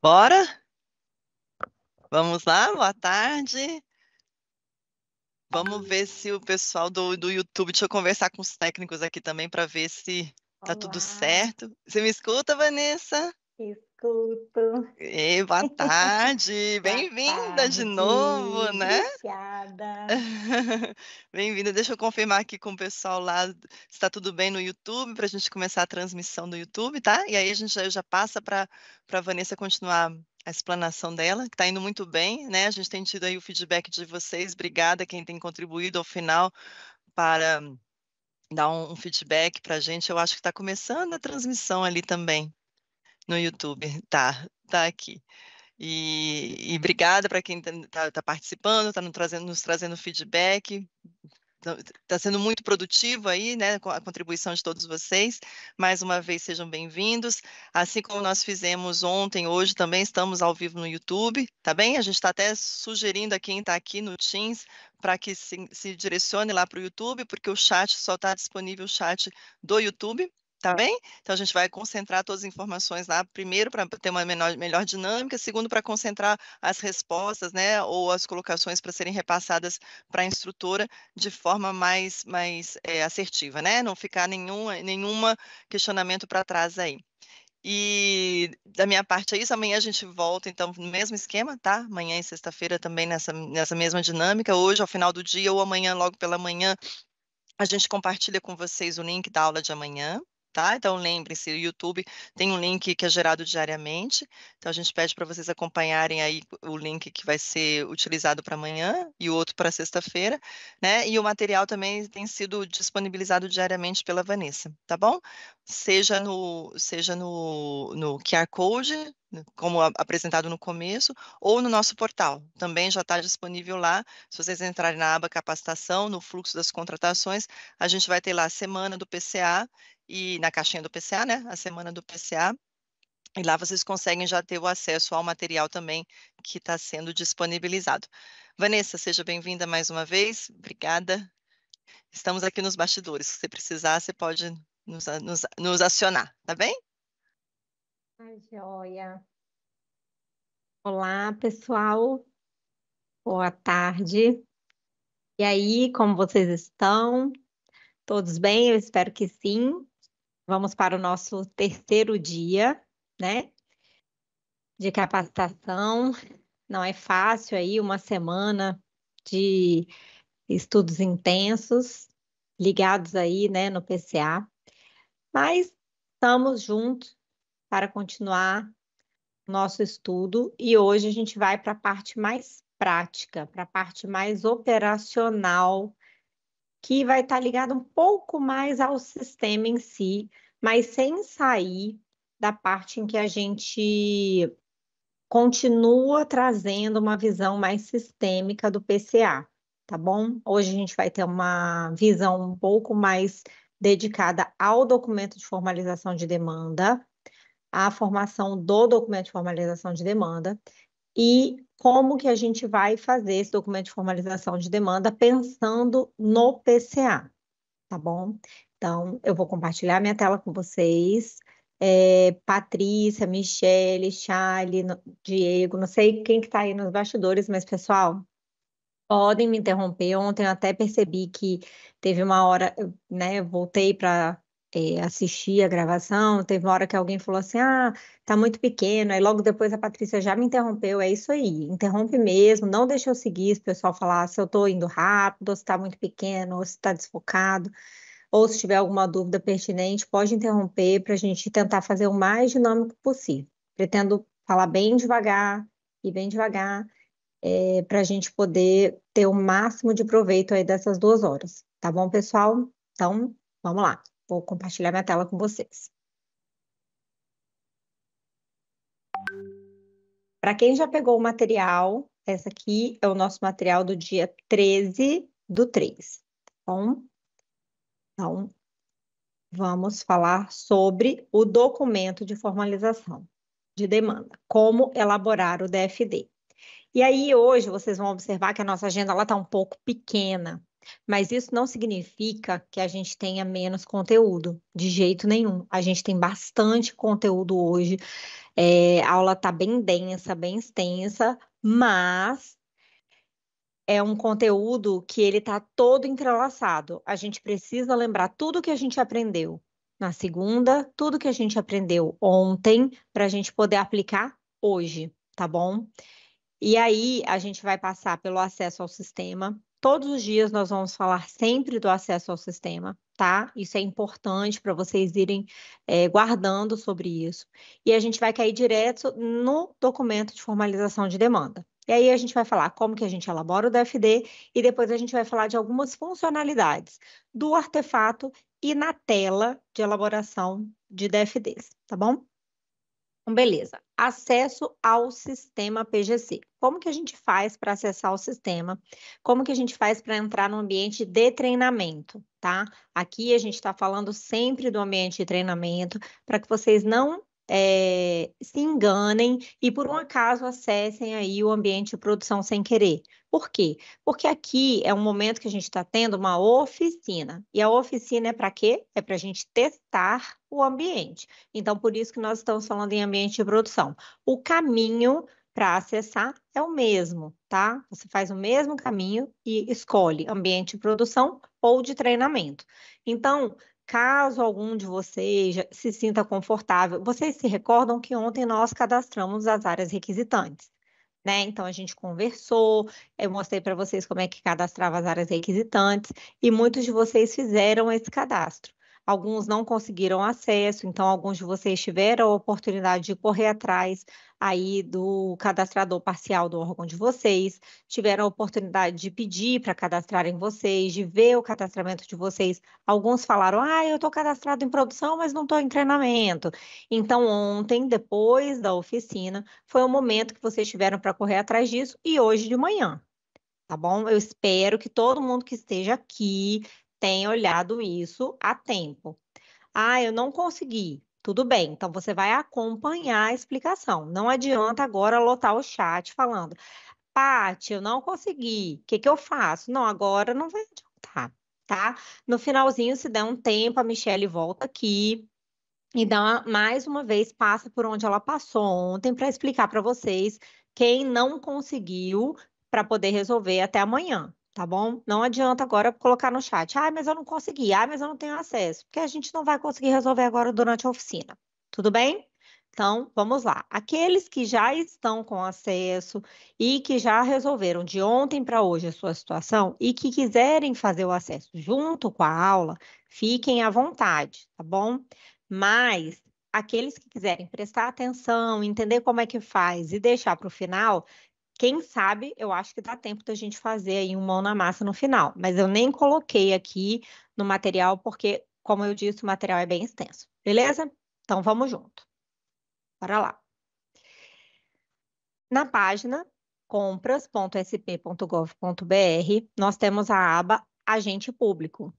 Bora? Vamos lá, boa tarde. Vamos ver se o pessoal do, do YouTube, deixa eu conversar com os técnicos aqui também para ver se tá Olá. tudo certo. Você me escuta, Vanessa? Escuto. E boa tarde, bem-vinda de novo, né? Obrigada. bem-vinda. Deixa eu confirmar aqui com o pessoal lá se está tudo bem no YouTube para a gente começar a transmissão do YouTube, tá? E aí a gente já, já passa para para Vanessa continuar a explanação dela, que está indo muito bem, né? A gente tem tido aí o feedback de vocês. Obrigada quem tem contribuído ao final para dar um, feedback para a gente. Eu acho que está começando a transmissão ali também no YouTube. Tá, tá aqui. E, e obrigada para quem está tá, tá participando, está nos trazendo feedback está então, sendo muito produtivo aí, né, com a contribuição de todos vocês. Mais uma vez, sejam bem-vindos. Assim como nós fizemos ontem, hoje também estamos ao vivo no YouTube, tá bem? A gente está até sugerindo a quem está aqui no Teams para que se, se direcione lá para o YouTube, porque o chat só está disponível o chat do YouTube, Tá bem? Então a gente vai concentrar todas as informações lá, primeiro para ter uma menor, melhor dinâmica, segundo para concentrar as respostas, né, ou as colocações para serem repassadas para a instrutora de forma mais, mais é, assertiva, né? Não ficar nenhum nenhuma questionamento para trás aí. E da minha parte é isso. Amanhã a gente volta, então, no mesmo esquema, tá? Amanhã e sexta-feira também nessa, nessa mesma dinâmica. Hoje, ao final do dia, ou amanhã, logo pela manhã, a gente compartilha com vocês o link da aula de amanhã, tá? Então lembrem-se, o YouTube tem um link que é gerado diariamente. Então a gente pede para vocês acompanharem aí o link que vai ser utilizado para amanhã e o outro para sexta-feira, né? E o material também tem sido disponibilizado diariamente pela Vanessa, tá bom? Seja no seja no, no QR Code, como apresentado no começo, ou no nosso portal. Também já está disponível lá. Se vocês entrarem na aba capacitação, no fluxo das contratações, a gente vai ter lá a semana do PCA e na caixinha do PCA, né? A semana do PCA. E lá vocês conseguem já ter o acesso ao material também que está sendo disponibilizado. Vanessa, seja bem-vinda mais uma vez. Obrigada. Estamos aqui nos bastidores. Se você precisar, você pode nos, nos, nos acionar, tá bem? Ai, ah, joia. Olá, pessoal. Boa tarde. E aí, como vocês estão? Todos bem? Eu espero que sim. Vamos para o nosso terceiro dia, né? De capacitação. Não é fácil aí, uma semana de estudos intensos, ligados aí, né, no PCA. Mas estamos juntos para continuar nosso estudo e hoje a gente vai para a parte mais prática, para a parte mais operacional que vai estar tá ligado um pouco mais ao sistema em si, mas sem sair da parte em que a gente continua trazendo uma visão mais sistêmica do PCA, tá bom? Hoje a gente vai ter uma visão um pouco mais dedicada ao documento de formalização de demanda, à formação do documento de formalização de demanda, e como que a gente vai fazer esse documento de formalização de demanda pensando no PCA, tá bom? Então, eu vou compartilhar minha tela com vocês. É, Patrícia, Michele, Charlie, Diego, não sei quem que está aí nos bastidores, mas, pessoal, podem me interromper. Ontem eu até percebi que teve uma hora, né, voltei para é, assistir a gravação, teve uma hora que alguém falou assim, ah, tá muito pequeno, aí logo depois a Patrícia já me interrompeu, é isso aí, interrompe mesmo, não deixa eu seguir se o pessoal falar se eu tô indo rápido, ou se tá muito pequeno, ou se tá desfocado, ou se tiver alguma dúvida pertinente, pode interromper para a gente tentar fazer o mais dinâmico possível. Pretendo falar bem devagar e bem devagar, é, para a gente poder ter o máximo de proveito aí dessas duas horas, tá bom, pessoal? Então, vamos lá. Vou compartilhar minha tela com vocês. Para quem já pegou o material, essa aqui é o nosso material do dia 13 do 3, tá bom? Então, vamos falar sobre o documento de formalização de demanda, como elaborar o DFD. E aí, hoje, vocês vão observar que a nossa agenda está um pouco pequena, mas isso não significa que a gente tenha menos conteúdo, de jeito nenhum. A gente tem bastante conteúdo hoje, é, a aula está bem densa, bem extensa, mas é um conteúdo que ele está todo entrelaçado. A gente precisa lembrar tudo que a gente aprendeu na segunda, tudo que a gente aprendeu ontem, para a gente poder aplicar hoje, tá bom? E aí a gente vai passar pelo acesso ao sistema, Todos os dias nós vamos falar sempre do acesso ao sistema, tá? Isso é importante para vocês irem é, guardando sobre isso. E a gente vai cair direto no documento de formalização de demanda. E aí a gente vai falar como que a gente elabora o DFD e depois a gente vai falar de algumas funcionalidades do artefato e na tela de elaboração de DFDs, tá bom? Então, beleza. Acesso ao sistema PGC. Como que a gente faz para acessar o sistema? Como que a gente faz para entrar no ambiente de treinamento, tá? Aqui a gente está falando sempre do ambiente de treinamento, para que vocês não é, se enganem e por um acaso acessem aí o ambiente de produção sem querer. Por quê? Porque aqui é um momento que a gente está tendo uma oficina. E a oficina é para quê? É para a gente testar o ambiente. Então, por isso que nós estamos falando em ambiente de produção. O caminho para acessar é o mesmo, tá? Você faz o mesmo caminho e escolhe ambiente de produção ou de treinamento. Então, Caso algum de vocês se sinta confortável, vocês se recordam que ontem nós cadastramos as áreas requisitantes, né? Então a gente conversou, eu mostrei para vocês como é que cadastrava as áreas requisitantes e muitos de vocês fizeram esse cadastro alguns não conseguiram acesso, então alguns de vocês tiveram a oportunidade de correr atrás aí do cadastrador parcial do órgão de vocês, tiveram a oportunidade de pedir para cadastrarem vocês, de ver o cadastramento de vocês. Alguns falaram: "Ah, eu estou cadastrado em produção, mas não estou em treinamento". Então ontem, depois da oficina, foi o momento que vocês tiveram para correr atrás disso e hoje de manhã, tá bom? Eu espero que todo mundo que esteja aqui tem olhado isso a tempo. Ah, eu não consegui. Tudo bem, então você vai acompanhar a explicação. Não adianta agora lotar o chat falando, Paty, eu não consegui, o que, que eu faço? Não, agora não vai adiantar, tá? No finalzinho, se der um tempo, a Michelle volta aqui, e dá uma, mais uma vez passa por onde ela passou ontem para explicar para vocês quem não conseguiu para poder resolver até amanhã tá bom? Não adianta agora colocar no chat, ah, mas eu não consegui, ah, mas eu não tenho acesso, porque a gente não vai conseguir resolver agora durante a oficina, tudo bem? Então, vamos lá. Aqueles que já estão com acesso e que já resolveram de ontem para hoje a sua situação e que quiserem fazer o acesso junto com a aula, fiquem à vontade, tá bom? Mas aqueles que quiserem prestar atenção, entender como é que faz e deixar para o final, quem sabe, eu acho que dá tempo da gente fazer aí um mão na massa no final, mas eu nem coloquei aqui no material, porque, como eu disse, o material é bem extenso, beleza? Então, vamos junto. Bora lá. Na página compras.sp.gov.br, nós temos a aba Agente Público.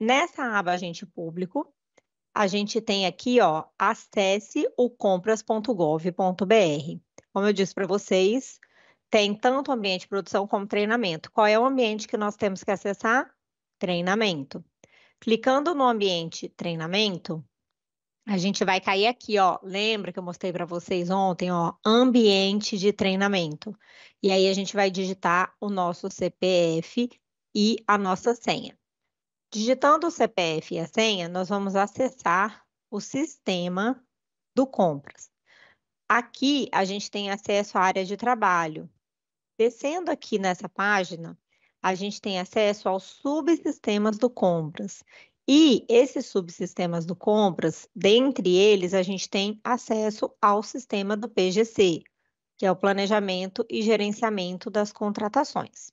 Nessa aba Agente Público, a gente tem aqui, ó, acesse o compras.gov.br. Como eu disse para vocês, tem tanto ambiente de produção como treinamento. Qual é o ambiente que nós temos que acessar? Treinamento. Clicando no ambiente treinamento, a gente vai cair aqui, ó. Lembra que eu mostrei para vocês ontem, ó, ambiente de treinamento. E aí a gente vai digitar o nosso CPF e a nossa senha. Digitando o CPF e a senha, nós vamos acessar o sistema do compras. Aqui a gente tem acesso à área de trabalho. Descendo aqui nessa página, a gente tem acesso aos subsistemas do Compras. E esses subsistemas do Compras, dentre eles, a gente tem acesso ao sistema do PGC, que é o Planejamento e Gerenciamento das Contratações.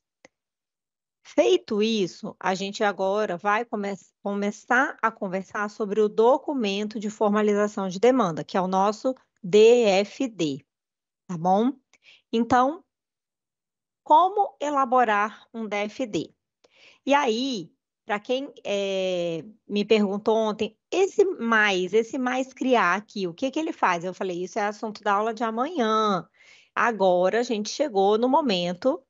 Feito isso, a gente agora vai come começar a conversar sobre o documento de formalização de demanda, que é o nosso DFD, tá bom? Então, como elaborar um DFD. E aí, para quem é, me perguntou ontem, esse mais, esse mais criar aqui, o que, que ele faz? Eu falei, isso é assunto da aula de amanhã. Agora a gente chegou no momento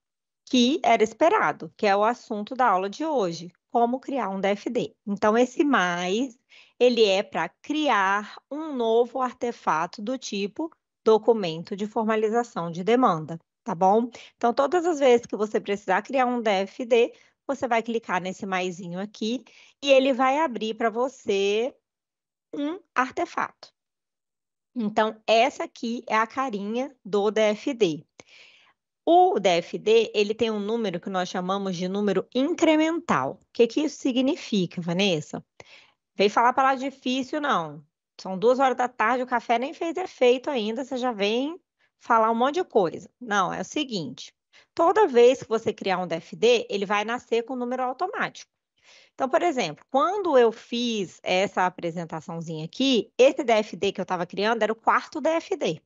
que era esperado, que é o assunto da aula de hoje, como criar um DFD. Então, esse mais, ele é para criar um novo artefato do tipo documento de formalização de demanda tá bom? Então, todas as vezes que você precisar criar um DFD, você vai clicar nesse maisinho aqui e ele vai abrir para você um artefato. Então, essa aqui é a carinha do DFD. O DFD, ele tem um número que nós chamamos de número incremental. O que, que isso significa, Vanessa? Vem falar lá difícil, não. São duas horas da tarde, o café nem fez efeito ainda, você já vem falar um monte de coisa. Não, é o seguinte: toda vez que você criar um DFD, ele vai nascer com um número automático. Então, por exemplo, quando eu fiz essa apresentaçãozinha aqui, esse DFD que eu estava criando era o quarto DFD,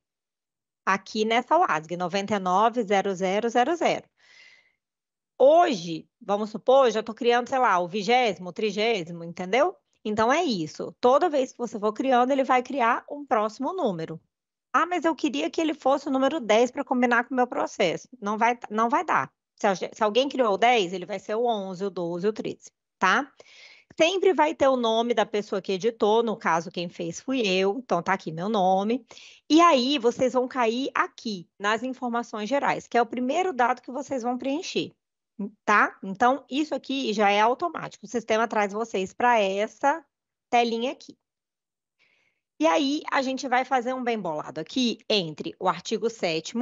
aqui nessa WASG, 990000. Hoje, vamos supor, já estou criando, sei lá, o vigésimo, o trigésimo, entendeu? Então, é isso. Toda vez que você for criando, ele vai criar um próximo número. Ah, mas eu queria que ele fosse o número 10 para combinar com o meu processo. Não vai, não vai dar. Se, se alguém criou o 10, ele vai ser o 11, o 12, o 13, tá? Sempre vai ter o nome da pessoa que editou, no caso, quem fez fui eu, então tá aqui meu nome. E aí vocês vão cair aqui, nas informações gerais, que é o primeiro dado que vocês vão preencher, tá? Então, isso aqui já é automático, o sistema traz vocês para essa telinha aqui. E aí a gente vai fazer um bem bolado aqui entre o artigo 7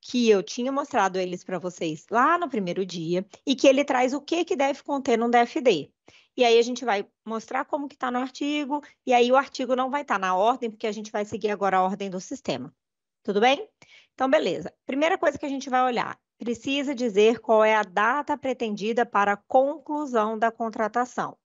que eu tinha mostrado eles para vocês lá no primeiro dia, e que ele traz o que, que deve conter num DFD. E aí a gente vai mostrar como que está no artigo, e aí o artigo não vai estar tá na ordem, porque a gente vai seguir agora a ordem do sistema. Tudo bem? Então, beleza. Primeira coisa que a gente vai olhar, precisa dizer qual é a data pretendida para a conclusão da contratação.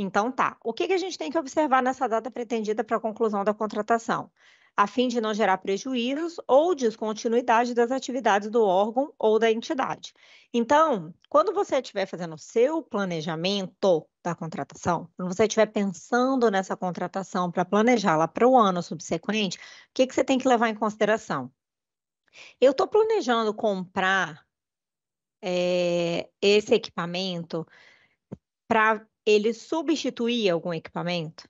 Então tá. O que, que a gente tem que observar nessa data pretendida para a conclusão da contratação? A fim de não gerar prejuízos ou descontinuidade das atividades do órgão ou da entidade. Então, quando você estiver fazendo o seu planejamento da contratação, quando você estiver pensando nessa contratação para planejá-la para o ano subsequente, o que, que você tem que levar em consideração? Eu estou planejando comprar é, esse equipamento para ele substituir algum equipamento?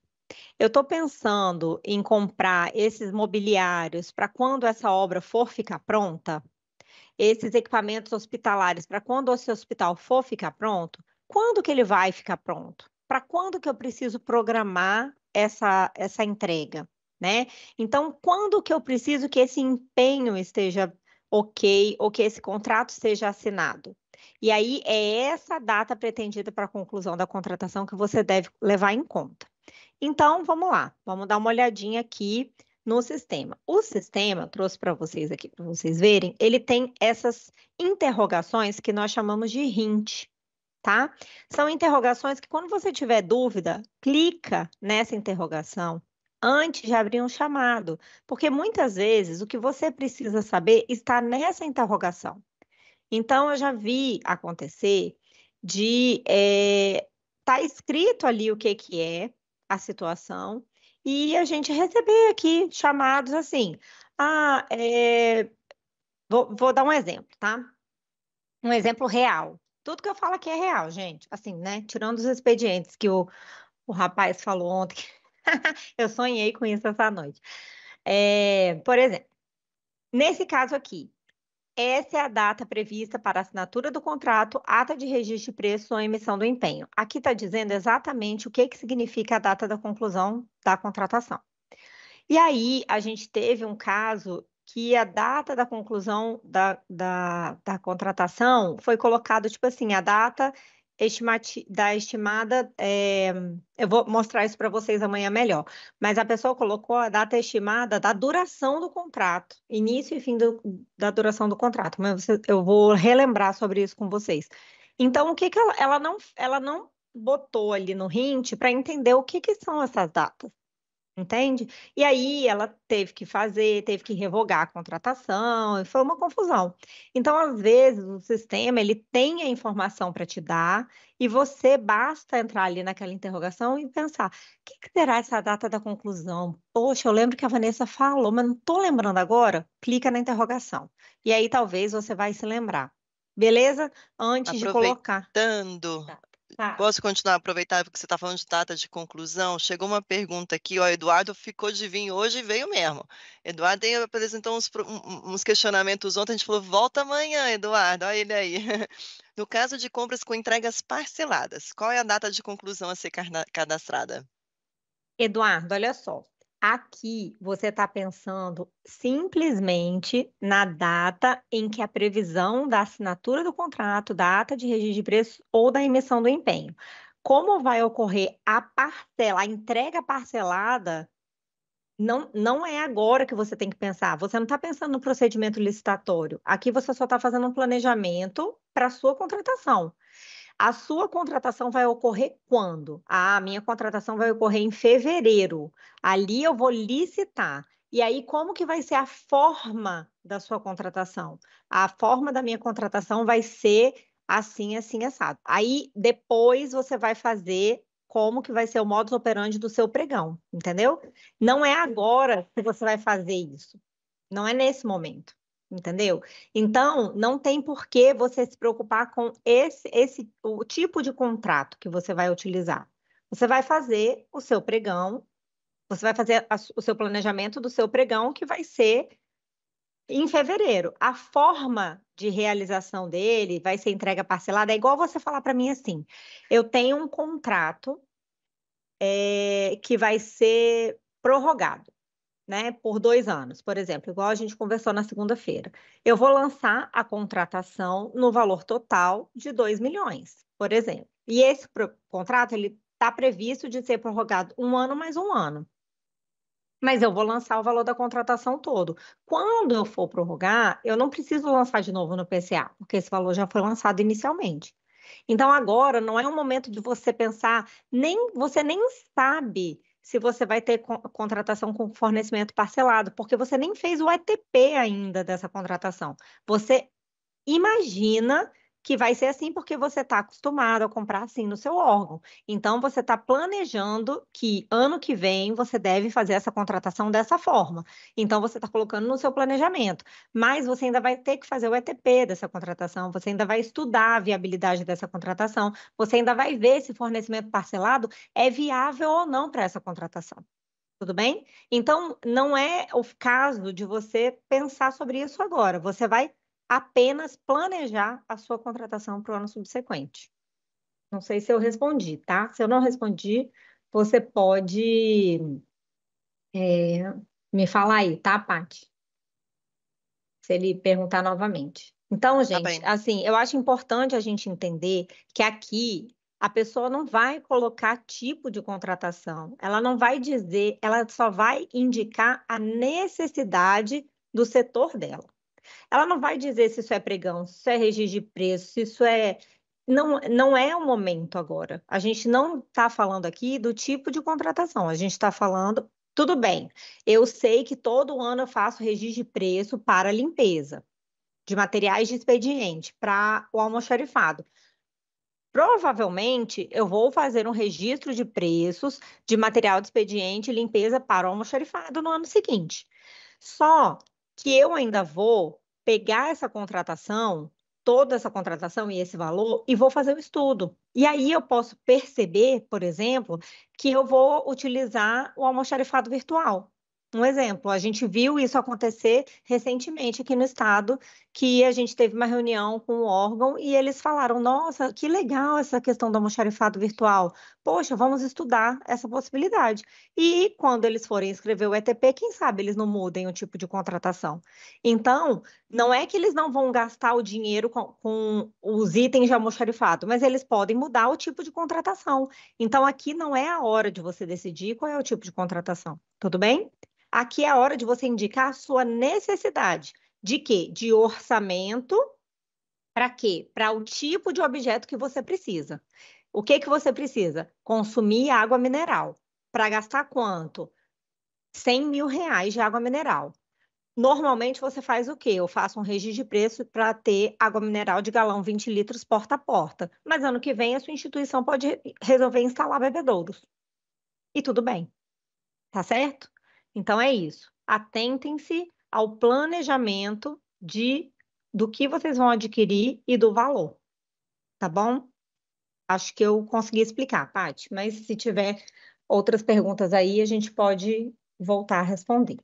Eu estou pensando em comprar esses mobiliários para quando essa obra for ficar pronta, esses equipamentos hospitalares para quando esse hospital for ficar pronto, quando que ele vai ficar pronto? Para quando que eu preciso programar essa, essa entrega? Né? Então, quando que eu preciso que esse empenho esteja ok ou que esse contrato seja assinado? E aí é essa data pretendida para a conclusão da contratação que você deve levar em conta. Então, vamos lá, vamos dar uma olhadinha aqui no sistema. O sistema, trouxe para vocês aqui, para vocês verem, ele tem essas interrogações que nós chamamos de hint, tá? São interrogações que, quando você tiver dúvida, clica nessa interrogação antes de abrir um chamado, porque muitas vezes o que você precisa saber está nessa interrogação. Então, eu já vi acontecer de é, tá escrito ali o que, que é a situação e a gente receber aqui chamados assim. Ah, é, vou, vou dar um exemplo, tá? Um exemplo real. Tudo que eu falo aqui é real, gente. Assim, né? Tirando os expedientes que o, o rapaz falou ontem. eu sonhei com isso essa noite. É, por exemplo, nesse caso aqui, essa é a data prevista para assinatura do contrato, ata de registro de preço ou emissão do empenho. Aqui está dizendo exatamente o que, que significa a data da conclusão da contratação. E aí, a gente teve um caso que a data da conclusão da, da, da contratação foi colocado, tipo assim, a data estimati da estimada, é, eu vou mostrar isso para vocês amanhã melhor, mas a pessoa colocou a data estimada da duração do contrato, início e fim do, da duração do contrato, mas eu vou relembrar sobre isso com vocês. Então, o que, que ela, ela não, ela não botou ali no hint para entender o que, que são essas datas. Entende? E aí ela teve que fazer, teve que revogar a contratação, e foi uma confusão. Então, às vezes, o sistema ele tem a informação para te dar, e você basta entrar ali naquela interrogação e pensar: o que, que será essa data da conclusão? Poxa, eu lembro que a Vanessa falou, mas não estou lembrando agora. Clica na interrogação. E aí talvez você vai se lembrar. Beleza? Antes de colocar. Aproveitando tá. Tá. Posso continuar aproveitar porque você está falando de data de conclusão? Chegou uma pergunta aqui, o Eduardo ficou de vinho hoje e veio mesmo. Eduardo apresentou uns, uns questionamentos ontem, a gente falou, volta amanhã, Eduardo, olha ele aí. No caso de compras com entregas parceladas, qual é a data de conclusão a ser cadastrada? Eduardo, olha só, Aqui você está pensando simplesmente na data em que a previsão da assinatura do contrato, data de registro de preços ou da emissão do empenho. Como vai ocorrer a parcela, a entrega parcelada, não, não é agora que você tem que pensar. Você não está pensando no procedimento licitatório. Aqui você só está fazendo um planejamento para a sua contratação. A sua contratação vai ocorrer quando? Ah, a minha contratação vai ocorrer em fevereiro. Ali eu vou licitar. E aí, como que vai ser a forma da sua contratação? A forma da minha contratação vai ser assim, assim, assado. Aí, depois você vai fazer como que vai ser o modus operandi do seu pregão, entendeu? Não é agora que você vai fazer isso. Não é nesse momento entendeu? Então, não tem por que você se preocupar com esse, esse o tipo de contrato que você vai utilizar. Você vai fazer o seu pregão, você vai fazer a, o seu planejamento do seu pregão, que vai ser em fevereiro. A forma de realização dele vai ser entrega parcelada. É igual você falar para mim assim: eu tenho um contrato é, que vai ser prorrogado né, por dois anos, por exemplo, igual a gente conversou na segunda-feira, eu vou lançar a contratação no valor total de 2 milhões, por exemplo. E esse contrato ele está previsto de ser prorrogado um ano mais um ano. Mas eu vou lançar o valor da contratação todo. Quando eu for prorrogar, eu não preciso lançar de novo no PCA, porque esse valor já foi lançado inicialmente. Então agora não é o momento de você pensar, nem você nem sabe se você vai ter co contratação com fornecimento parcelado, porque você nem fez o ETP ainda dessa contratação. Você imagina que vai ser assim porque você está acostumado a comprar assim no seu órgão. Então, você está planejando que ano que vem você deve fazer essa contratação dessa forma. Então, você está colocando no seu planejamento. Mas você ainda vai ter que fazer o ETP dessa contratação, você ainda vai estudar a viabilidade dessa contratação, você ainda vai ver se fornecimento parcelado é viável ou não para essa contratação. Tudo bem? Então, não é o caso de você pensar sobre isso agora. Você vai apenas planejar a sua contratação para o ano subsequente. Não sei se eu respondi, tá? Se eu não respondi, você pode é, me falar aí, tá, Paty? Se ele perguntar novamente. Então, tá gente, tá assim, eu acho importante a gente entender que aqui a pessoa não vai colocar tipo de contratação, ela não vai dizer, ela só vai indicar a necessidade do setor dela. Ela não vai dizer se isso é pregão, se isso é registro de preço, se isso é. Não, não é o momento agora. A gente não está falando aqui do tipo de contratação, a gente está falando. Tudo bem, eu sei que todo ano eu faço registro de preço para limpeza de materiais de expediente para o almoxarifado. Provavelmente eu vou fazer um registro de preços de material de expediente e limpeza para o almoxarifado no ano seguinte. Só que eu ainda vou pegar essa contratação, toda essa contratação e esse valor, e vou fazer o um estudo. E aí eu posso perceber, por exemplo, que eu vou utilizar o almoxarifado virtual. Um exemplo, a gente viu isso acontecer recentemente aqui no estado, que a gente teve uma reunião com o órgão e eles falaram: nossa, que legal essa questão do almoxarifado virtual. Poxa, vamos estudar essa possibilidade. E quando eles forem escrever o ETP, quem sabe eles não mudem o tipo de contratação. Então, não é que eles não vão gastar o dinheiro com, com os itens de almoxarifado, mas eles podem mudar o tipo de contratação. Então, aqui não é a hora de você decidir qual é o tipo de contratação, tudo bem? Aqui é a hora de você indicar a sua necessidade. De quê? De orçamento. Para quê? Para o tipo de objeto que você precisa. O que, que você precisa? Consumir água mineral. Para gastar quanto? 100 mil reais de água mineral. Normalmente você faz o quê? Eu faço um registro de preço para ter água mineral de galão 20 litros porta a porta. Mas ano que vem a sua instituição pode resolver instalar bebedouros. E tudo bem. Tá certo? Então é isso. Atentem-se ao planejamento de do que vocês vão adquirir e do valor. Tá bom? Acho que eu consegui explicar, Paty, mas se tiver outras perguntas aí, a gente pode voltar a responder.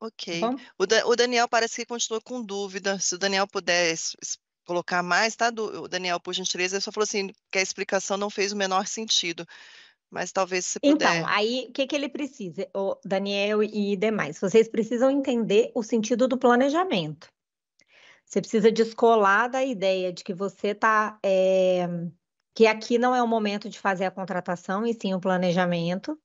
Ok. Tá o, da, o, Daniel parece que continua com dúvida. Se o Daniel puder colocar mais, tá? Do, o Daniel, por gentileza, ele só falou assim que a explicação não fez o menor sentido. Mas talvez se puder. Então, aí o que, que ele precisa, o Daniel e demais? Vocês precisam entender o sentido do planejamento. Você precisa descolar da ideia de que você está. É, que aqui não é o momento de fazer a contratação, e sim o planejamento.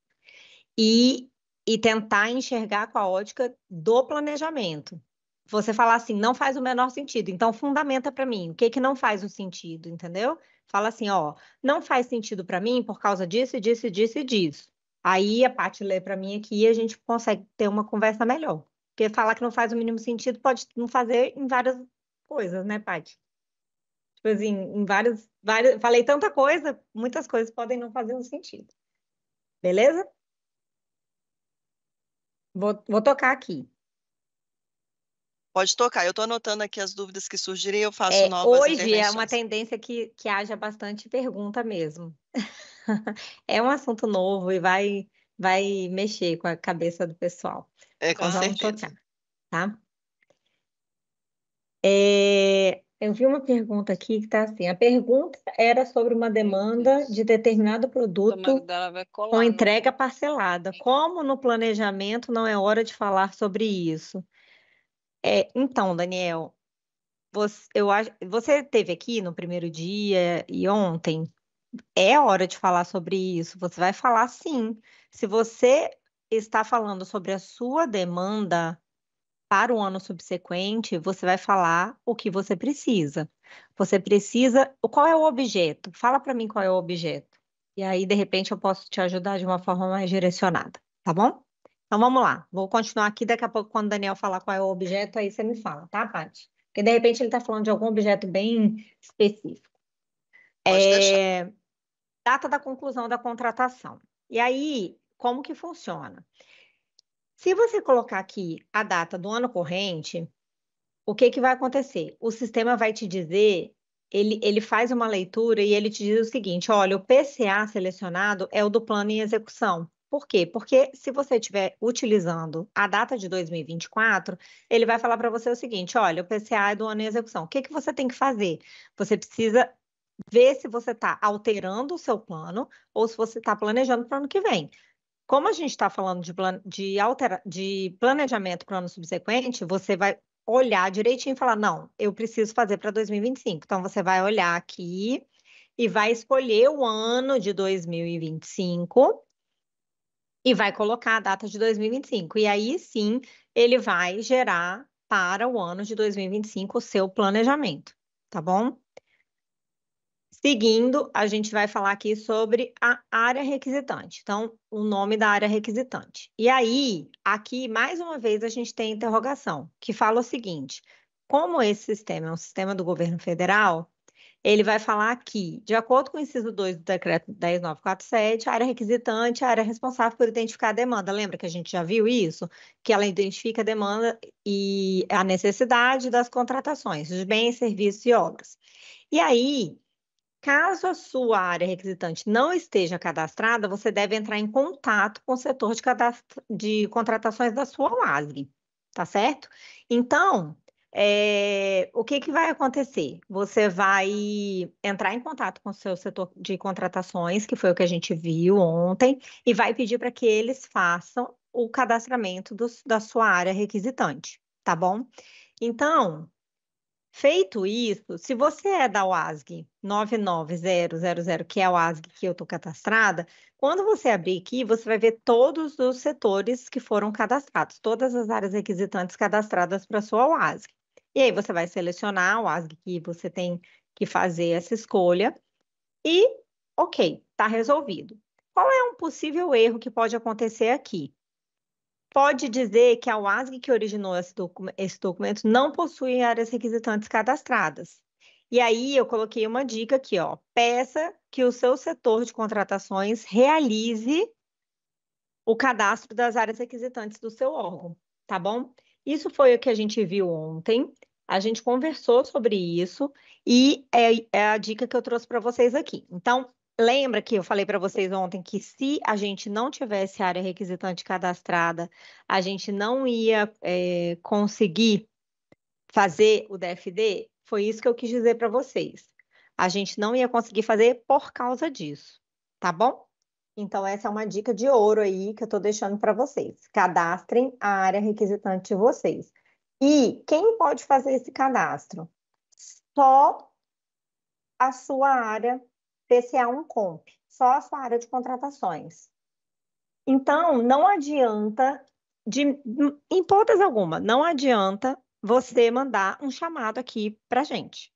E e tentar enxergar com a ótica do planejamento. Você falar assim, não faz o menor sentido. Então, fundamenta para mim. O que, que não faz o sentido, entendeu? Fala assim, ó, não faz sentido para mim por causa disso, disso, disso e disso. Aí a Paty lê para mim aqui e a gente consegue ter uma conversa melhor. Porque falar que não faz o mínimo sentido pode não fazer em várias coisas, né, Paty? Tipo assim, em várias, várias. Falei tanta coisa, muitas coisas podem não fazer um sentido. Beleza? Vou, vou tocar aqui. Pode tocar, eu estou anotando aqui as dúvidas que surgirem, eu faço é, novas Hoje é uma tendência que, que haja bastante pergunta mesmo. é um assunto novo e vai, vai mexer com a cabeça do pessoal. É, com então, certeza. Vamos tocar, tá? É, eu vi uma pergunta aqui que está assim: a pergunta era sobre uma demanda de determinado produto com né? entrega parcelada. Como no planejamento não é hora de falar sobre isso? É, então, Daniel, você, eu, você teve aqui no primeiro dia e ontem. É hora de falar sobre isso. Você vai falar sim. Se você está falando sobre a sua demanda, para o ano subsequente, você vai falar o que você precisa. Você precisa. Qual é o objeto? Fala para mim qual é o objeto. E aí, de repente, eu posso te ajudar de uma forma mais direcionada, tá bom? Então vamos lá. Vou continuar aqui. Daqui a pouco, quando o Daniel falar qual é o objeto, aí você me fala, tá, Paty? Porque de repente ele está falando de algum objeto bem específico. É... Data da conclusão da contratação. E aí, como que funciona? Se você colocar aqui a data do ano corrente, o que, que vai acontecer? O sistema vai te dizer, ele, ele faz uma leitura e ele te diz o seguinte: olha, o PCA selecionado é o do plano em execução. Por quê? Porque se você estiver utilizando a data de 2024, ele vai falar para você o seguinte: olha, o PCA é do ano em execução. O que, que você tem que fazer? Você precisa ver se você está alterando o seu plano ou se você está planejando para o ano que vem. Como a gente está falando de, plan de, altera de planejamento para o ano subsequente, você vai olhar direitinho e falar: não, eu preciso fazer para 2025. Então, você vai olhar aqui e vai escolher o ano de 2025 e vai colocar a data de 2025. E aí sim, ele vai gerar para o ano de 2025 o seu planejamento, tá bom? Seguindo, a gente vai falar aqui sobre a área requisitante. Então, o nome da área requisitante. E aí, aqui, mais uma vez, a gente tem interrogação, que fala o seguinte: como esse sistema é um sistema do governo federal, ele vai falar que, de acordo com o inciso 2 do decreto 10947, a área requisitante é a área responsável por identificar a demanda. Lembra que a gente já viu isso? Que ela identifica a demanda e a necessidade das contratações de bens, serviços e obras. E aí, Caso a sua área requisitante não esteja cadastrada, você deve entrar em contato com o setor de, de contratações da sua OASG, tá certo? Então, é, o que, que vai acontecer? Você vai entrar em contato com o seu setor de contratações, que foi o que a gente viu ontem, e vai pedir para que eles façam o cadastramento do, da sua área requisitante, tá bom? Então, Feito isso, se você é da OASG 99000, que é a OASG que eu estou cadastrada, quando você abrir aqui, você vai ver todos os setores que foram cadastrados, todas as áreas requisitantes cadastradas para a sua OASG. E aí você vai selecionar a OASG que você tem que fazer essa escolha e, ok, está resolvido. Qual é um possível erro que pode acontecer aqui? pode dizer que a UASG que originou esse, docu esse documento não possui áreas requisitantes cadastradas. E aí eu coloquei uma dica aqui, ó. Peça que o seu setor de contratações realize o cadastro das áreas requisitantes do seu órgão, tá bom? Isso foi o que a gente viu ontem. A gente conversou sobre isso e é, é a dica que eu trouxe para vocês aqui. Então, Lembra que eu falei para vocês ontem que se a gente não tivesse área requisitante cadastrada, a gente não ia é, conseguir fazer o DFD? Foi isso que eu quis dizer para vocês. A gente não ia conseguir fazer por causa disso, tá bom? Então, essa é uma dica de ouro aí que eu estou deixando para vocês. Cadastrem a área requisitante de vocês. E quem pode fazer esse cadastro? Só a sua área PCA1 Comp, só a sua área de contratações. Então, não adianta, de, em hipótese alguma, não adianta você mandar um chamado aqui para gente,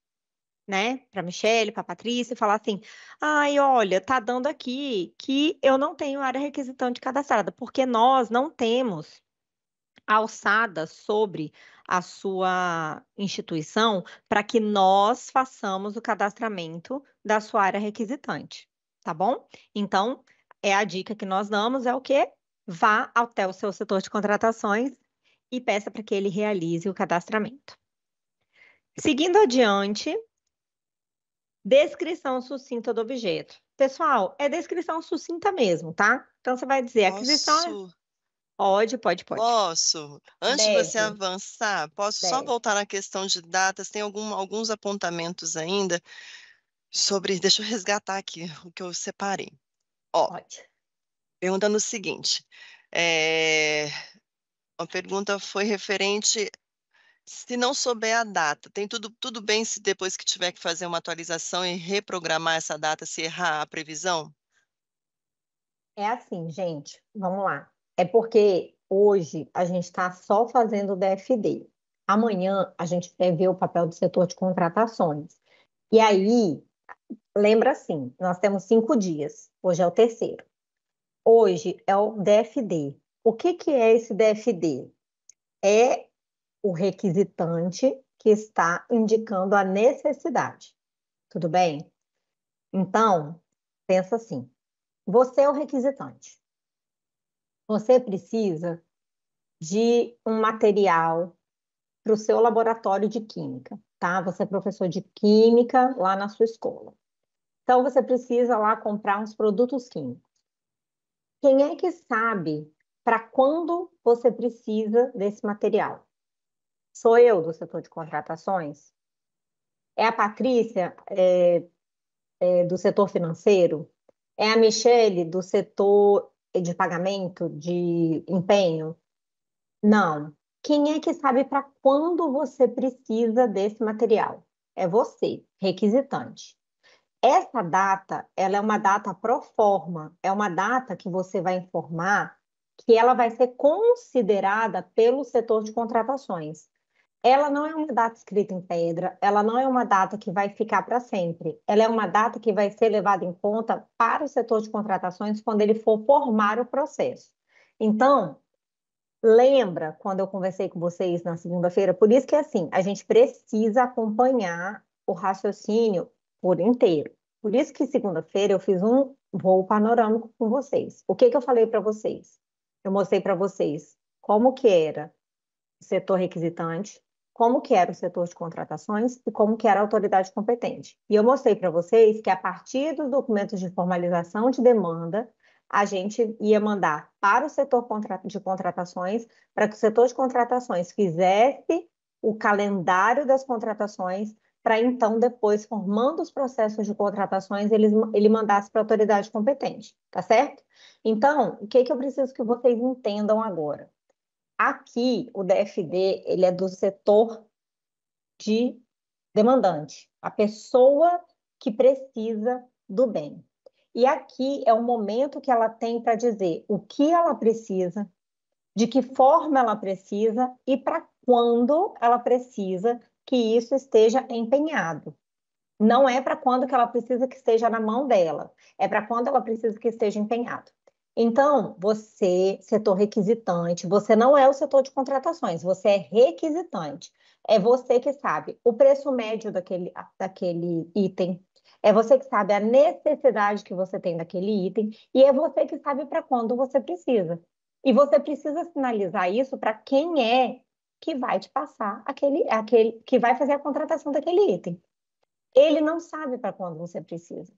né? Para Michelle, para Patrícia, e falar assim: ai, olha, tá dando aqui que eu não tenho área requisitante cadastrada, porque nós não temos alçada sobre a sua instituição para que nós façamos o cadastramento da sua área requisitante, tá bom? Então, é a dica que nós damos é o que vá até o seu setor de contratações e peça para que ele realize o cadastramento. Seguindo adiante, descrição sucinta do objeto. Pessoal, é descrição sucinta mesmo, tá? Então você vai dizer Posso Pode, pode, pode. Posso? Antes Deve. de você avançar, posso Deve. só voltar na questão de datas? Tem algum, alguns apontamentos ainda sobre. Deixa eu resgatar aqui o que eu separei. Ó, pode. Perguntando o seguinte: é, a pergunta foi referente se não souber a data, tem tudo, tudo bem se depois que tiver que fazer uma atualização e reprogramar essa data, se errar a previsão? É assim, gente, vamos lá é porque hoje a gente está só fazendo o DFD. Amanhã a gente ver o papel do setor de contratações. E aí, lembra assim, nós temos cinco dias, hoje é o terceiro. Hoje é o DFD. O que, que é esse DFD? É o requisitante que está indicando a necessidade. Tudo bem? Então, pensa assim: você é o requisitante. Você precisa de um material para o seu laboratório de química, tá? Você é professor de química lá na sua escola. Então, você precisa lá comprar uns produtos químicos. Quem é que sabe para quando você precisa desse material? Sou eu do setor de contratações? É a Patrícia é, é, do setor financeiro? É a Michele do setor de pagamento, de empenho? Não. Quem é que sabe para quando você precisa desse material? É você, requisitante. Essa data, ela é uma data pro forma, é uma data que você vai informar que ela vai ser considerada pelo setor de contratações ela não é uma data escrita em pedra, ela não é uma data que vai ficar para sempre. Ela é uma data que vai ser levada em conta para o setor de contratações quando ele for formar o processo. Então, lembra quando eu conversei com vocês na segunda-feira? Por isso que é assim, a gente precisa acompanhar o raciocínio por inteiro. Por isso que segunda-feira eu fiz um voo panorâmico com vocês. O que, que eu falei para vocês? Eu mostrei para vocês como que era o setor requisitante, como que era o setor de contratações e como que era a autoridade competente. E eu mostrei para vocês que a partir dos documentos de formalização de demanda, a gente ia mandar para o setor de contratações, para que o setor de contratações fizesse o calendário das contratações, para então depois, formando os processos de contratações, ele, ele mandasse para a autoridade competente, tá certo? Então, o que, que eu preciso que vocês entendam agora? Aqui, o DFD, ele é do setor de demandante, a pessoa que precisa do bem. E aqui é o momento que ela tem para dizer o que ela precisa, de que forma ela precisa e para quando ela precisa que isso esteja empenhado. Não é para quando que ela precisa que esteja na mão dela, é para quando ela precisa que esteja empenhado. Então, você, setor requisitante, você não é o setor de contratações, você é requisitante. É você que sabe o preço médio daquele, daquele item, é você que sabe a necessidade que você tem daquele item e é você que sabe para quando você precisa. E você precisa sinalizar isso para quem é que vai te passar aquele, aquele que vai fazer a contratação daquele item. Ele não sabe para quando você precisa.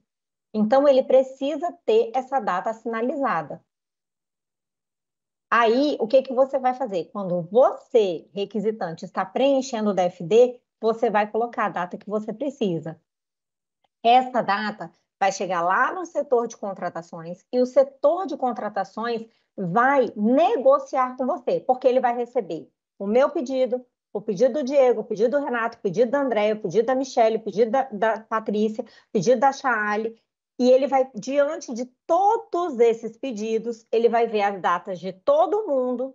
Então, ele precisa ter essa data sinalizada. Aí, o que, que você vai fazer? Quando você, requisitante, está preenchendo o DFD, você vai colocar a data que você precisa. Essa data vai chegar lá no setor de contratações e o setor de contratações vai negociar com você, porque ele vai receber o meu pedido, o pedido do Diego, o pedido do Renato, o pedido da Andréia, o pedido da Michelle, o pedido da, da Patrícia, o pedido da Chale, e ele vai, diante de todos esses pedidos, ele vai ver as datas de todo mundo,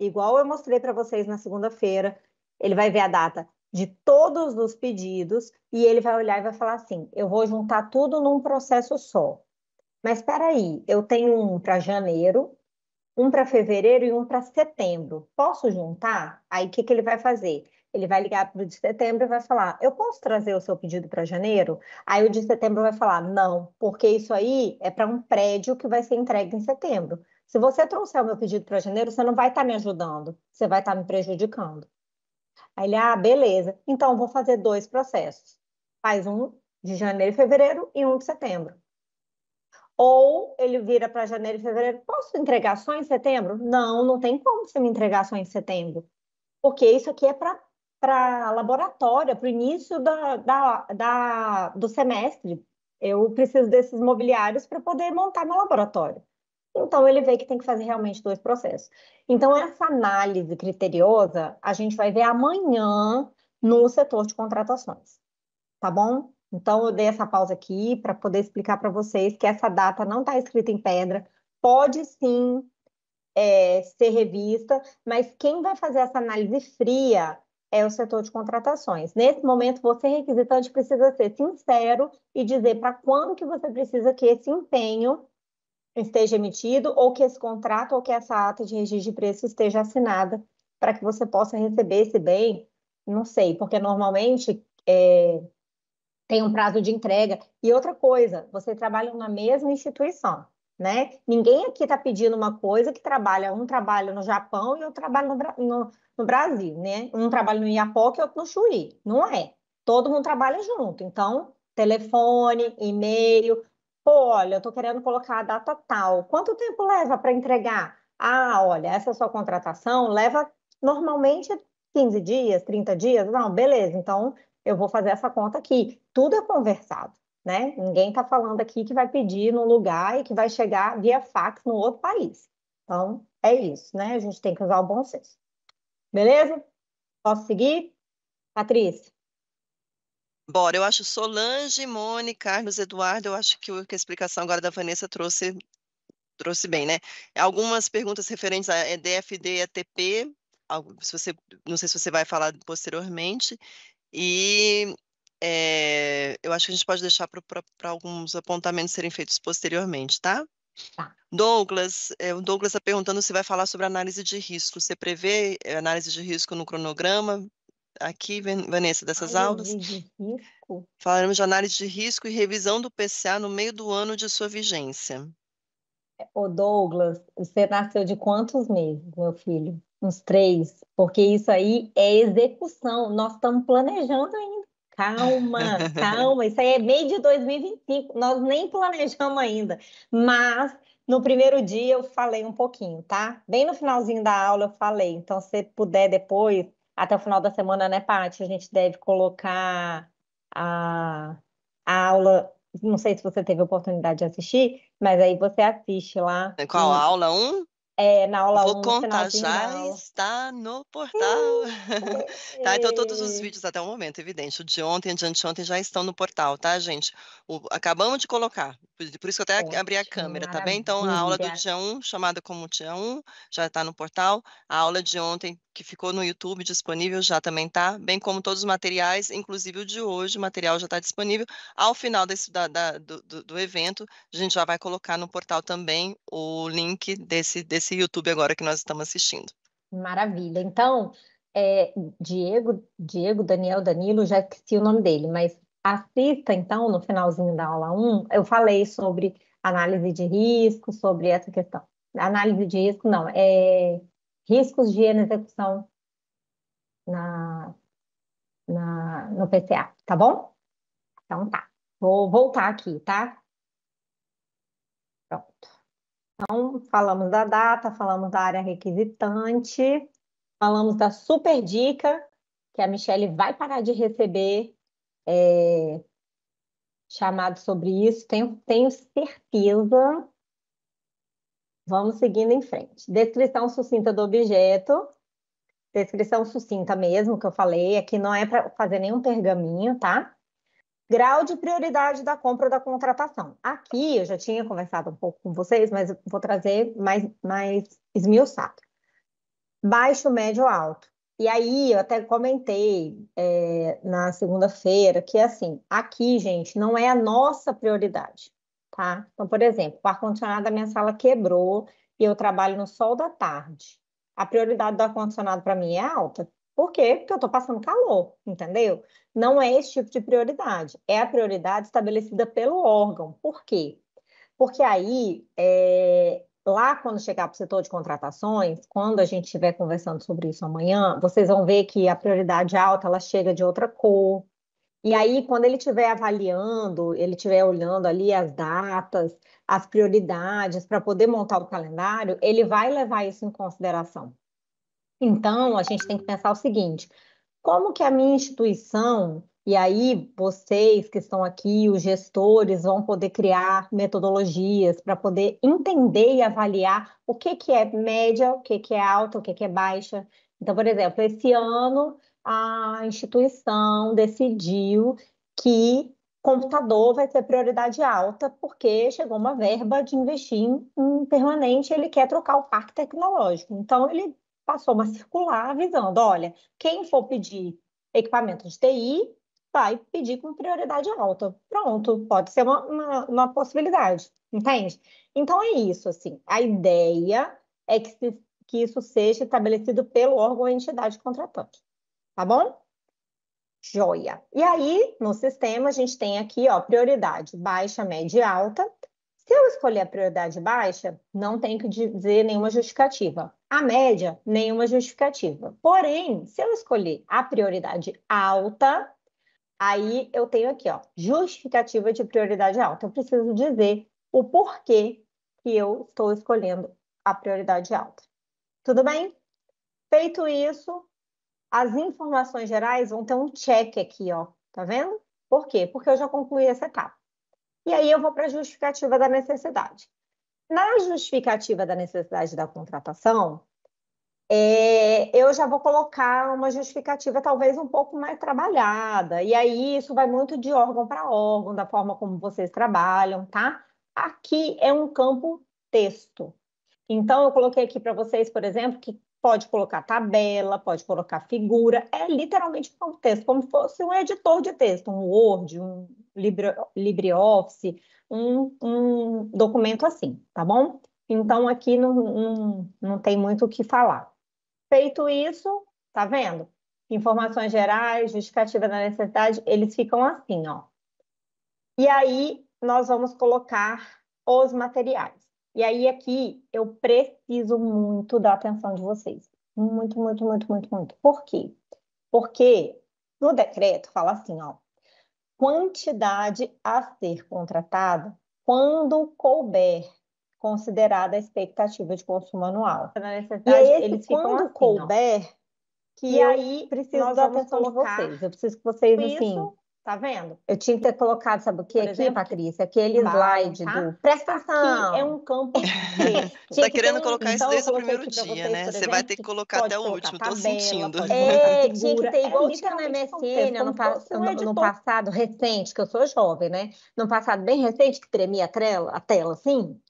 igual eu mostrei para vocês na segunda-feira. Ele vai ver a data de todos os pedidos e ele vai olhar e vai falar assim: eu vou juntar tudo num processo só. Mas espera aí, eu tenho um para janeiro, um para fevereiro e um para setembro. Posso juntar? Aí o que, que ele vai fazer? Ele vai ligar para o de setembro e vai falar: Eu posso trazer o seu pedido para janeiro? Aí o de setembro vai falar: Não, porque isso aí é para um prédio que vai ser entregue em setembro. Se você trouxer o meu pedido para janeiro, você não vai estar tá me ajudando, você vai estar tá me prejudicando. Aí ele: Ah, beleza. Então vou fazer dois processos. Faz um de janeiro e fevereiro e um de setembro. Ou ele vira para janeiro e fevereiro, posso entregar só em setembro? Não, não tem como você me entregar só em setembro. Porque isso aqui é para para laboratório, para o início da, da, da, do semestre. Eu preciso desses mobiliários para poder montar meu laboratório. Então, ele vê que tem que fazer realmente dois processos. Então, essa análise criteriosa, a gente vai ver amanhã no setor de contratações, tá bom? Então, eu dei essa pausa aqui para poder explicar para vocês que essa data não está escrita em pedra, pode sim é, ser revista, mas quem vai fazer essa análise fria é o setor de contratações. Nesse momento, você, requisitante, precisa ser sincero e dizer para quando que você precisa que esse empenho esteja emitido, ou que esse contrato, ou que essa ata de registro de preço esteja assinada, para que você possa receber esse bem, não sei, porque normalmente é, tem um prazo de entrega. E outra coisa, você trabalha na mesma instituição né? Ninguém aqui está pedindo uma coisa que trabalha, um trabalho no Japão e outro trabalho no, no, no Brasil, né? Um trabalho no Iapoque e outro no Chuí. Não é. Todo mundo trabalha junto. Então, telefone, e-mail. Pô, olha, eu estou querendo colocar a data tal. Quanto tempo leva para entregar? Ah, olha, essa sua contratação leva normalmente 15 dias, 30 dias. Não, beleza, então eu vou fazer essa conta aqui. Tudo é conversado né? Ninguém está falando aqui que vai pedir no lugar e que vai chegar via fax no outro país. Então, é isso, né? A gente tem que usar o bom senso. Beleza? Posso seguir? Patrícia? Bora, eu acho Solange, Mone, Carlos, Eduardo, eu acho que a explicação agora da Vanessa trouxe, trouxe bem, né? Algumas perguntas referentes a EDFD é e se você, não sei se você vai falar posteriormente, e é, eu acho que a gente pode deixar para alguns apontamentos serem feitos posteriormente, tá? tá. Douglas, é, o Douglas está perguntando se vai falar sobre análise de risco. Você prevê eh, análise de risco no cronograma? Aqui, Vanessa, dessas análise aulas? De risco? Falaremos de análise de risco e revisão do PCA no meio do ano de sua vigência. Ô Douglas, você nasceu de quantos meses, meu filho? Uns três, porque isso aí é execução. Nós estamos planejando ainda Calma, calma, isso aí é meio de 2025, nós nem planejamos ainda, mas no primeiro dia eu falei um pouquinho, tá? Bem no finalzinho da aula eu falei. Então, se puder depois, até o final da semana, né, Paty? A gente deve colocar a, a aula. Não sei se você teve a oportunidade de assistir, mas aí você assiste lá. Qual e... aula? Um? É, na aula Vou 1, contar, já está no portal. tá, então todos os vídeos até o momento, evidente. O de ontem, de anteontem já estão no portal, tá, gente? O, acabamos de colocar. Por, isso que eu até Ótimo, abri a câmera, maravilha. tá bem? Então, a aula do dia 1, chamada como dia 1, já está no portal. A aula de ontem, que ficou no YouTube disponível, já também está, bem como todos os materiais, inclusive o de hoje, o material já está disponível. Ao final desse, da, da do, do, do evento, a gente já vai colocar no portal também o link desse, desse esse YouTube agora que nós estamos assistindo. Maravilha. Então, é, Diego, Diego, Daniel, Danilo, já esqueci o nome dele, mas assista então no finalzinho da aula 1, eu falei sobre análise de risco, sobre essa questão. Análise de risco, não, é riscos de execução na, na, no PCA, tá bom? Então tá, vou voltar aqui, tá? Pronto. Então, falamos da data, falamos da área requisitante, falamos da super dica que a Michelle vai parar de receber é, chamado sobre isso, tenho, tenho certeza. Vamos seguindo em frente. Descrição sucinta do objeto. Descrição sucinta mesmo, que eu falei. Aqui é não é para fazer nenhum pergaminho, tá? Grau de prioridade da compra da contratação. Aqui eu já tinha conversado um pouco com vocês, mas vou trazer mais, mais esmiuçado. Baixo, médio, alto. E aí eu até comentei é, na segunda-feira que assim, aqui, gente, não é a nossa prioridade, tá? Então, por exemplo, o ar-condicionado da minha sala quebrou e eu trabalho no sol da tarde. A prioridade do ar-condicionado para mim é alta, por quê? Porque eu estou passando calor, entendeu? Não é esse tipo de prioridade. É a prioridade estabelecida pelo órgão. Por quê? Porque aí, é, lá quando chegar para o setor de contratações, quando a gente estiver conversando sobre isso amanhã, vocês vão ver que a prioridade alta ela chega de outra cor. E aí, quando ele estiver avaliando, ele estiver olhando ali as datas, as prioridades para poder montar o calendário, ele vai levar isso em consideração. Então, a gente tem que pensar o seguinte: como que a minha instituição, e aí vocês que estão aqui, os gestores, vão poder criar metodologias para poder entender e avaliar o que, que é média, o que, que é alta, o que, que é baixa. Então, por exemplo, esse ano a instituição decidiu que computador vai ser prioridade alta, porque chegou uma verba de investir em permanente, ele quer trocar o parque tecnológico. Então, ele passou uma circular avisando: olha, quem for pedir equipamento de TI vai pedir com prioridade alta. Pronto, pode ser uma, uma, uma possibilidade, entende? Então é isso, assim, a ideia é que, se, que isso seja estabelecido pelo órgão ou entidade contratante, tá bom? Joia. E aí, no sistema, a gente tem aqui, ó, prioridade baixa, média e alta. Se eu escolher a prioridade baixa, não tem que dizer nenhuma justificativa. A média, nenhuma justificativa. Porém, se eu escolher a prioridade alta, aí eu tenho aqui, ó, justificativa de prioridade alta. Eu preciso dizer o porquê que eu estou escolhendo a prioridade alta. Tudo bem? Feito isso, as informações gerais vão ter um check aqui, ó. Tá vendo? Por quê? Porque eu já concluí essa etapa. E aí eu vou para a justificativa da necessidade. Na justificativa da necessidade da contratação, é, eu já vou colocar uma justificativa talvez um pouco mais trabalhada. E aí isso vai muito de órgão para órgão, da forma como vocês trabalham, tá? Aqui é um campo texto. Então eu coloquei aqui para vocês, por exemplo, que pode colocar tabela, pode colocar figura, é literalmente um campo texto, como se fosse um editor de texto, um Word, um LibreOffice, um, um documento assim, tá bom? Então, aqui não, não, não tem muito o que falar. Feito isso, tá vendo? Informações gerais, justificativa da necessidade, eles ficam assim, ó. E aí, nós vamos colocar os materiais. E aí, aqui, eu preciso muito da atenção de vocês. Muito, muito, muito, muito, muito. Por quê? Porque no decreto fala assim, ó, quantidade a ser contratada quando couber, considerada a expectativa de consumo anual. É e é aí, eles quando assim, couber, ó. que e aí preciso da atenção de vocês. Eu preciso que vocês, Isso, assim, Tá vendo? Eu tinha que ter colocado, sabe o que aqui, exemplo, Patrícia? Aquele vai, slide tá? do. Presta atenção! Aqui é um campo. Você tá querendo colocar então, isso desde o primeiro dia, vocês, né? Você exemplo, vai ter que colocar até o último, cabelo, tô sentindo. É, tinha que ter igual é, na MSN, é no, no, no, passado recente, que eu sou jovem, né? No passado bem recente, que tremia a tela, a tela assim.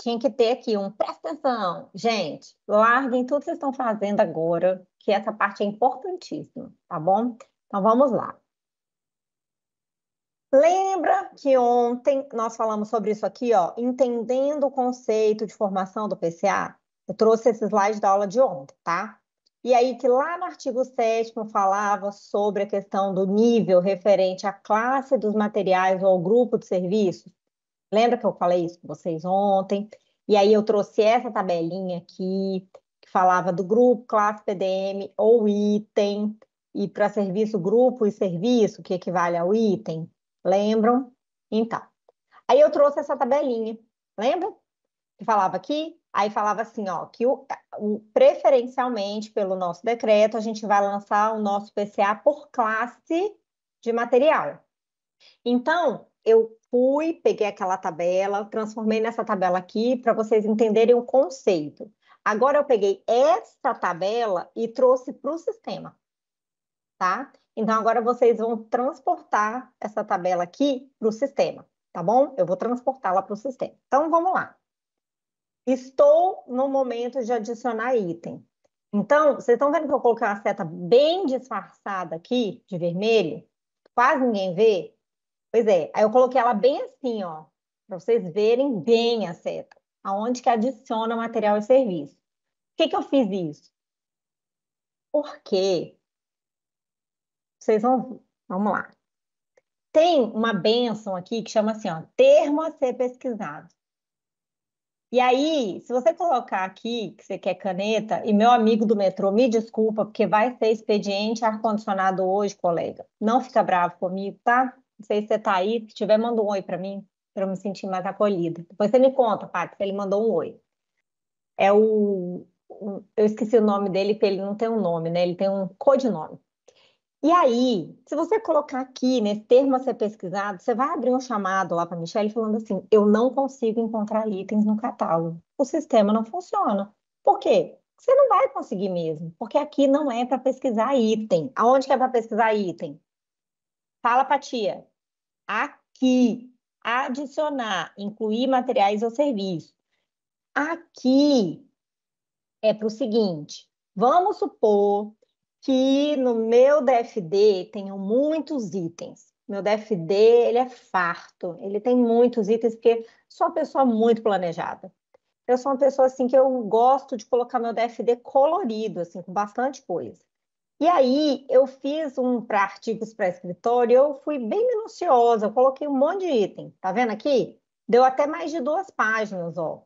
Tinha que ter aqui um presta atenção, gente, larguem tudo que vocês estão fazendo agora, que essa parte é importantíssima, tá bom? Então vamos lá. Lembra que ontem nós falamos sobre isso aqui, ó, entendendo o conceito de formação do PCA? Eu trouxe esse slide da aula de ontem, tá? E aí que lá no artigo 7 falava sobre a questão do nível referente à classe dos materiais ou ao grupo de serviços. Lembra que eu falei isso com vocês ontem? E aí eu trouxe essa tabelinha aqui, que falava do grupo, classe PDM ou item, e para serviço, grupo e serviço, que equivale ao item. Lembram? Então. Aí eu trouxe essa tabelinha, lembra? Que falava aqui, aí falava assim, ó, que o, o, preferencialmente pelo nosso decreto, a gente vai lançar o nosso PCA por classe de material. Então, eu fui, peguei aquela tabela, transformei nessa tabela aqui para vocês entenderem o conceito. Agora eu peguei essa tabela e trouxe para o sistema, tá? Então, agora vocês vão transportar essa tabela aqui para o sistema, tá bom? Eu vou transportá-la para o sistema. Então, vamos lá. Estou no momento de adicionar item. Então, vocês estão vendo que eu coloquei uma seta bem disfarçada aqui, de vermelho? Quase ninguém vê? Pois é, aí eu coloquei ela bem assim, ó, para vocês verem bem a seta, aonde que adiciona material e serviço. Por que, que eu fiz isso? Porque vocês vão. Vamos lá. Tem uma benção aqui que chama assim, ó, termo a ser pesquisado. E aí, se você colocar aqui que você quer caneta, e meu amigo do metrô, me desculpa, porque vai ser expediente ar-condicionado hoje, colega. Não fica bravo comigo, tá? Não sei se você tá aí. Se tiver, manda um oi para mim, para eu me sentir mais acolhida. Depois você me conta, Paty, se ele mandou um oi. É o. Eu esqueci o nome dele, porque ele não tem um nome, né? Ele tem um codinome. E aí, se você colocar aqui nesse termo a ser pesquisado, você vai abrir um chamado lá para a Michelle falando assim: eu não consigo encontrar itens no catálogo. O sistema não funciona. Por quê? Você não vai conseguir mesmo, porque aqui não é para pesquisar item. Aonde que é para pesquisar item? Fala para tia. Aqui. Adicionar, incluir materiais ou serviços. Aqui é para o seguinte: vamos supor que no meu DFD tenham muitos itens. Meu DFD ele é farto, ele tem muitos itens porque sou uma pessoa muito planejada. Eu sou uma pessoa assim que eu gosto de colocar meu DFD colorido, assim, com bastante coisa. E aí eu fiz um para artigos para escritório, eu fui bem minuciosa, eu coloquei um monte de item. Tá vendo aqui? Deu até mais de duas páginas, ó.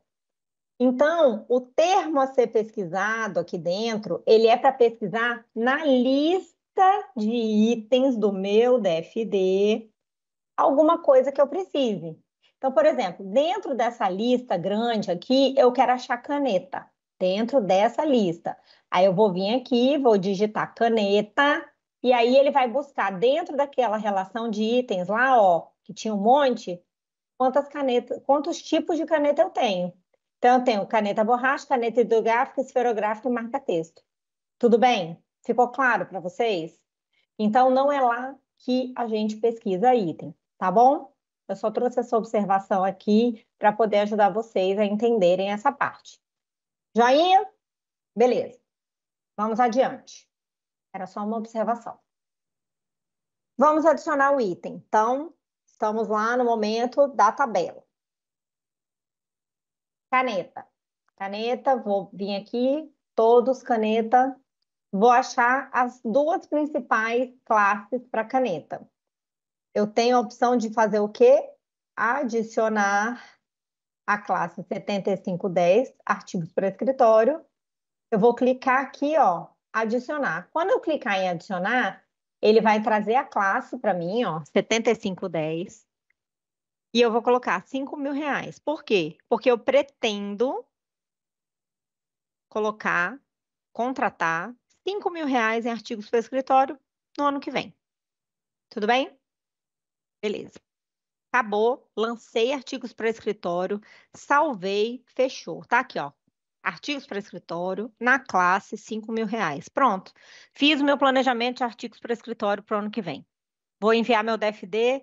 Então, o termo a ser pesquisado aqui dentro, ele é para pesquisar na lista de itens do meu DFD alguma coisa que eu precise. Então, por exemplo, dentro dessa lista grande aqui, eu quero achar caneta. Dentro dessa lista. Aí eu vou vir aqui, vou digitar caneta, e aí ele vai buscar dentro daquela relação de itens lá, ó, que tinha um monte, quantas canetas, quantos tipos de caneta eu tenho. Então, eu tenho caneta borracha, caneta hidrográfica, esferográfica e marca-texto. Tudo bem? Ficou claro para vocês? Então, não é lá que a gente pesquisa item, tá bom? Eu só trouxe essa observação aqui para poder ajudar vocês a entenderem essa parte. Joinha? Beleza. Vamos adiante. Era só uma observação. Vamos adicionar o item. Então, estamos lá no momento da tabela caneta. Caneta, vou vir aqui, todos caneta, vou achar as duas principais classes para caneta. Eu tenho a opção de fazer o quê? Adicionar a classe 7510, artigos para escritório. Eu vou clicar aqui, ó, adicionar. Quando eu clicar em adicionar, ele vai trazer a classe para mim, ó, 7510 e eu vou colocar 5 mil reais. Por quê? Porque eu pretendo colocar, contratar 5 mil reais em artigos para escritório no ano que vem. Tudo bem? Beleza. Acabou, lancei artigos para escritório, salvei, fechou. Tá aqui, ó. Artigos para escritório, na classe, 5 mil reais. Pronto. Fiz o meu planejamento de artigos para escritório para o ano que vem. Vou enviar meu DFD,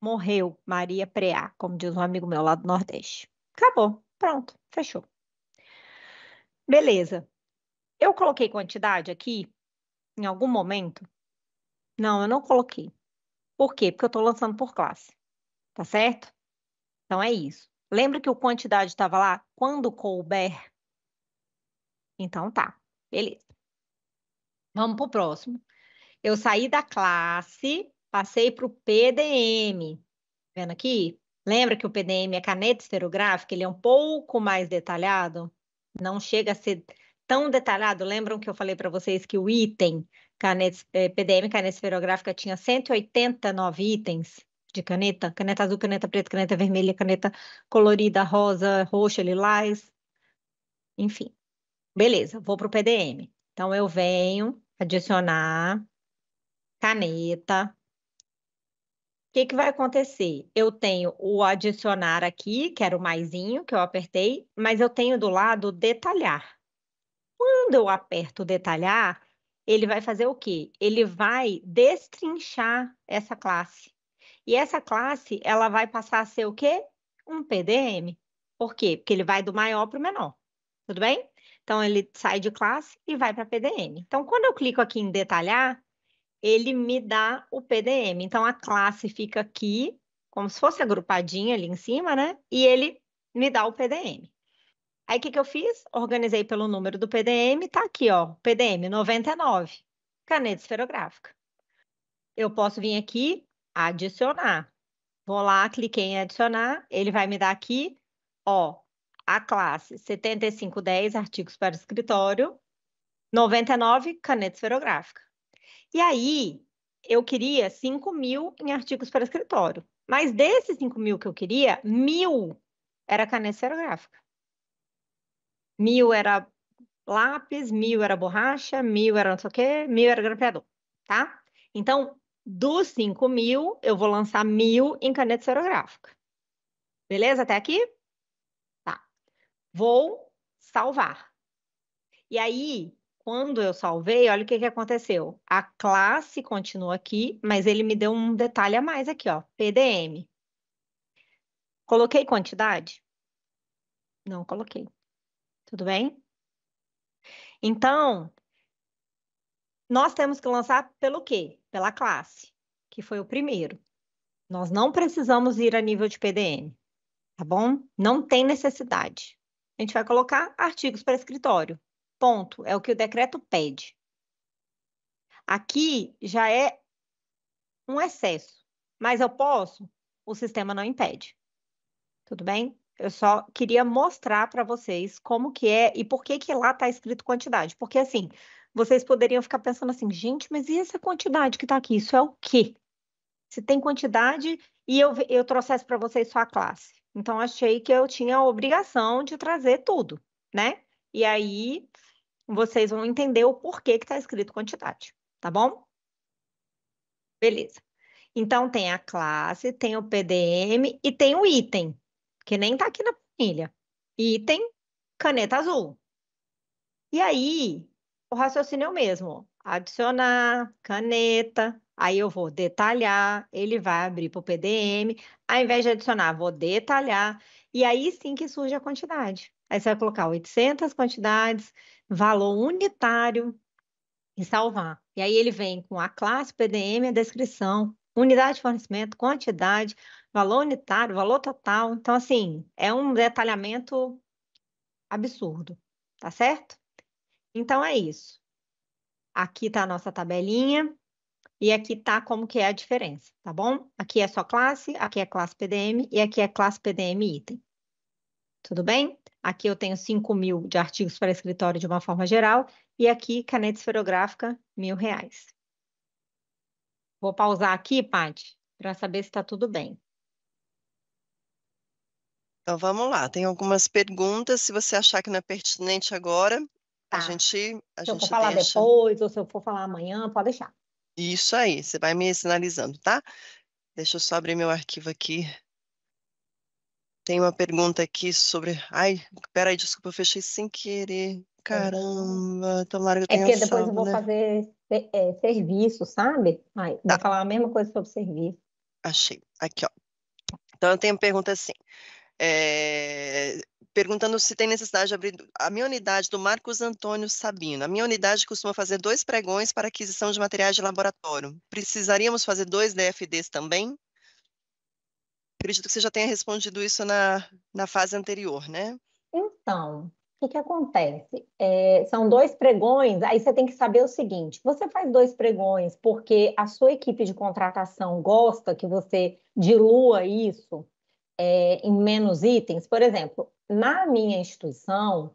Morreu Maria Preá, como diz um amigo meu lá do Nordeste. Acabou, pronto, fechou. Beleza. Eu coloquei quantidade aqui em algum momento? Não, eu não coloquei. Por quê? Porque eu estou lançando por classe. Tá certo? Então é isso. Lembra que o quantidade estava lá quando couber? Então tá. Beleza. Vamos para o próximo. Eu saí da classe passei para o PDM. Vendo aqui? Lembra que o PDM é caneta esferográfica? Ele é um pouco mais detalhado? Não chega a ser tão detalhado. Lembram que eu falei para vocês que o item caneta, é, PDM caneta esferográfica tinha 189 itens de caneta? Caneta azul, caneta preta, caneta vermelha, caneta colorida, rosa, roxa, lilás. Enfim. Beleza, vou para o PDM. Então, eu venho adicionar caneta que, que vai acontecer? Eu tenho o adicionar aqui, que era o maisinho que eu apertei, mas eu tenho do lado detalhar. Quando eu aperto detalhar, ele vai fazer o quê? Ele vai destrinchar essa classe. E essa classe, ela vai passar a ser o quê? Um PDM. Por quê? Porque ele vai do maior para o menor. Tudo bem? Então, ele sai de classe e vai para PDM. Então, quando eu clico aqui em detalhar, ele me dá o PDM. Então a classe fica aqui, como se fosse agrupadinha ali em cima, né? E ele me dá o PDM. Aí o que, que eu fiz? Organizei pelo número do PDM, tá aqui, ó, PDM 99, caneta esferográfica. Eu posso vir aqui, adicionar. Vou lá, cliquei em adicionar, ele vai me dar aqui, ó, a classe 7510, artigos para escritório, 99, caneta esferográfica. E aí, eu queria 5 mil em artigos para escritório. Mas desses 5 mil que eu queria, mil era caneta serográfica. Mil era lápis, mil era borracha, mil era não sei o quê, mil era grampeador, tá? Então, dos 5 mil, eu vou lançar mil em caneta serográfica. Beleza até aqui? Tá. Vou salvar. E aí, quando eu salvei, olha o que, que aconteceu. A classe continua aqui, mas ele me deu um detalhe a mais aqui, ó. PDM. Coloquei quantidade? Não coloquei. Tudo bem? Então, nós temos que lançar pelo quê? Pela classe, que foi o primeiro. Nós não precisamos ir a nível de PDM, tá bom? Não tem necessidade. A gente vai colocar artigos para escritório. Ponto. É o que o decreto pede. Aqui já é um excesso, mas eu posso? O sistema não impede. Tudo bem? Eu só queria mostrar para vocês como que é e por que que lá está escrito quantidade. Porque assim, vocês poderiam ficar pensando assim, gente, mas e essa quantidade que está aqui? Isso é o quê? Se tem quantidade e eu, eu trouxesse para vocês só a classe. Então, achei que eu tinha a obrigação de trazer tudo, né? E aí vocês vão entender o porquê que está escrito quantidade, tá bom? Beleza. Então tem a classe, tem o PDM e tem o item, que nem está aqui na planilha. Item, caneta azul. E aí, o raciocínio é o mesmo. Adicionar, caneta, aí eu vou detalhar, ele vai abrir para o PDM. Ao invés de adicionar, vou detalhar. E aí sim que surge a quantidade. Aí você vai colocar 800 quantidades, valor unitário e salvar. E aí ele vem com a classe PDM, a descrição, unidade de fornecimento, quantidade, valor unitário, valor total. Então, assim, é um detalhamento absurdo, tá certo? Então, é isso. Aqui está a nossa tabelinha e aqui está como que é a diferença, tá bom? Aqui é só classe, aqui é classe PDM e aqui é classe PDM item. Tudo bem? Aqui eu tenho 5 mil de artigos para escritório de uma forma geral, e aqui caneta esferográfica, mil reais. Vou pausar aqui, Paty, para saber se está tudo bem. Então vamos lá, tem algumas perguntas. Se você achar que não é pertinente agora, tá. a gente. A se gente eu for falar deixa... depois, ou se eu for falar amanhã, pode deixar. Isso aí, você vai me sinalizando, tá? Deixa eu só abrir meu arquivo aqui tem uma pergunta aqui sobre. Ai, peraí, desculpa, eu fechei sem querer. Caramba, tomara que eu é tenha É que depois eu vou né? fazer é, serviço, sabe? Ai, vou tá. falar a mesma coisa sobre serviço. Achei. Aqui, ó. Então eu tenho uma pergunta assim. É... Perguntando se tem necessidade de abrir a minha unidade do Marcos Antônio Sabino. A minha unidade costuma fazer dois pregões para aquisição de materiais de laboratório. Precisaríamos fazer dois DFDs também? acredito que você já tenha respondido isso na, na fase anterior, né? Então, o que, que acontece? É, são dois pregões, aí você tem que saber o seguinte: você faz dois pregões porque a sua equipe de contratação gosta que você dilua isso é, em menos itens. Por exemplo, na minha instituição,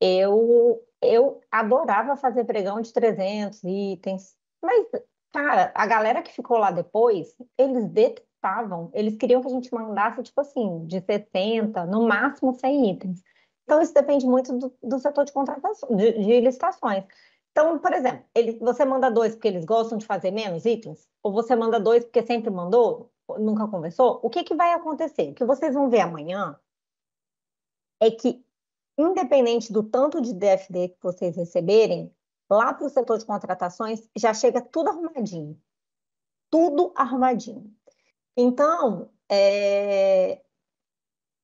eu, eu adorava fazer pregão de 300 itens, mas, cara, a galera que ficou lá depois, eles detestaram estavam Eles queriam que a gente mandasse, tipo assim, de 70, no máximo 100 itens. Então, isso depende muito do, do setor de contratação, de, de licitações. Então, por exemplo, ele, você manda dois porque eles gostam de fazer menos itens? Ou você manda dois porque sempre mandou, nunca conversou? O que, que vai acontecer? O que vocês vão ver amanhã é que, independente do tanto de DFD que vocês receberem, lá para o setor de contratações já chega tudo arrumadinho. Tudo arrumadinho. Então, é...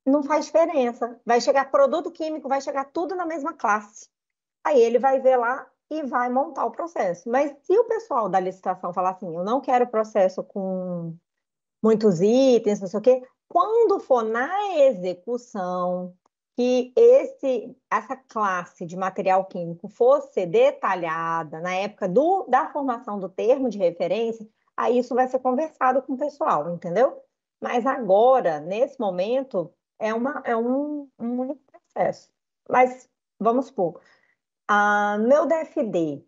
não faz diferença. Vai chegar produto químico, vai chegar tudo na mesma classe. Aí ele vai ver lá e vai montar o processo. Mas se o pessoal da licitação falar assim, eu não quero processo com muitos itens, não sei o quê, quando for na execução que esse, essa classe de material químico fosse detalhada na época do, da formação do termo de referência, aí isso vai ser conversado com o pessoal, entendeu? Mas agora, nesse momento, é, uma, é um, um único processo. Mas vamos supor, meu DFD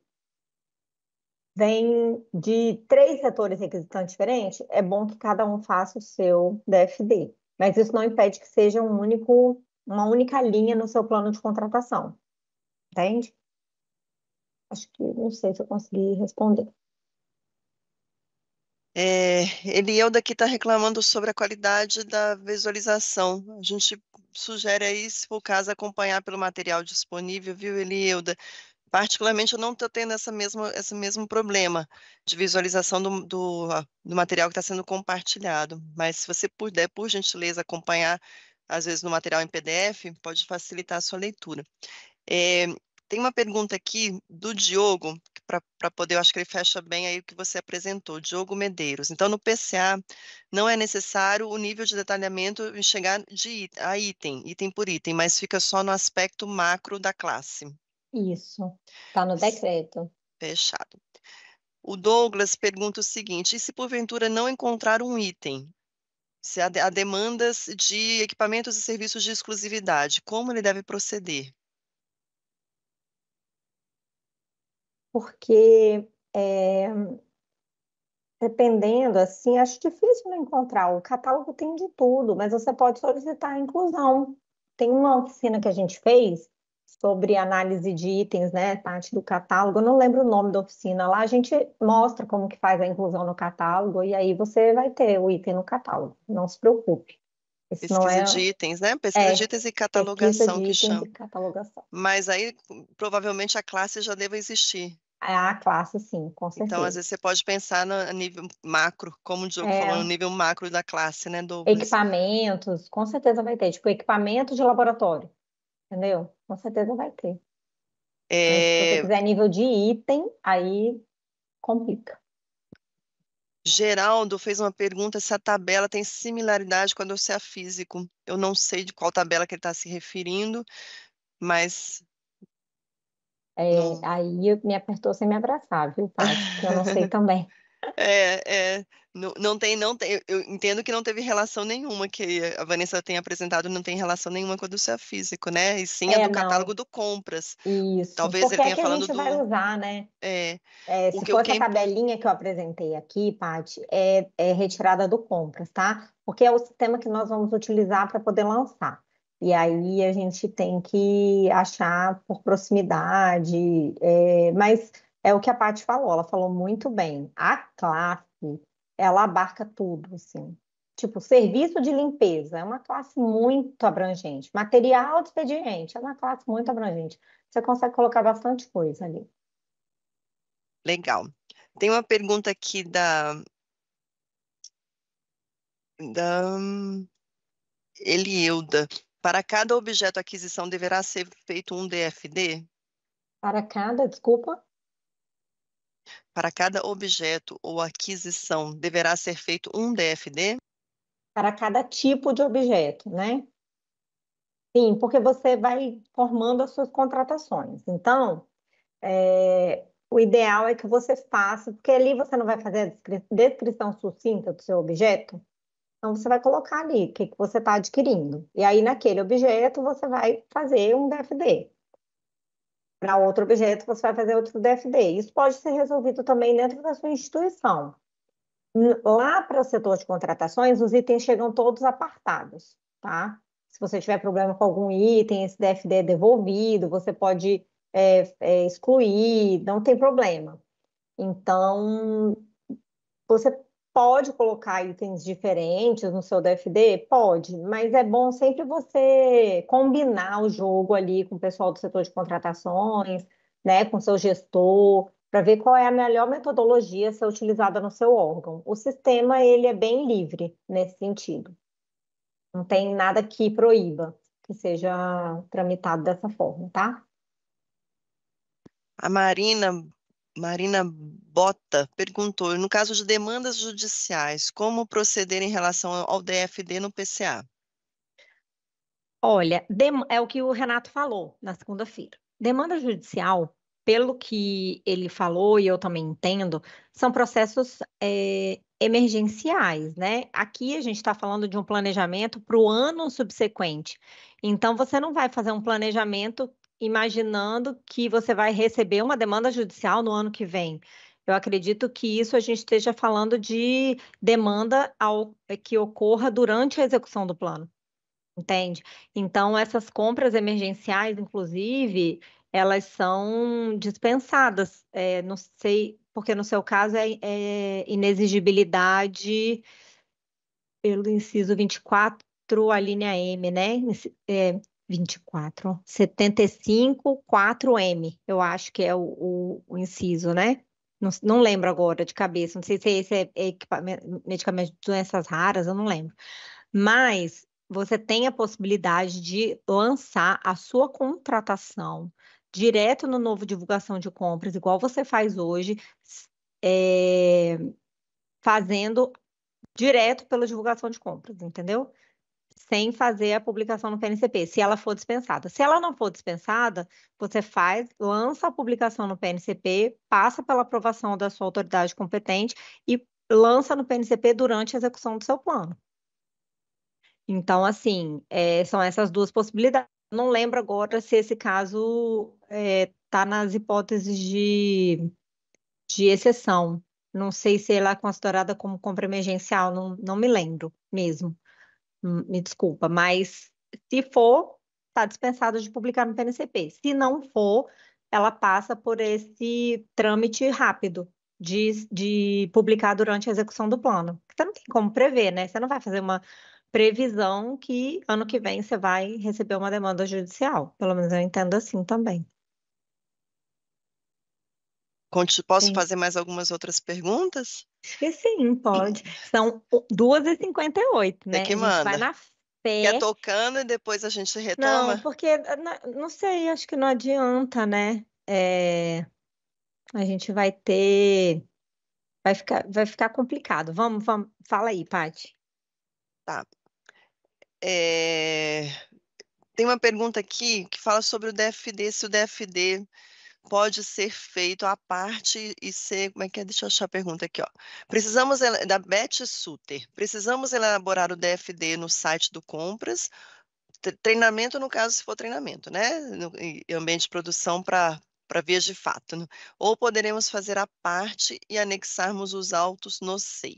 vem de três setores requisitantes diferentes, é bom que cada um faça o seu DFD. Mas isso não impede que seja um único, uma única linha no seu plano de contratação. Entende? Acho que não sei se eu consegui responder. É, Elielda aqui está reclamando sobre a qualidade da visualização. A gente sugere aí, se for o caso, acompanhar pelo material disponível, viu, Elielda? Particularmente, eu não estou tendo essa mesma, esse mesmo problema de visualização do, do, do material que está sendo compartilhado. Mas se você puder, por gentileza, acompanhar, às vezes, no material em PDF, pode facilitar a sua leitura. É, tem uma pergunta aqui do Diogo, para poder, eu acho que ele fecha bem aí o que você apresentou, Diogo Medeiros. Então, no PCA, não é necessário o nível de detalhamento chegar de, a item, item por item, mas fica só no aspecto macro da classe. Isso, está no decreto. Fechado. O Douglas pergunta o seguinte: e se porventura não encontrar um item, se há demandas de equipamentos e serviços de exclusividade, como ele deve proceder? porque é, dependendo, assim, acho difícil encontrar. O catálogo tem de tudo, mas você pode solicitar a inclusão. Tem uma oficina que a gente fez sobre análise de itens, né, parte do catálogo. Eu não lembro o nome da oficina lá. A gente mostra como que faz a inclusão no catálogo e aí você vai ter o item no catálogo. Não se preocupe pesquisa é... de itens, né? É, pesquisa é, de itens e catalogação que chama. catalogação. Mas aí provavelmente a classe já deva existir. É, a classe, sim, com certeza. Então, às vezes, você pode pensar no nível macro, como o Diogo é. falou, no nível macro da classe, né, Equipamentos, com certeza vai ter. Tipo, equipamento de laboratório, entendeu? Com certeza vai ter. É... Então, se você quiser nível de item, aí complica. Geraldo fez uma pergunta se a tabela tem similaridade com a do físico, Eu não sei de qual tabela que ele está se referindo, mas. É, aí me apertou sem me abraçar, viu, Paty? Eu não sei também. É, é, não, não, tem, não tem. Eu entendo que não teve relação nenhuma que a Vanessa tem apresentado, não tem relação nenhuma com a do seu físico, né? E sim é, do não. catálogo do compras. Isso. Talvez ele é tenha é que falando a gente do... vai usar, né? É. é se o que a tabelinha que eu apresentei aqui, Paty, é, é retirada do compras, tá? Porque é o sistema que nós vamos utilizar para poder lançar. E aí a gente tem que achar por proximidade, é, mas é o que a Paty falou, ela falou muito bem. A classe, ela abarca tudo, assim. Tipo, serviço de limpeza é uma classe muito abrangente. Material de expediente é uma classe muito abrangente. Você consegue colocar bastante coisa ali. Legal. Tem uma pergunta aqui da. Da. Eliilda. Para cada objeto aquisição deverá ser feito um DFD? Para cada, desculpa? Para cada objeto ou aquisição, deverá ser feito um DFD? Para cada tipo de objeto, né? Sim, porque você vai formando as suas contratações. Então, é, o ideal é que você faça, porque ali você não vai fazer a descri descrição sucinta do seu objeto. Então, você vai colocar ali o que, que você está adquirindo. E aí, naquele objeto, você vai fazer um DFD para outro objeto, você vai fazer outro DFD. Isso pode ser resolvido também dentro da sua instituição. Lá para o setor de contratações, os itens chegam todos apartados, tá? Se você tiver problema com algum item, esse DFD é devolvido, você pode é, é, excluir, não tem problema. Então, você pode colocar itens diferentes no seu DFD? Pode, mas é bom sempre você combinar o jogo ali com o pessoal do setor de contratações, né, com seu gestor, para ver qual é a melhor metodologia a ser utilizada no seu órgão. O sistema ele é bem livre nesse sentido. Não tem nada que proíba que seja tramitado dessa forma, tá? A Marina Marina Bota perguntou: no caso de demandas judiciais, como proceder em relação ao DFD no PCA? Olha, é o que o Renato falou na segunda-feira. Demanda judicial, pelo que ele falou e eu também entendo, são processos é, emergenciais, né? Aqui a gente está falando de um planejamento para o ano subsequente. Então, você não vai fazer um planejamento imaginando que você vai receber uma demanda judicial no ano que vem. Eu acredito que isso a gente esteja falando de demanda ao, eh, que ocorra durante a execução do plano, entende? Então, essas compras emergenciais, inclusive, elas são dispensadas. É, não sei, porque no seu caso é, é inexigibilidade pelo inciso 24, a linha M, né? É, 24, 75, 4M, eu acho que é o, o, o inciso, né? Não, não, lembro agora de cabeça, não sei se esse é, é medicamento de doenças raras, eu não lembro. Mas você tem a possibilidade de lançar a sua contratação direto no novo divulgação de compras, igual você faz hoje, é, fazendo direto pela divulgação de compras, entendeu? sem fazer a publicação no PNCP, se ela for dispensada. Se ela não for dispensada, você faz, lança a publicação no PNCP, passa pela aprovação da sua autoridade competente e lança no PNCP durante a execução do seu plano. Então, assim, é, são essas duas possibilidades. Não lembro agora se esse caso está é, tá nas hipóteses de, de exceção. Não sei se ela é considerada como compra emergencial, não, não me lembro mesmo. Hum, me desculpa, mas se for, está dispensada de publicar no PNCP. Se não for, ela passa por esse trâmite rápido de, de publicar durante a execução do plano. Você não tem como prever, né? Você não vai fazer uma previsão que ano que vem você vai receber uma demanda judicial. Pelo menos eu entendo assim também. Posso sim. fazer mais algumas outras perguntas? E sim, pode. São 2h58, né? É que manda. vai na fé. Quer tocando e depois a gente retoma? Não, porque, eh, não sei, acho que não adianta, né? É... A gente vai ter... Vai ficar, vai ficar complicado. Vamos, vamos. Fala aí, Paty. Tá. É... Tem uma pergunta aqui que fala sobre o DFD, se o DFD pode ser feito à parte e ser, como é que é? Deixa eu achar a pergunta aqui, ó. Precisamos, da Beth Suter, precisamos elaborar o DFD no site do Compras, treinamento no caso se for treinamento, né? No, ambiente de produção para para vias de fato, né? ou poderemos fazer a parte e anexarmos os autos no SEI.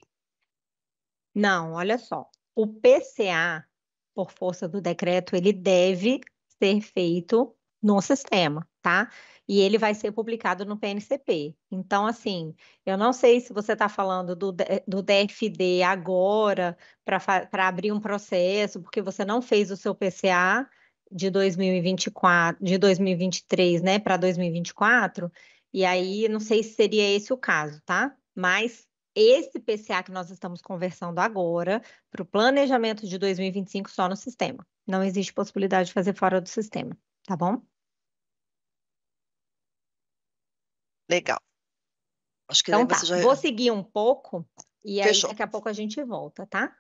Não, olha só. O PCA, por força do decreto, ele deve ser feito no sistema, tá? E ele vai ser publicado no PNCP. Então, assim, eu não sei se você está falando do, do DFD agora para abrir um processo, porque você não fez o seu PCA de 2024, de 2023, né, para 2024. E aí, não sei se seria esse o caso, tá? Mas esse PCA que nós estamos conversando agora, para o planejamento de 2025 só no sistema. Não existe possibilidade de fazer fora do sistema, tá bom? Legal. Acho que então, tá. já... Vou seguir um pouco e Fechou. aí daqui a pouco a gente volta, tá?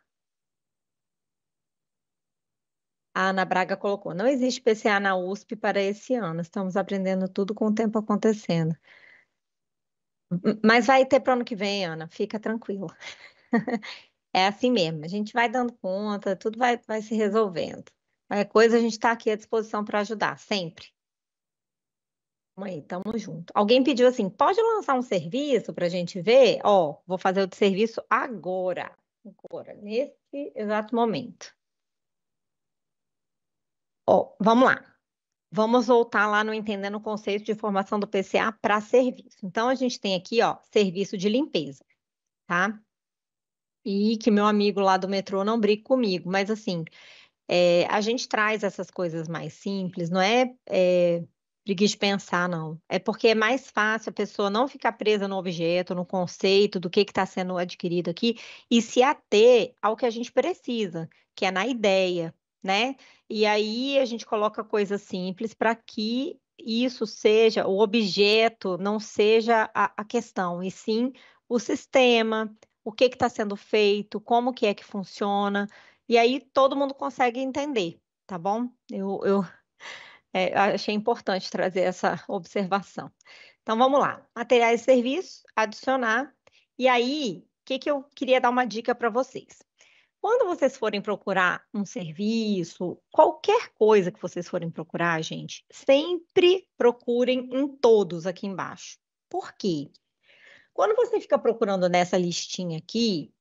A Ana Braga colocou: não existe PCA na USP para esse ano, estamos aprendendo tudo com o tempo acontecendo. Mas vai ter para o ano que vem, Ana, fica tranquila. é assim mesmo, a gente vai dando conta, tudo vai, vai se resolvendo. Qualquer coisa, a gente está aqui à disposição para ajudar, sempre aí, tamo junto. Alguém pediu assim, pode lançar um serviço para a gente ver? Ó, vou fazer o serviço agora, agora, nesse exato momento. Ó, vamos lá. Vamos voltar lá no entendendo o conceito de formação do PCA para serviço. Então a gente tem aqui, ó, serviço de limpeza, tá? E que meu amigo lá do metrô não brigue comigo, mas assim, é, a gente traz essas coisas mais simples, não é, é de pensar não. É porque é mais fácil a pessoa não ficar presa no objeto, no conceito do que está sendo adquirido aqui e se ater ao que a gente precisa, que é na ideia, né? E aí a gente coloca coisas simples para que isso seja o objeto, não seja a, a questão, e sim o sistema, o que está sendo feito, como que é que funciona, e aí todo mundo consegue entender, tá bom? Eu, eu é, achei importante trazer essa observação. Então, vamos lá. Materiais e serviços, adicionar. E aí, o que, que eu queria dar uma dica para vocês? Quando vocês forem procurar um serviço, qualquer coisa que vocês forem procurar, gente, sempre procurem em todos aqui embaixo. Por quê? Quando você fica procurando nessa listinha aqui,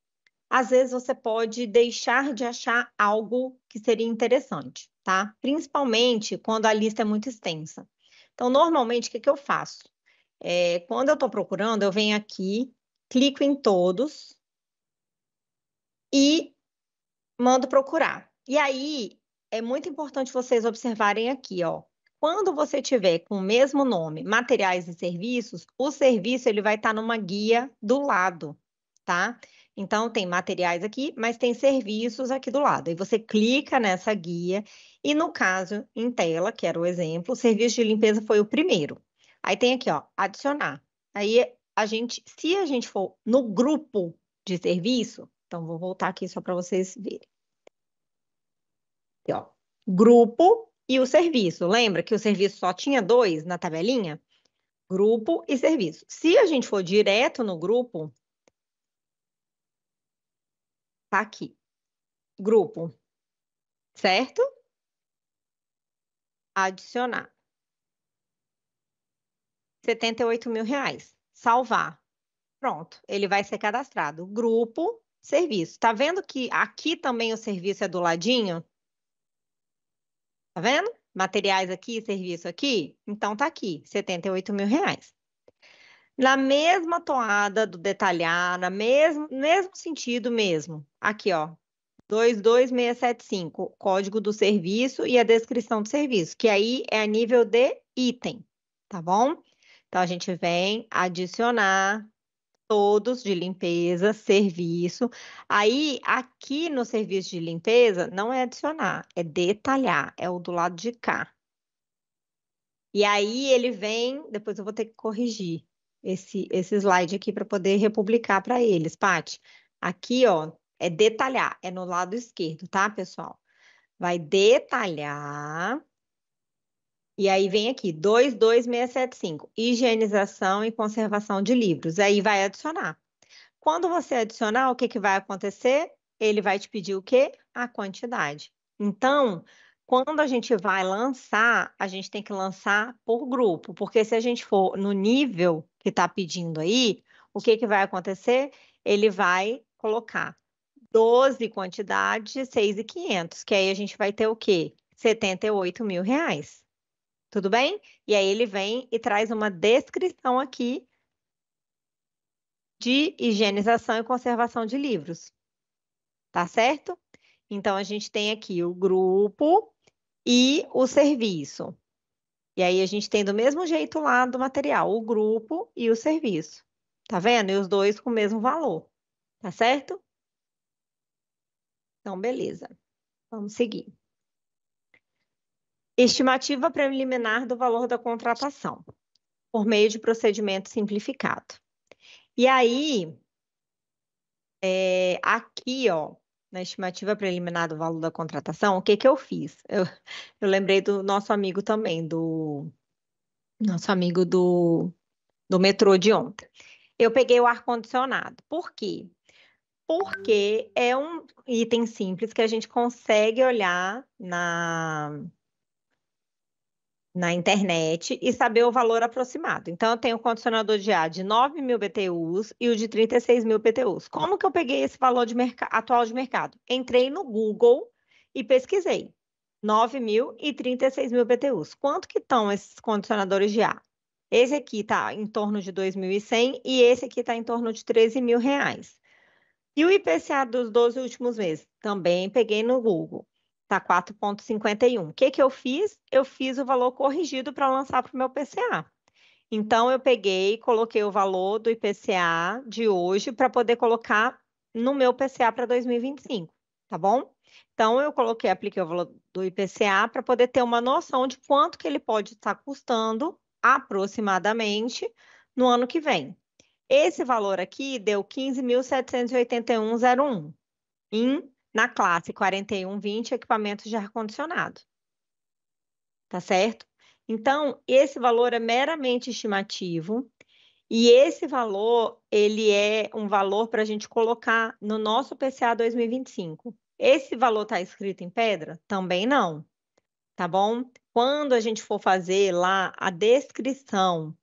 às vezes você pode deixar de achar algo que seria interessante, tá? Principalmente quando a lista é muito extensa. Então, normalmente, o que, que eu faço? É, quando eu estou procurando, eu venho aqui, clico em todos e mando procurar. E aí, é muito importante vocês observarem aqui, ó. Quando você tiver com o mesmo nome, materiais e serviços, o serviço ele vai estar tá numa guia do lado, tá? Então, tem materiais aqui, mas tem serviços aqui do lado. E você clica nessa guia, e no caso, em tela, que era o exemplo, o serviço de limpeza foi o primeiro. Aí tem aqui, ó, adicionar. Aí a gente, se a gente for no grupo de serviço, então vou voltar aqui só para vocês verem. Aqui, ó, grupo e o serviço. Lembra que o serviço só tinha dois na tabelinha? Grupo e serviço. Se a gente for direto no grupo, tá aqui. Grupo. Certo? Adicionar. 78 mil reais. Salvar. Pronto, ele vai ser cadastrado. Grupo, serviço. Tá vendo que aqui também o serviço é do ladinho? Tá vendo? Materiais aqui, serviço aqui. Então tá aqui, 78 mil reais na mesma toada do detalhar, na mesmo, mesmo sentido mesmo. Aqui, ó. 22675, código do serviço e a descrição do serviço, que aí é a nível de item, tá bom? Então, a gente vem adicionar todos de limpeza, serviço. Aí, aqui no serviço de limpeza, não é adicionar, é detalhar, é o do lado de cá. E aí, ele vem, depois eu vou ter que corrigir, esse, esse slide aqui para poder republicar para eles, Pati. Aqui, ó, é detalhar, é no lado esquerdo, tá, pessoal? Vai detalhar. E aí vem aqui, 22675, higienização e conservação de livros. Aí vai adicionar. Quando você adicionar, o que, que vai acontecer? Ele vai te pedir o quê? A quantidade. Então, quando a gente vai lançar, a gente tem que lançar por grupo, porque se a gente for no nível que está pedindo aí, o que, que vai acontecer? Ele vai colocar 12 quantidades 6,500, que aí a gente vai ter o quê? 78 mil reais. Tudo bem? E aí ele vem e traz uma descrição aqui de higienização e conservação de livros. Tá certo? Então, a gente tem aqui o grupo e o serviço. E aí a gente tem do mesmo jeito lá do material, o grupo e o serviço. Tá vendo? E os dois com o mesmo valor. Tá certo? Então, beleza. Vamos seguir. Estimativa preliminar do valor da contratação, por meio de procedimento simplificado. E aí, é, aqui, ó, na estimativa preliminar do valor da contratação, o que, que eu fiz? Eu, eu lembrei do nosso amigo também, do nosso amigo do, do metrô de ontem. Eu peguei o ar-condicionado. Por quê? Porque é um item simples que a gente consegue olhar na, na internet e saber o valor aproximado. Então, eu tenho um condicionador de ar de 9 mil BTUs e o de 36 mil BTUs. Como que eu peguei esse valor de atual de mercado? Entrei no Google e pesquisei 9 mil e 36 mil BTUs. Quanto que estão esses condicionadores de ar? Esse aqui está em torno de 2.100 e esse aqui está em torno de 13 mil reais. E o IPCA dos 12 últimos meses? Também peguei no Google. Tá 4,51. O que, que eu fiz? Eu fiz o valor corrigido para lançar para o meu PCA. Então, eu peguei, coloquei o valor do IPCA de hoje para poder colocar no meu PCA para 2025, tá bom? Então, eu coloquei, apliquei o valor do IPCA para poder ter uma noção de quanto que ele pode estar tá custando aproximadamente no ano que vem. Esse valor aqui deu 15.781,01 em na classe 4120 equipamentos de ar-condicionado. Tá certo? Então, esse valor é meramente estimativo e esse valor, ele é um valor para a gente colocar no nosso PCA 2025. Esse valor está escrito em pedra? Também não, tá bom? Quando a gente for fazer lá a descrição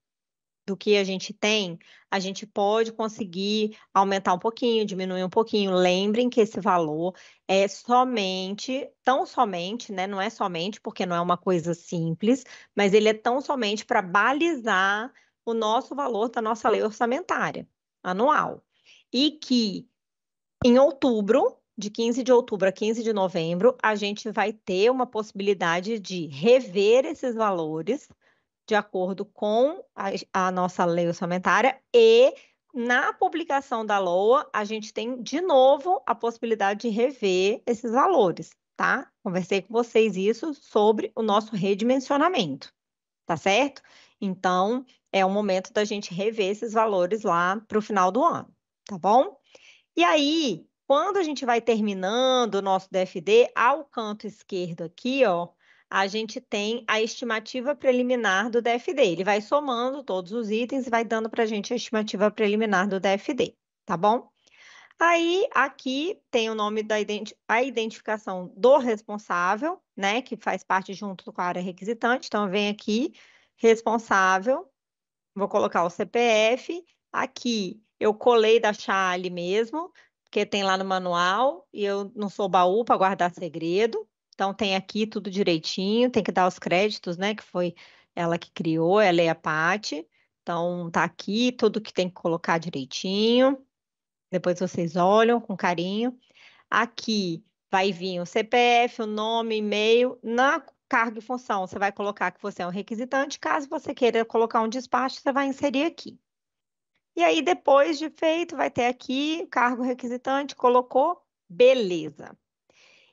do que a gente tem, a gente pode conseguir aumentar um pouquinho, diminuir um pouquinho. Lembrem que esse valor é somente, tão somente, né? Não é somente porque não é uma coisa simples, mas ele é tão somente para balizar o nosso valor da nossa lei orçamentária anual. E que em outubro, de 15 de outubro a 15 de novembro, a gente vai ter uma possibilidade de rever esses valores de acordo com a, a nossa lei orçamentária e na publicação da LOA, a gente tem de novo a possibilidade de rever esses valores, tá? Conversei com vocês isso sobre o nosso redimensionamento, tá certo? Então, é o momento da gente rever esses valores lá para o final do ano, tá bom? E aí, quando a gente vai terminando o nosso DFD, ao canto esquerdo aqui, ó, a gente tem a estimativa preliminar do DFD. Ele vai somando todos os itens e vai dando para a gente a estimativa preliminar do DFD, tá bom? Aí, aqui tem o nome da identi a identificação do responsável, né, que faz parte junto com a área requisitante. Então, vem aqui, responsável, vou colocar o CPF. Aqui, eu colei da Chale mesmo, porque tem lá no manual, e eu não sou baú para guardar segredo, então tem aqui tudo direitinho, tem que dar os créditos, né? Que foi ela que criou, ela é a Pati. Então tá aqui tudo que tem que colocar direitinho. Depois vocês olham com carinho. Aqui vai vir o CPF, o nome, e-mail. Na cargo e função, você vai colocar que você é um requisitante. Caso você queira colocar um despacho, você vai inserir aqui. E aí, depois de feito, vai ter aqui cargo requisitante, colocou, beleza.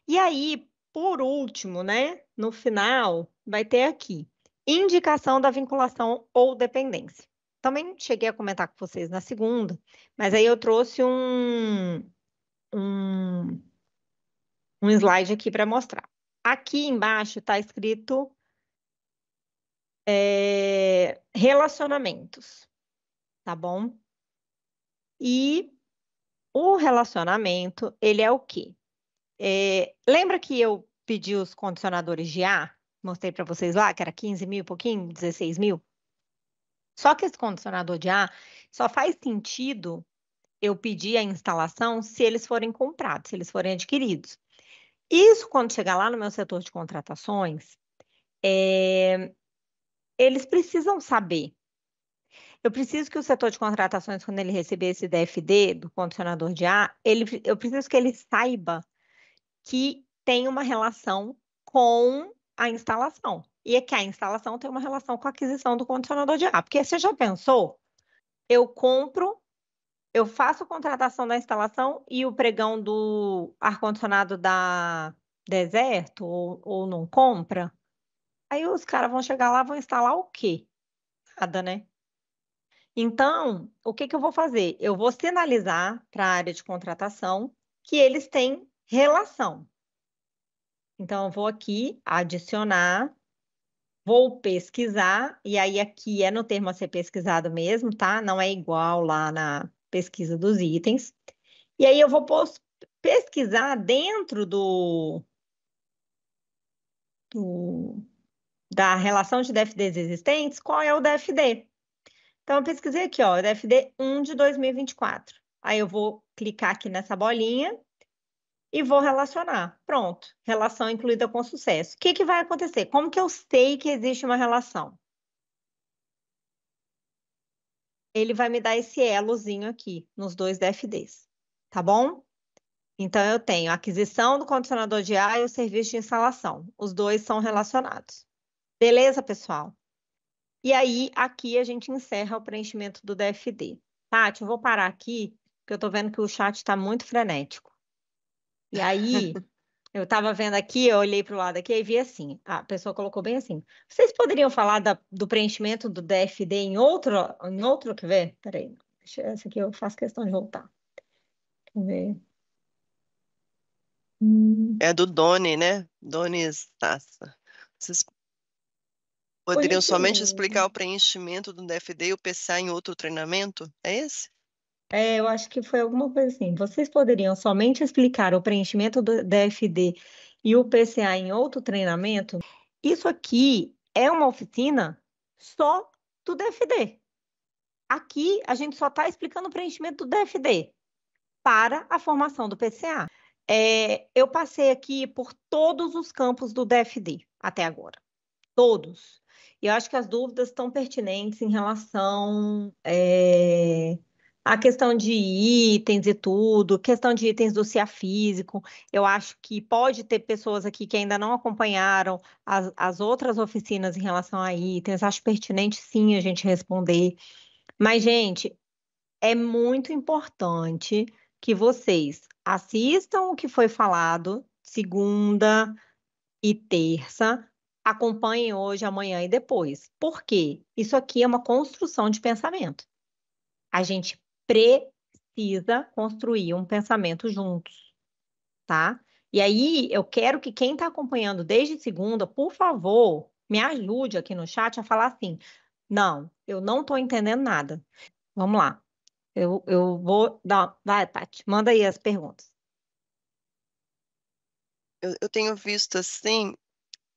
E aí, por último, né, no final, vai ter aqui indicação da vinculação ou dependência. Também cheguei a comentar com vocês na segunda, mas aí eu trouxe um, um, um slide aqui para mostrar. Aqui embaixo está escrito é, relacionamentos, tá bom? E o relacionamento, ele é o quê? É, lembra que eu pedi os condicionadores de ar? Mostrei para vocês lá que era 15 mil, pouquinho, 16 mil. Só que esse condicionador de ar só faz sentido eu pedir a instalação se eles forem comprados, se eles forem adquiridos. Isso, quando chegar lá no meu setor de contratações, é... eles precisam saber. Eu preciso que o setor de contratações, quando ele receber esse DFD do condicionador de ar, ele, eu preciso que ele saiba que tem uma relação com a instalação. E é que a instalação tem uma relação com a aquisição do condicionador de ar. Porque você já pensou? Eu compro, eu faço contratação da instalação e o pregão do ar-condicionado da deserto ou, ou não compra. Aí os caras vão chegar lá, vão instalar o quê? Nada, né? Então, o que, que eu vou fazer? Eu vou sinalizar para a área de contratação que eles têm relação. Então, eu vou aqui adicionar, vou pesquisar, e aí aqui é no termo a ser pesquisado mesmo, tá? Não é igual lá na pesquisa dos itens. E aí eu vou pesquisar dentro do, do da relação de DFDs existentes qual é o DFD. Então, eu pesquisei aqui, ó, DFD 1 de 2024. Aí eu vou clicar aqui nessa bolinha e vou relacionar. Pronto, relação incluída com sucesso. O que, que vai acontecer? Como que eu sei que existe uma relação? Ele vai me dar esse elozinho aqui, nos dois DFDs, tá bom? Então, eu tenho a aquisição do condicionador de ar e o serviço de instalação. Os dois são relacionados. Beleza, pessoal? E aí, aqui a gente encerra o preenchimento do DFD. Tati, eu vou parar aqui, porque eu estou vendo que o chat está muito frenético. E aí, eu estava vendo aqui, eu olhei para o lado aqui e vi assim, a pessoa colocou bem assim. Vocês poderiam falar da, do preenchimento do DFD em outro, em outro, quer ver? Peraí, deixa, essa aqui eu faço questão de voltar. Quer ver? É do Doni, né? Doni Stassa. Vocês poderiam somente explicar o preenchimento do DFD e o PCA em outro treinamento? É esse? É, eu acho que foi alguma coisa assim. Vocês poderiam somente explicar o preenchimento do DFD e o PCA em outro treinamento? Isso aqui é uma oficina só do DFD. Aqui a gente só está explicando o preenchimento do DFD para a formação do PCA. É, eu passei aqui por todos os campos do DFD até agora. Todos. E eu acho que as dúvidas estão pertinentes em relação. É a questão de itens e tudo, questão de itens do CIA físico, eu acho que pode ter pessoas aqui que ainda não acompanharam as, as outras oficinas em relação a itens, acho pertinente sim a gente responder. Mas, gente, é muito importante que vocês assistam o que foi falado segunda e terça, acompanhem hoje, amanhã e depois. Por quê? Isso aqui é uma construção de pensamento. A gente precisa construir um pensamento juntos, tá? E aí, eu quero que quem está acompanhando desde segunda, por favor, me ajude aqui no chat a falar assim: não, eu não estou entendendo nada. Vamos lá. Eu, eu vou dar. Vai, Tati. manda aí as perguntas. Eu, eu tenho visto assim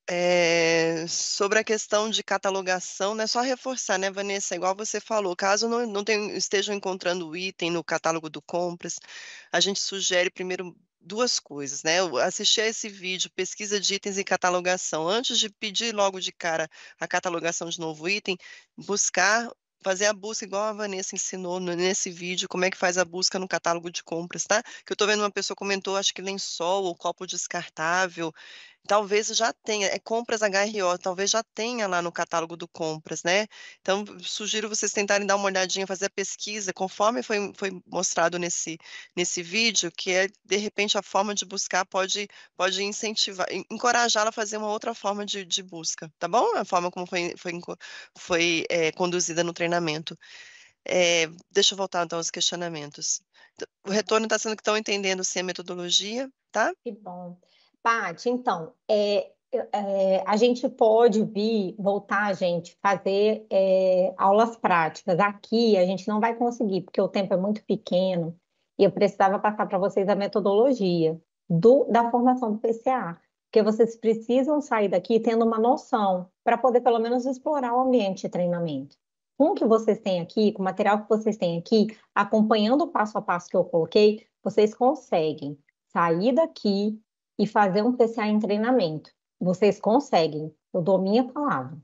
é, sobre a questão de catalogação, né, só reforçar, né, Vanessa, igual você falou, caso não, não estejam encontrando o item no catálogo do compras, a gente sugere primeiro duas coisas, né? Assistir a esse vídeo, pesquisa de itens e catalogação. Antes de pedir logo de cara a catalogação de novo item, buscar fazer a busca igual a Vanessa ensinou nesse vídeo, como é que faz a busca no catálogo de compras, tá? Que eu estou vendo uma pessoa comentou, acho que lençol ou copo descartável talvez já tenha, é compras HRO, talvez já tenha lá no catálogo do compras, né? Então, sugiro vocês tentarem dar uma olhadinha, fazer a pesquisa, conforme foi, foi mostrado nesse, nesse vídeo, que é, de repente, a forma de buscar pode, pode incentivar, encorajá-la a fazer uma outra forma de, de busca, tá bom? A forma como foi, foi, foi é, conduzida no treinamento. É, deixa eu voltar então aos questionamentos. Então, o retorno está sendo que estão entendendo sim a metodologia, tá? Que bom. Paty, então, é, é, a gente pode vir, voltar, gente, fazer é, aulas práticas. Aqui a gente não vai conseguir, porque o tempo é muito pequeno e eu precisava passar para vocês a metodologia do, da formação do PCA, porque vocês precisam sair daqui tendo uma noção para poder pelo menos explorar o ambiente de treinamento. Com o que vocês têm aqui, com o material que vocês têm aqui, acompanhando o passo a passo que eu coloquei, vocês conseguem sair daqui e fazer um PCA em treinamento. Vocês conseguem, eu dou minha palavra.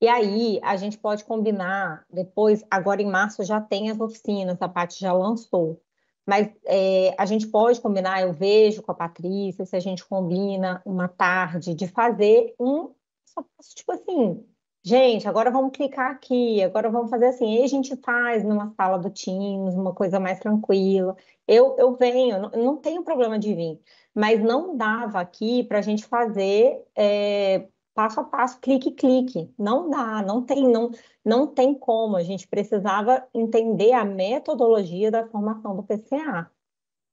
E aí a gente pode combinar depois, agora em março já tem as oficinas, a parte já lançou. Mas é, a gente pode combinar, eu vejo com a Patrícia, se a gente combina uma tarde de fazer um, tipo assim, gente, agora vamos clicar aqui, agora vamos fazer assim. E a gente faz numa sala do Teams, uma coisa mais tranquila. Eu, eu venho, não, não tenho problema de vir mas não dava aqui para a gente fazer é, passo a passo, clique clique. Não dá, não tem, não, não tem como. A gente precisava entender a metodologia da formação do PCA.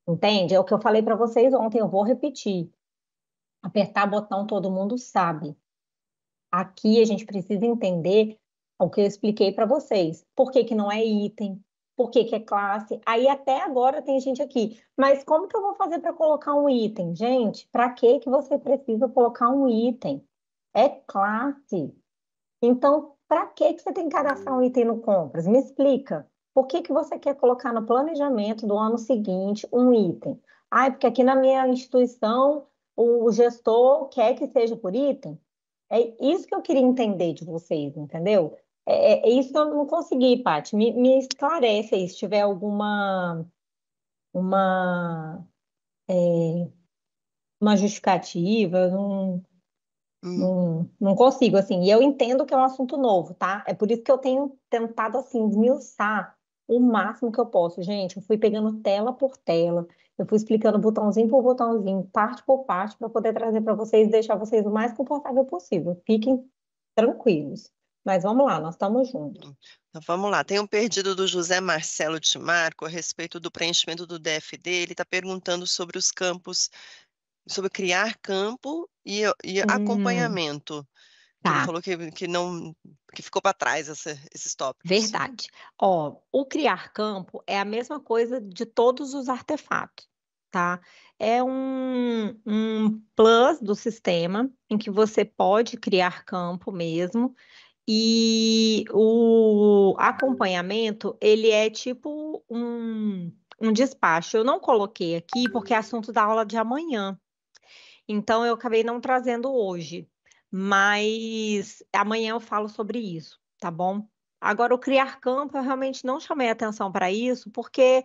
Entende? É o que eu falei para vocês ontem, eu vou repetir. Apertar botão todo mundo sabe. Aqui a gente precisa entender o que eu expliquei para vocês. Por que, que não é item? por que, que é classe. Aí até agora tem gente aqui. Mas como que eu vou fazer para colocar um item? Gente, para que que você precisa colocar um item? É classe. Então, para que que você tem que cadastrar um item no compras? Me explica. Por que que você quer colocar no planejamento do ano seguinte um item? Ah, porque aqui na minha instituição o gestor quer que seja por item. É isso que eu queria entender de vocês, entendeu? É, é, é, isso eu não consegui, Paty. Me, me esclarece aí se tiver alguma uma, é, uma justificativa, não, hum. não, não consigo, assim. E eu entendo que é um assunto novo, tá? É por isso que eu tenho tentado, assim, desmiuçar o máximo que eu posso. Gente, eu fui pegando tela por tela, eu fui explicando botãozinho por botãozinho, parte por parte, para poder trazer para vocês, e deixar vocês o mais confortável possível. Fiquem tranquilos. Mas vamos lá, nós estamos juntos. Então, vamos lá, tem um perdido do José Marcelo de Marco a respeito do preenchimento do DFD. Ele está perguntando sobre os campos, sobre criar campo e, e hum. acompanhamento. Tá. Ele falou que, que não que ficou para trás essa, esses tópicos. Verdade. Ó, o criar campo é a mesma coisa de todos os artefatos, tá? É um, um plus do sistema em que você pode criar campo mesmo. E o acompanhamento, ele é tipo um, um despacho. Eu não coloquei aqui porque é assunto da aula de amanhã. Então, eu acabei não trazendo hoje. Mas amanhã eu falo sobre isso, tá bom? Agora, o criar campo, eu realmente não chamei atenção para isso, porque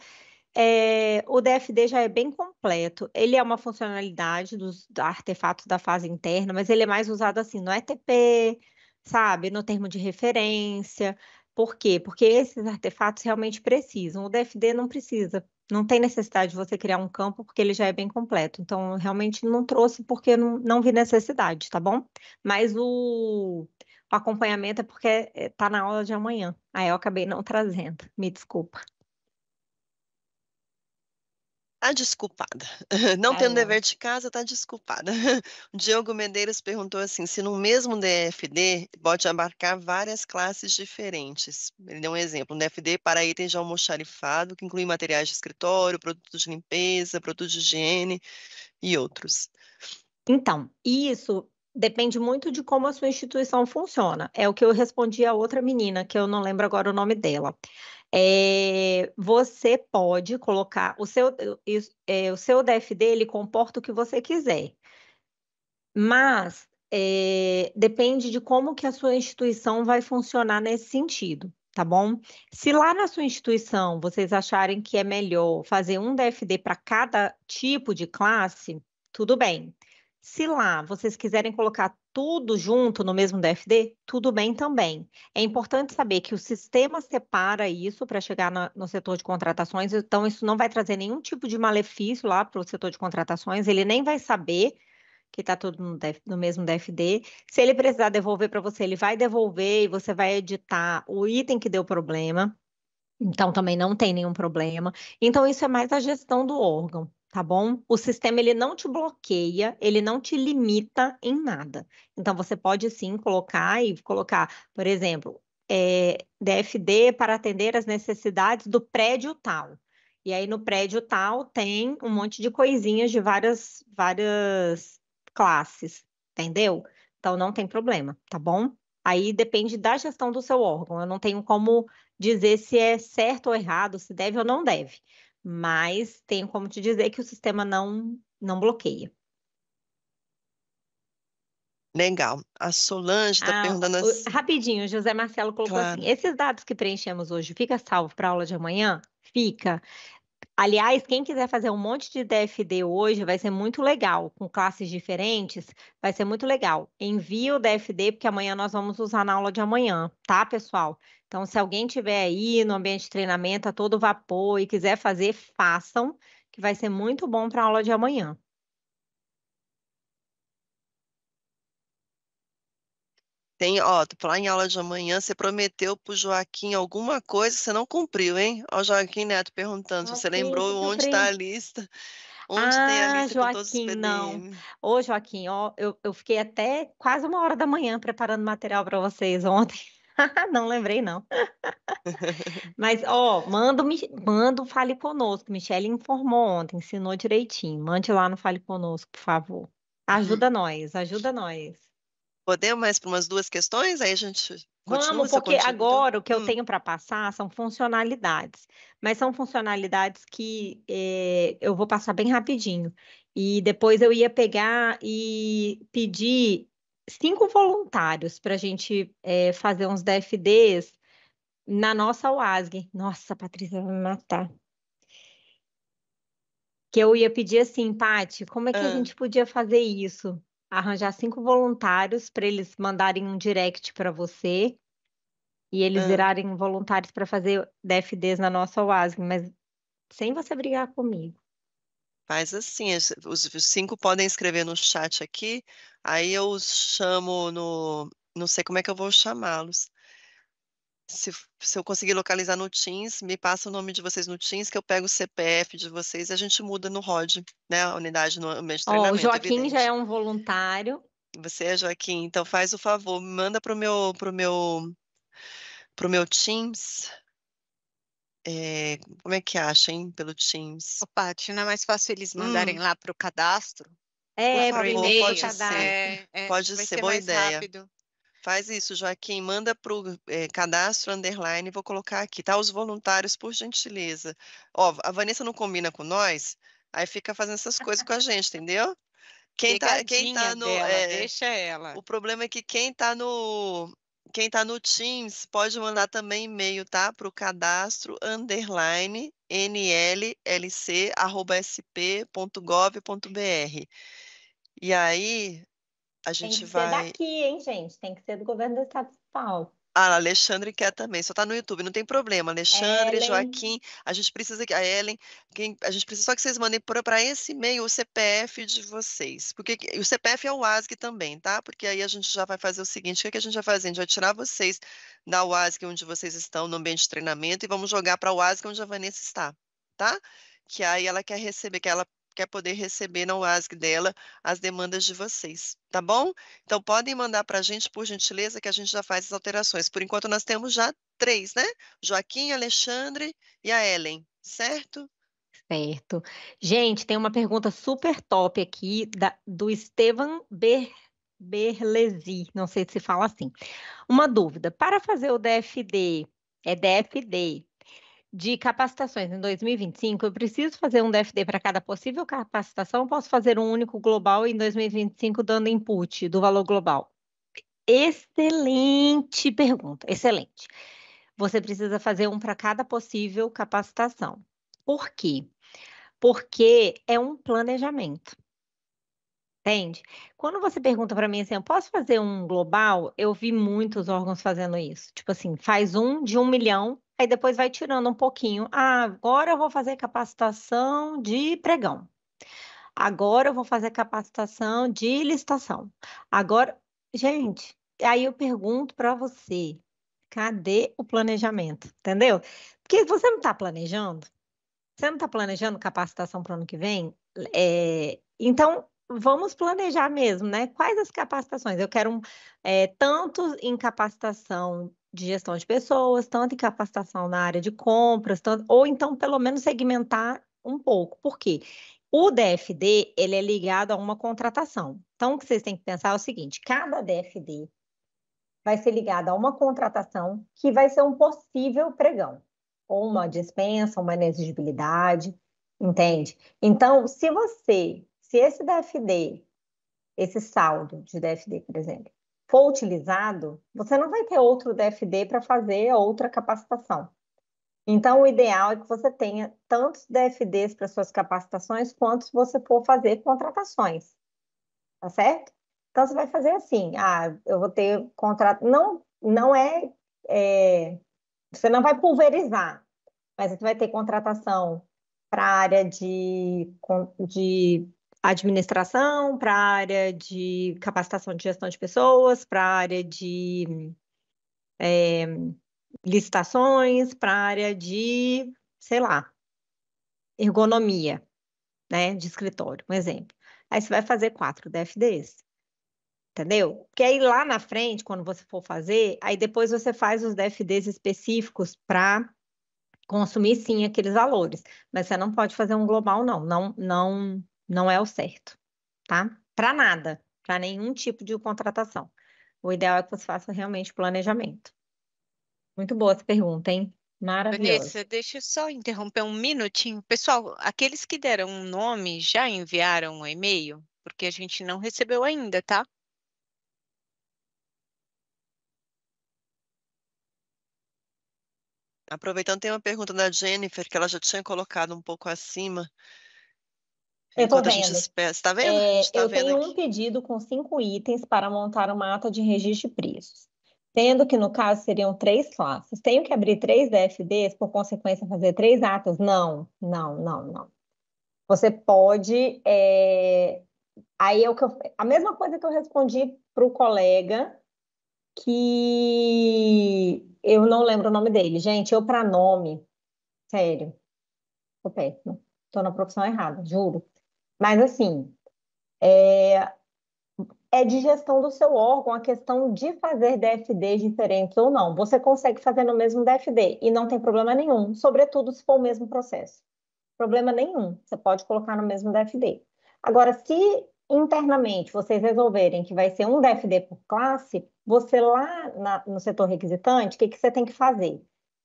é, o DFD já é bem completo. Ele é uma funcionalidade dos artefatos da fase interna, mas ele é mais usado assim no ETP, sabe? No termo de referência. Por quê? Porque esses artefatos realmente precisam. O DFD não precisa. Não tem necessidade de você criar um campo porque ele já é bem completo. Então, realmente não trouxe porque não, não vi necessidade, tá bom? Mas o, o acompanhamento é porque está eh, na aula de amanhã. Aí eu acabei não trazendo. Me desculpa. Tá desculpada. Não tá tendo dever de casa, tá desculpada. O Diogo Medeiros perguntou assim: se no mesmo DFD pode abarcar várias classes diferentes. Ele deu um exemplo: um DFD para itens de almoxarifado, que inclui materiais de escritório, produtos de limpeza, produtos de higiene e outros. Então, isso depende muito de como a sua instituição funciona. É o que eu respondi a outra menina, que eu não lembro agora o nome dela. É, você pode colocar o seu, é, o seu DFD, ele comporta o que você quiser, mas é, depende de como que a sua instituição vai funcionar nesse sentido, tá bom? Se lá na sua instituição vocês acharem que é melhor fazer um DFD para cada tipo de classe, tudo bem. Se lá vocês quiserem colocar tudo junto no mesmo DFD, tudo bem também. É importante saber que o sistema separa isso para chegar no setor de contratações, então isso não vai trazer nenhum tipo de malefício lá para o setor de contratações, ele nem vai saber que está tudo no, DF, no, mesmo DFD. Se ele precisar devolver para você, ele vai devolver e você vai editar o item que deu problema. Então, também não tem nenhum problema. Então, isso é mais a gestão do órgão tá bom? O sistema ele não te bloqueia, ele não te limita em nada. Então você pode sim colocar e colocar, por exemplo, é, DFD para atender as necessidades do prédio tal. E aí no prédio tal tem um monte de coisinhas de várias várias classes, entendeu? Então não tem problema, tá bom? Aí depende da gestão do seu órgão. Eu não tenho como dizer se é certo ou errado, se deve ou não deve mas tenho como te dizer que o sistema não, não bloqueia. Legal. A Solange está ah, perguntando assim. Rapidinho, José Marcelo colocou assim, claro. assim: esses dados que preenchemos hoje fica salvo para a aula de amanhã? Fica. Aliás, quem quiser fazer um monte de DFD hoje vai ser muito legal, com classes diferentes, vai ser muito legal. Envie o DFD, porque amanhã nós vamos usar na aula de amanhã, tá, pessoal? Então, se alguém tiver aí no ambiente de treinamento a todo vapor e quiser fazer, façam, que vai ser muito bom para a aula de amanhã. Tem, ó, tu falar em aula de amanhã, você prometeu pro Joaquim alguma coisa, você não cumpriu, hein? Ó, Joaquim Neto perguntando se você lembrou onde está a lista. Onde ah, tem a ah, lista Joaquim, com todos os não. Ô, Joaquim, ó, eu, eu fiquei até quase uma hora da manhã preparando material para vocês ontem. não lembrei, não. Mas, ó, manda, manda Fale Conosco. Michelle informou ontem, ensinou direitinho. Mande lá no Fale Conosco, por favor. Ajuda nós, ajuda nós. Podemos mais para umas duas questões? Aí a gente Continua Vamos, porque agora o que eu hum. tenho para passar são funcionalidades, mas são funcionalidades que é, eu vou passar bem rapidinho. E depois eu ia pegar e pedir cinco voluntários para a gente é, fazer uns DFDs na nossa OASG. Nossa, Patrícia vai me matar. Que eu ia pedir assim, Pati, como é que ah. a gente podia fazer isso? arranjar cinco voluntários para eles mandarem um direct para você e eles ah. virarem voluntários para fazer DFDs na nossa OASG, mas sem você brigar comigo. Faz assim, os, os cinco podem escrever no chat aqui, aí eu os chamo no. Não sei como é que eu vou chamá-los se, se, eu conseguir localizar no Teams, me passa o nome de vocês no Teams, que eu pego o CPF de vocês e a gente muda no ROD, né? A unidade no ambiente de treinamento. o Joaquim evidente. já é um voluntário. Você é Joaquim, então faz o favor, manda para o meu, pro meu, pro meu Teams. É, como é que acha, hein? Pelo Teams. Opa, não é mais fácil eles hum. mandarem hum. lá para o cadastro? É, por favor, pode ser. É, é, pode ser, boa ideia. Rápido. Faz isso, Joaquim. Manda para o é, cadastro underline. Vou colocar aqui, tá? Os voluntários, por gentileza. Ó, a Vanessa não combina com nós, aí fica fazendo essas coisas com a gente, entendeu? Quem tá, quem tá no. Dela, é, deixa ela. O problema é que quem tá no. Quem tá no Teams pode mandar também e-mail, tá? Para o cadastro underline nllc.sp.gov.br. E aí, a gente vai. Tem que vai... ser daqui, hein, gente? Tem que ser do governo do estado de São Paulo. Ah, a Alexandre quer também, só tá no YouTube, não tem problema. Alexandre, Ellen. Joaquim, a gente precisa que a Ellen, quem, a gente precisa só que vocês mandem para esse e-mail o CPF de vocês. Porque o CPF é o ASG também, tá? Porque aí a gente já vai fazer o seguinte, o que, é que a gente vai fazer? A gente vai tirar vocês da UASG onde vocês estão no ambiente de treinamento e vamos jogar para o UASG onde a Vanessa está, tá? Que aí ela quer receber, que ela quer poder receber na UASG dela as demandas de vocês, tá bom? Então podem mandar para a gente, por gentileza, que a gente já faz as alterações. Por enquanto nós temos já três, né? Joaquim, Alexandre e a Ellen, certo? Certo. Gente, tem uma pergunta super top aqui da, do Estevan Ber, Berlesi, não sei se fala assim. Uma dúvida, para fazer o DFD, é DFD, de capacitações em 2025, eu preciso fazer um DFD para cada possível capacitação, ou posso fazer um único global em 2025 dando input do valor global? Excelente pergunta, excelente. Você precisa fazer um para cada possível capacitação. Por quê? Porque é um planejamento. Entende? Quando você pergunta para mim assim, eu posso fazer um global? Eu vi muitos órgãos fazendo isso. Tipo assim, faz um de um milhão Aí depois vai tirando um pouquinho. Ah, agora eu vou fazer capacitação de pregão. Agora eu vou fazer capacitação de licitação. Agora, gente, aí eu pergunto para você, cadê o planejamento? Entendeu? Porque você não está planejando. Você não está planejando capacitação para o ano que vem? É, então, vamos planejar mesmo, né? Quais as capacitações? Eu quero um, é, tanto em capacitação de gestão de pessoas, tanto em capacitação na área de compras, tanto, ou então pelo menos segmentar um pouco. Por quê? O DFD ele é ligado a uma contratação. Então, o que vocês têm que pensar é o seguinte: cada DFD vai ser ligado a uma contratação que vai ser um possível pregão, ou uma dispensa, uma inexigibilidade, entende? Então, se você, se esse DFD, esse saldo de DFD, por exemplo, for utilizado, você não vai ter outro DFD para fazer outra capacitação. Então, o ideal é que você tenha tantos DFDs para suas capacitações quanto você for fazer contratações. Tá certo? Então, você vai fazer assim: ah, eu vou ter contrato. Não, não é, é. Você não vai pulverizar, mas você vai ter contratação para a área de, de administração, para a área de capacitação de gestão de pessoas, para a área de é, licitações, para a área de, sei lá, ergonomia, né, de escritório, um exemplo. Aí você vai fazer quatro DFDs, entendeu? Porque aí lá na frente, quando você for fazer, aí depois você faz os DFDs específicos para consumir sim aqueles valores, mas você não pode fazer um global não, não, não não é o certo, tá? Para nada, para nenhum tipo de contratação. O ideal é que você faça realmente planejamento. Muito boa essa pergunta, hein? Maravilhosa. Vanessa, deixa eu só interromper um minutinho. Pessoal, aqueles que deram um nome já enviaram um e-mail? Porque a gente não recebeu ainda, tá? Aproveitando, tem uma pergunta da Jennifer, que ela já tinha colocado um pouco acima, eu tô vendo. tá vendo? É, tá eu vendo tenho aqui. um pedido com cinco itens para montar uma ata de registro de preços, sendo que no caso seriam três classes. Tenho que abrir três DFDs, por consequência fazer três atas? Não, não, não, não. Você pode. É... Aí é o que eu... a mesma coisa que eu respondi para o colega que eu não lembro o nome dele, gente. Eu para nome, sério, estou péssimo. Tô na profissão errada, juro. Mas, assim, é, é de gestão do seu órgão a questão de fazer DFDs diferentes ou não. Você consegue fazer no mesmo DFD e não tem problema nenhum, sobretudo se for o mesmo processo. Problema nenhum, você pode colocar no mesmo DFD. Agora, se internamente vocês resolverem que vai ser um DFD por classe, você lá na, no setor requisitante, o que, que você tem que fazer?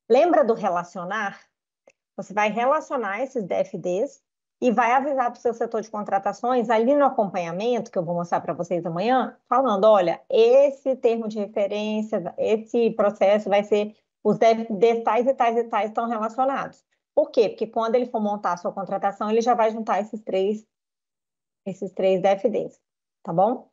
Lembra do relacionar? Você vai relacionar esses DFDs e vai avisar para o seu setor de contratações ali no acompanhamento, que eu vou mostrar para vocês amanhã, falando: olha, esse termo de referência, esse processo vai ser os detalhes tais e tais e tais estão relacionados. Por quê? Porque quando ele for montar a sua contratação, ele já vai juntar esses três, esses três DFDs, tá bom?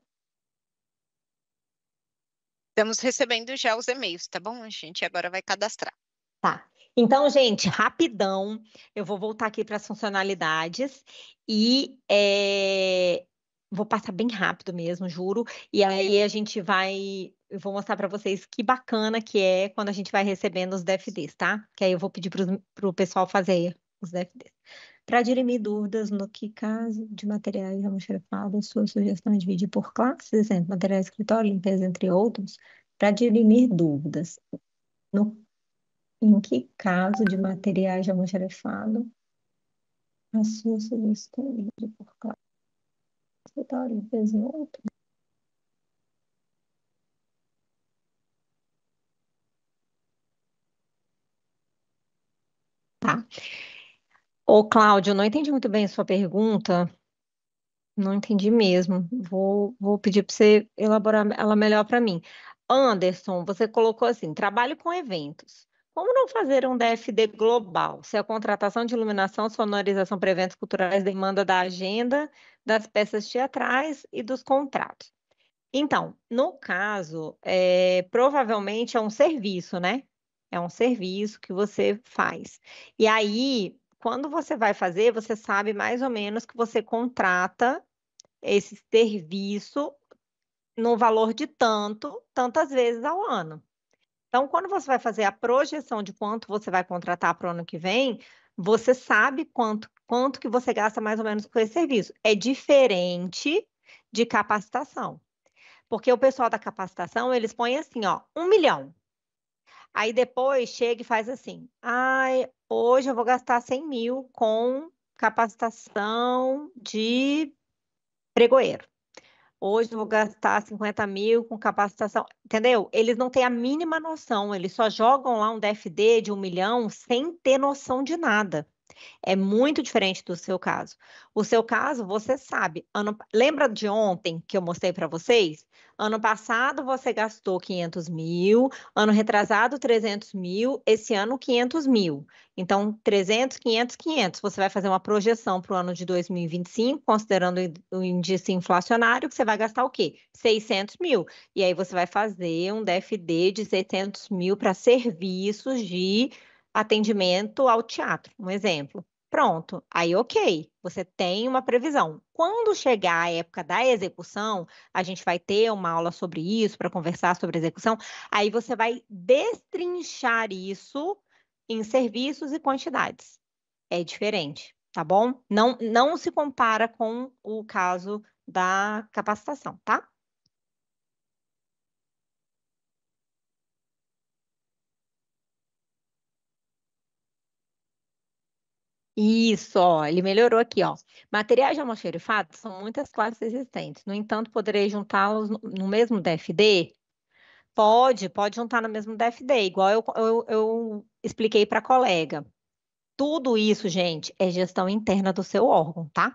Estamos recebendo já os e-mails, tá bom? gente agora vai cadastrar. Tá. Então, gente, rapidão, eu vou voltar aqui para as funcionalidades e é, vou passar bem rápido mesmo, juro. E aí a gente vai, eu vou mostrar para vocês que bacana que é quando a gente vai recebendo os DFDs, tá? Que aí eu vou pedir para o pessoal fazer os DFDs. Para dirimir dúvidas no que caso de materiais almoxerifados, sua sugestão é dividir por classes, exemplo, materiais escritório, limpeza, entre outros, para dirimir dúvidas. No em que caso de materiais de almoxarifado a sua sugestão é livre por causa está taurino fez outro. Tá. Ô, Cláudio, não entendi muito bem a sua pergunta. Não entendi mesmo. Vou, vou pedir para você elaborar ela melhor para mim. Anderson, você colocou assim: trabalho com eventos. Como não fazer um DFD global, se a é contratação de iluminação, sonorização para eventos culturais demanda da agenda, das peças teatrais e dos contratos? Então, no caso, é, provavelmente é um serviço, né? É um serviço que você faz. E aí, quando você vai fazer, você sabe mais ou menos que você contrata esse serviço no valor de tanto, tantas vezes ao ano. Então, quando você vai fazer a projeção de quanto você vai contratar para o ano que vem, você sabe quanto, quanto que você gasta mais ou menos com esse serviço. É diferente de capacitação. Porque o pessoal da capacitação, eles põem assim, ó, um milhão. Aí depois chega e faz assim, ai, hoje eu vou gastar 100 mil com capacitação de pregoeiro. Hoje vou gastar 50 mil com capacitação, entendeu? Eles não têm a mínima noção, eles só jogam lá um DFD de um milhão sem ter noção de nada. É muito diferente do seu caso. O seu caso, você sabe. Ano, lembra de ontem que eu mostrei para vocês? Ano passado você gastou 500 mil, ano retrasado 300 mil, esse ano 500 mil. Então, 300, 500, 500. Você vai fazer uma projeção para o ano de 2025, considerando o índice inflacionário, que você vai gastar o quê? 600 mil. E aí você vai fazer um DFD de 600 mil para serviços de atendimento ao teatro, um exemplo. Pronto, aí ok, você tem uma previsão. Quando chegar a época da execução, a gente vai ter uma aula sobre isso, para conversar sobre execução, aí você vai destrinchar isso em serviços e quantidades. É diferente, tá bom? Não, não se compara com o caso da capacitação, tá? Isso, ó, ele melhorou aqui, ó. Materiais de almoxerifado são muitas classes existentes. No entanto, poderei juntá-los no mesmo DFD? Pode, pode juntar no mesmo DFD, igual eu, eu, eu expliquei para a colega. Tudo isso, gente, é gestão interna do seu órgão, tá?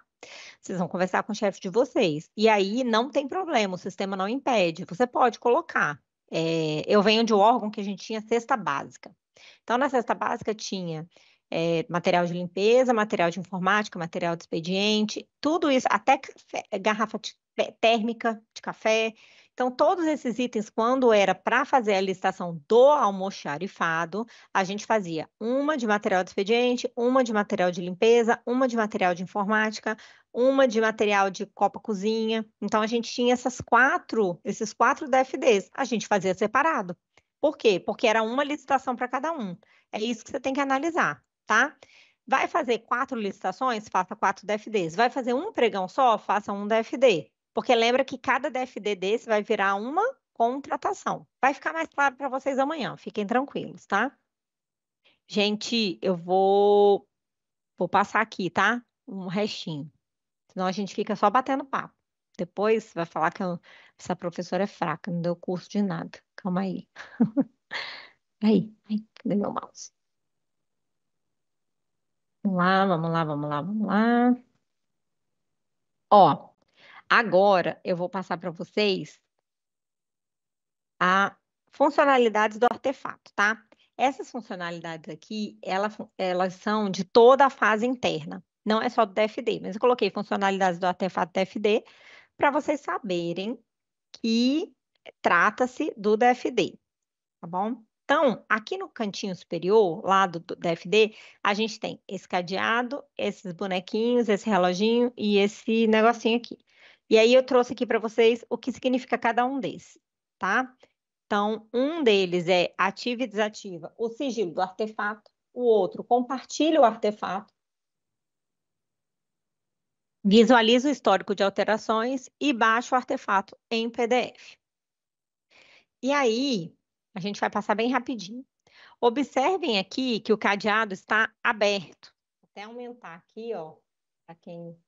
Vocês vão conversar com o chefe de vocês. E aí não tem problema, o sistema não impede. Você pode colocar. É, eu venho de um órgão que a gente tinha cesta básica. Então, na cesta básica tinha é, material de limpeza, material de informática, material de expediente, tudo isso, até café, garrafa de, térmica de café. Então, todos esses itens, quando era para fazer a licitação do almoxarifado, a gente fazia uma de material de expediente, uma de material de limpeza, uma de material de informática, uma de material de copa cozinha. Então, a gente tinha essas quatro, esses quatro DFDs. A gente fazia separado. Por quê? Porque era uma licitação para cada um. É isso que você tem que analisar tá? Vai fazer quatro licitações? Faça quatro DFDs. Vai fazer um pregão só? Faça um DFD. Porque lembra que cada DFD desse vai virar uma contratação. Vai ficar mais claro para vocês amanhã, fiquem tranquilos, tá? Gente, eu vou, vou passar aqui, tá? Um restinho. Senão a gente fica só batendo papo. Depois vai falar que eu, essa professora é fraca, não deu curso de nada. Calma aí. aí, aí, cadê meu mouse? Vamos lá, vamos lá, vamos lá, vamos lá. Ó, agora eu vou passar para vocês a funcionalidades do artefato, tá? Essas funcionalidades aqui, ela, elas são de toda a fase interna, não é só do DFD, mas eu coloquei funcionalidades do artefato DFD para vocês saberem que trata-se do DFD, tá bom? Então, aqui no cantinho superior, lá do, do DFD, a gente tem esse cadeado, esses bonequinhos, esse reloginho e esse negocinho aqui. E aí eu trouxe aqui para vocês o que significa cada um desses, tá? Então, um deles é ativa e desativa o sigilo do artefato, o outro compartilha o artefato, visualiza o histórico de alterações e baixa o artefato em PDF. E aí, a gente vai passar bem rapidinho. Observem aqui que o cadeado está aberto. Vou até aumentar aqui, ó, para quem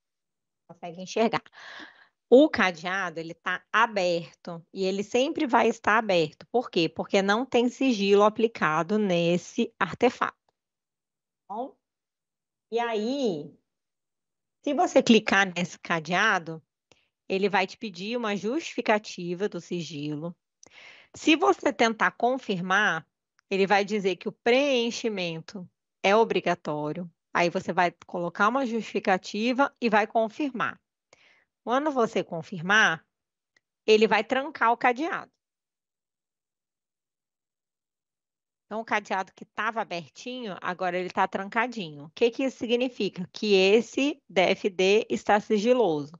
consegue enxergar. O cadeado, ele está aberto e ele sempre vai estar aberto. Por quê? Porque não tem sigilo aplicado nesse artefato. Bom? E aí, se você clicar nesse cadeado, ele vai te pedir uma justificativa do sigilo, se você tentar confirmar, ele vai dizer que o preenchimento é obrigatório. Aí você vai colocar uma justificativa e vai confirmar. Quando você confirmar, ele vai trancar o cadeado. Então, o cadeado que estava abertinho, agora ele está trancadinho. O que, que isso significa? Que esse DFD está sigiloso.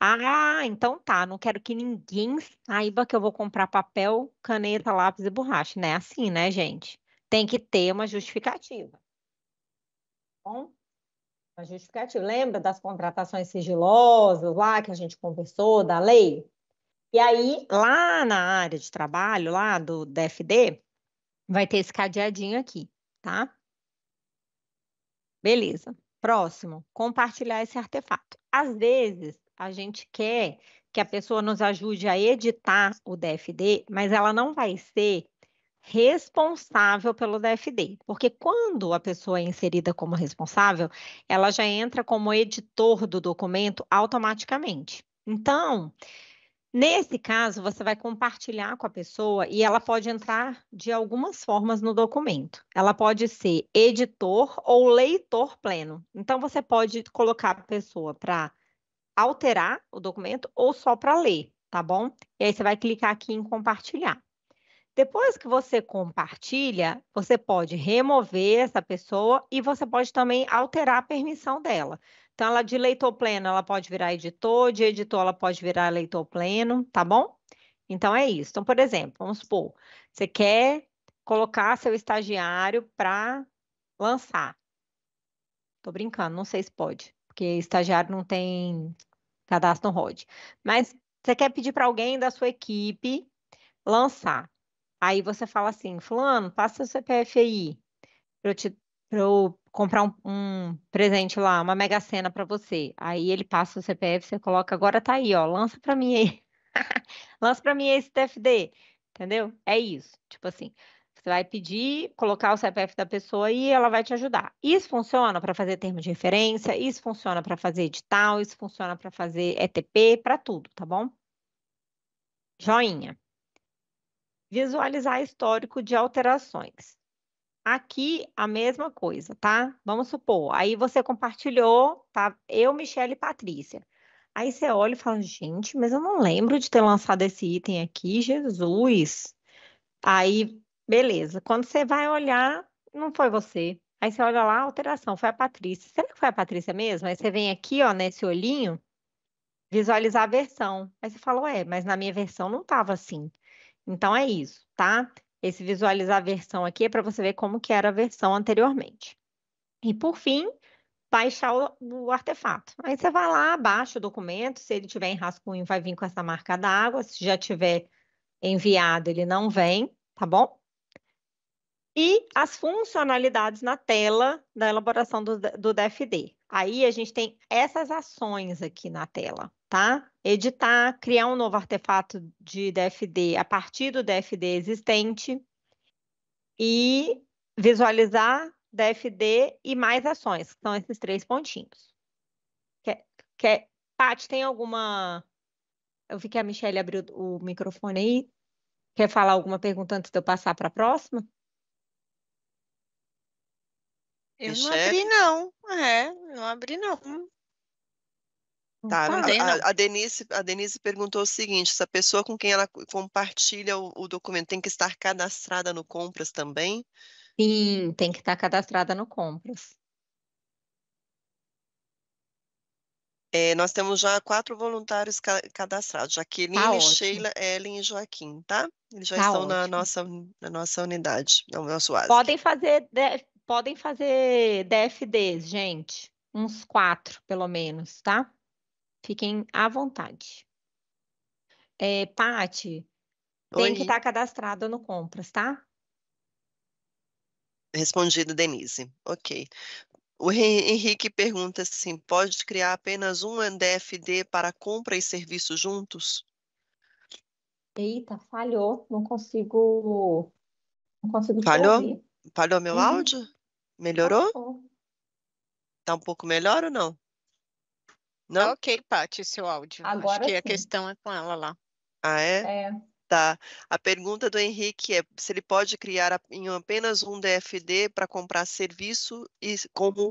Ah, então tá, não quero que ninguém saiba que eu vou comprar papel, caneta, lápis e borracha. Não é assim, né, gente? Tem que ter uma justificativa. Bom, uma justificativa. Lembra das contratações sigilosas lá que a gente conversou, da lei? E aí, lá na área de trabalho, lá do DFD, vai ter esse cadeadinho aqui, tá? Beleza. Próximo, compartilhar esse artefato. Às vezes, a gente quer que a pessoa nos ajude a editar o DFD, mas ela não vai ser responsável pelo DFD, porque quando a pessoa é inserida como responsável, ela já entra como editor do documento automaticamente. Então, nesse caso, você vai compartilhar com a pessoa e ela pode entrar de algumas formas no documento. Ela pode ser editor ou leitor pleno. Então, você pode colocar a pessoa para alterar o documento ou só para ler, tá bom? E aí você vai clicar aqui em compartilhar. Depois que você compartilha, você pode remover essa pessoa e você pode também alterar a permissão dela. Então, ela de leitor pleno, ela pode virar editor, de editor, ela pode virar leitor pleno, tá bom? Então, é isso. Então, por exemplo, vamos supor, você quer colocar seu estagiário para lançar. Tô brincando, não sei se pode porque estagiário não tem cadastro no ROD. Mas você quer pedir para alguém da sua equipe lançar. Aí você fala assim, fulano, passa o CPF aí para eu, eu comprar um, um, presente lá, uma mega cena para você. Aí ele passa o CPF, você coloca, agora tá aí, ó, lança para mim aí. lança para mim esse TFD, entendeu? É isso, tipo assim. Você vai pedir, colocar o CPF da pessoa e ela vai te ajudar. Isso funciona para fazer termo de referência, isso funciona para fazer edital, isso funciona para fazer ETP, para tudo, tá bom? Joinha. Visualizar histórico de alterações. Aqui a mesma coisa, tá? Vamos supor, aí você compartilhou, tá? Eu, Michelle e Patrícia. Aí você olha e fala, gente, mas eu não lembro de ter lançado esse item aqui, Jesus. Aí Beleza. Quando você vai olhar, não foi você. Aí você olha lá, alteração, foi a Patrícia. Será que foi a Patrícia mesmo? Aí você vem aqui, ó, nesse olhinho, visualizar a versão. Aí você fala, ué, mas na minha versão não estava assim. Então é isso, tá? Esse visualizar a versão aqui é para você ver como que era a versão anteriormente. E por fim, baixar o, o, artefato. Aí você vai lá, baixa o documento, se ele tiver em rascunho, vai vir com essa marca d'água, se já tiver enviado, ele não vem, tá bom? e as funcionalidades na tela da elaboração do, do DFD. Aí a gente tem essas ações aqui na tela, tá? Editar, criar um novo artefato de DFD a partir do DFD existente e visualizar DFD e mais ações, que são esses três pontinhos. Quer, quer... Paty, tem alguma... Eu vi que a Michelle abriu o microfone aí. Quer falar alguma pergunta antes de eu passar para a próxima? É, eu não abri, não. É, não abri, não. Tá, não A, a, Denise, a Denise perguntou o seguinte: essa pessoa com quem ela compartilha o, o documento tem que estar cadastrada no Compras também? Sim, tem que estar cadastrada no Compras. É, nós temos já quatro voluntários ca cadastrados, Jaqueline, tá Sheila, Ellen e Joaquim, tá? Eles já tá estão na nossa, na nossa unidade, no nosso ASIC. Podem fazer podem fazer DFDs, gente. Uns quatro, pelo menos, tá? Fiquem à vontade. É, Pati, tem que estar tá cadastrado cadastrada no Compras, tá? Respondido, Denise. Ok. O Henrique pergunta assim: pode criar apenas um DFD para compra e serviço juntos? Eita, falhou. Não consigo. Não consigo. Falhou? Ouvir. Falhou meu uhum. áudio? Melhorou? está Tá um pouco melhor ou não? Não? Tá ok, Paty, seu áudio. Agora Acho que sim. a questão é com ela lá. Ah, é? É. Tá. A pergunta do Henrique é se ele pode criar em apenas um DFD para comprar serviço e como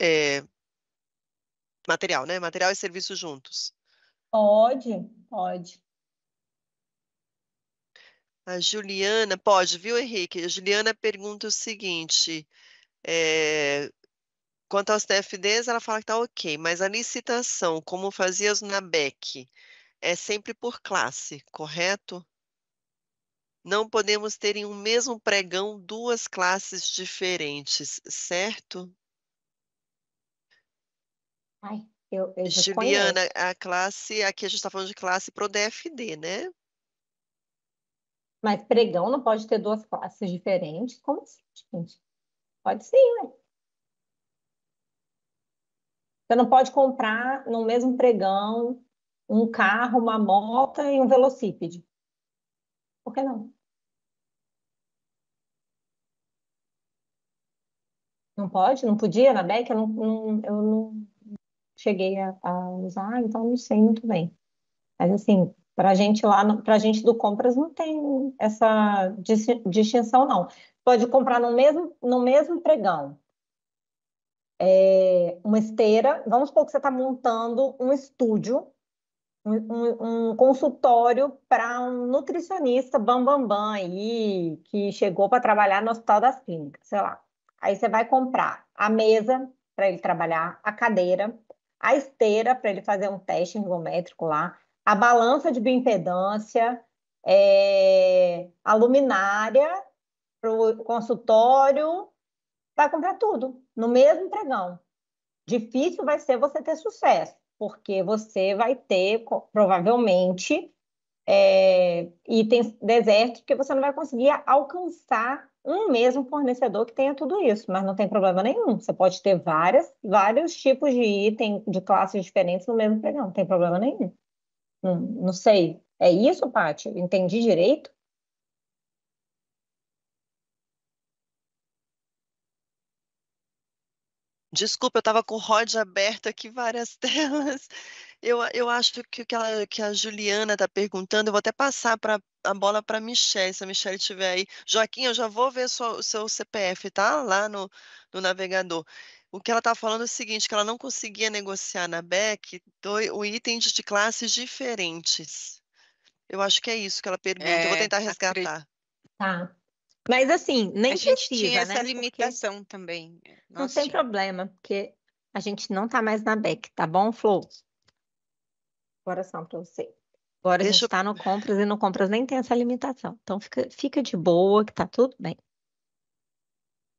é, material, né? Material e serviço juntos. Pode, pode. A Juliana, pode, viu, Henrique? A Juliana pergunta o seguinte: é, quanto aos TFDs, ela fala que está ok, mas a licitação, como fazíamos na BEC, é sempre por classe, correto? Não podemos ter em um mesmo pregão duas classes diferentes, certo? Ai, eu, eu Juliana, conheço. a classe, aqui a gente está falando de classe para o DFD, né? Mas pregão não pode ter duas classes diferentes? Como assim, gente? Pode sim, né? Você não pode comprar no mesmo pregão um carro, uma moto e um velocípede. Por que não? Não pode? Não podia na Beck Eu não, não, eu não cheguei a, a, usar, então não sei muito bem. Mas assim, para a gente lá, para a gente do compras não tem essa distinção não pode comprar no mesmo, no mesmo pregão é, uma esteira. Vamos supor que você está montando um estúdio, um, um, consultório para um nutricionista bambambam bam, bam, aí, que chegou para trabalhar no Hospital das Clínicas, sei lá. Aí você vai comprar a mesa para ele trabalhar, a cadeira, a esteira para ele fazer um teste ergométrico lá, a balança de bioimpedância, é, a luminária para o consultório, vai comprar tudo no mesmo pregão. Difícil vai ser você ter sucesso, porque você vai ter provavelmente é, itens desertos, porque você não vai conseguir alcançar um mesmo fornecedor que tenha tudo isso, mas não tem problema nenhum. Você pode ter várias, vários tipos de item de classes diferentes no mesmo pregão, não tem problema nenhum. Não, não sei. É isso, Pátio Entendi direito? Desculpa, eu estava com o ROD aberto aqui, várias telas. Eu, eu acho que o que, que a Juliana está perguntando, eu vou até passar pra, a bola para a Michelle, se a Michelle estiver aí. Joaquim, eu já vou ver sua, o seu CPF, tá? Lá no, no navegador. O que ela está falando é o seguinte, que ela não conseguia negociar na BEC o itens de classes diferentes. Eu acho que é isso que ela pergunta, é, eu vou é, tentar resgatar. Tá. Mas assim, nem a gente precisa, né? Né? tinha né? essa limitação porque também. Nossa, não tem problema, porque a gente não tá mais na BEC, tá bom, flow? Coração para você. Agora Deixa a gente eu... tá no compras e no compras nem tem essa limitação. Então fica, fica de boa, que tá tudo bem.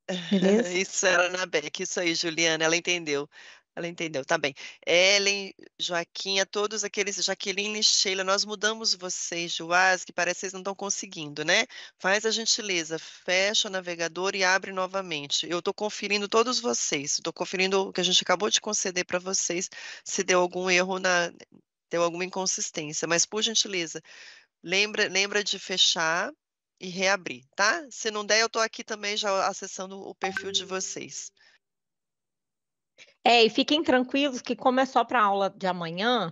Beleza? Isso era na BEC, isso aí, Juliana, ela entendeu. Ela entendeu, tá bem. Ellen, Joaquinha, todos aqueles, Jaqueline, Sheila, nós mudamos vocês de que parece que vocês não estão conseguindo, né? Faz a gentileza, fecha o navegador e abre novamente. Eu estou conferindo todos vocês, estou conferindo o que a gente acabou de conceder para vocês, se deu algum erro, na, deu alguma inconsistência, mas por gentileza, lembra, lembra de fechar e reabrir, tá? Se não der, eu estou aqui também já acessando o perfil de vocês. É, e fiquem tranquilos que como é só para aula de amanhã,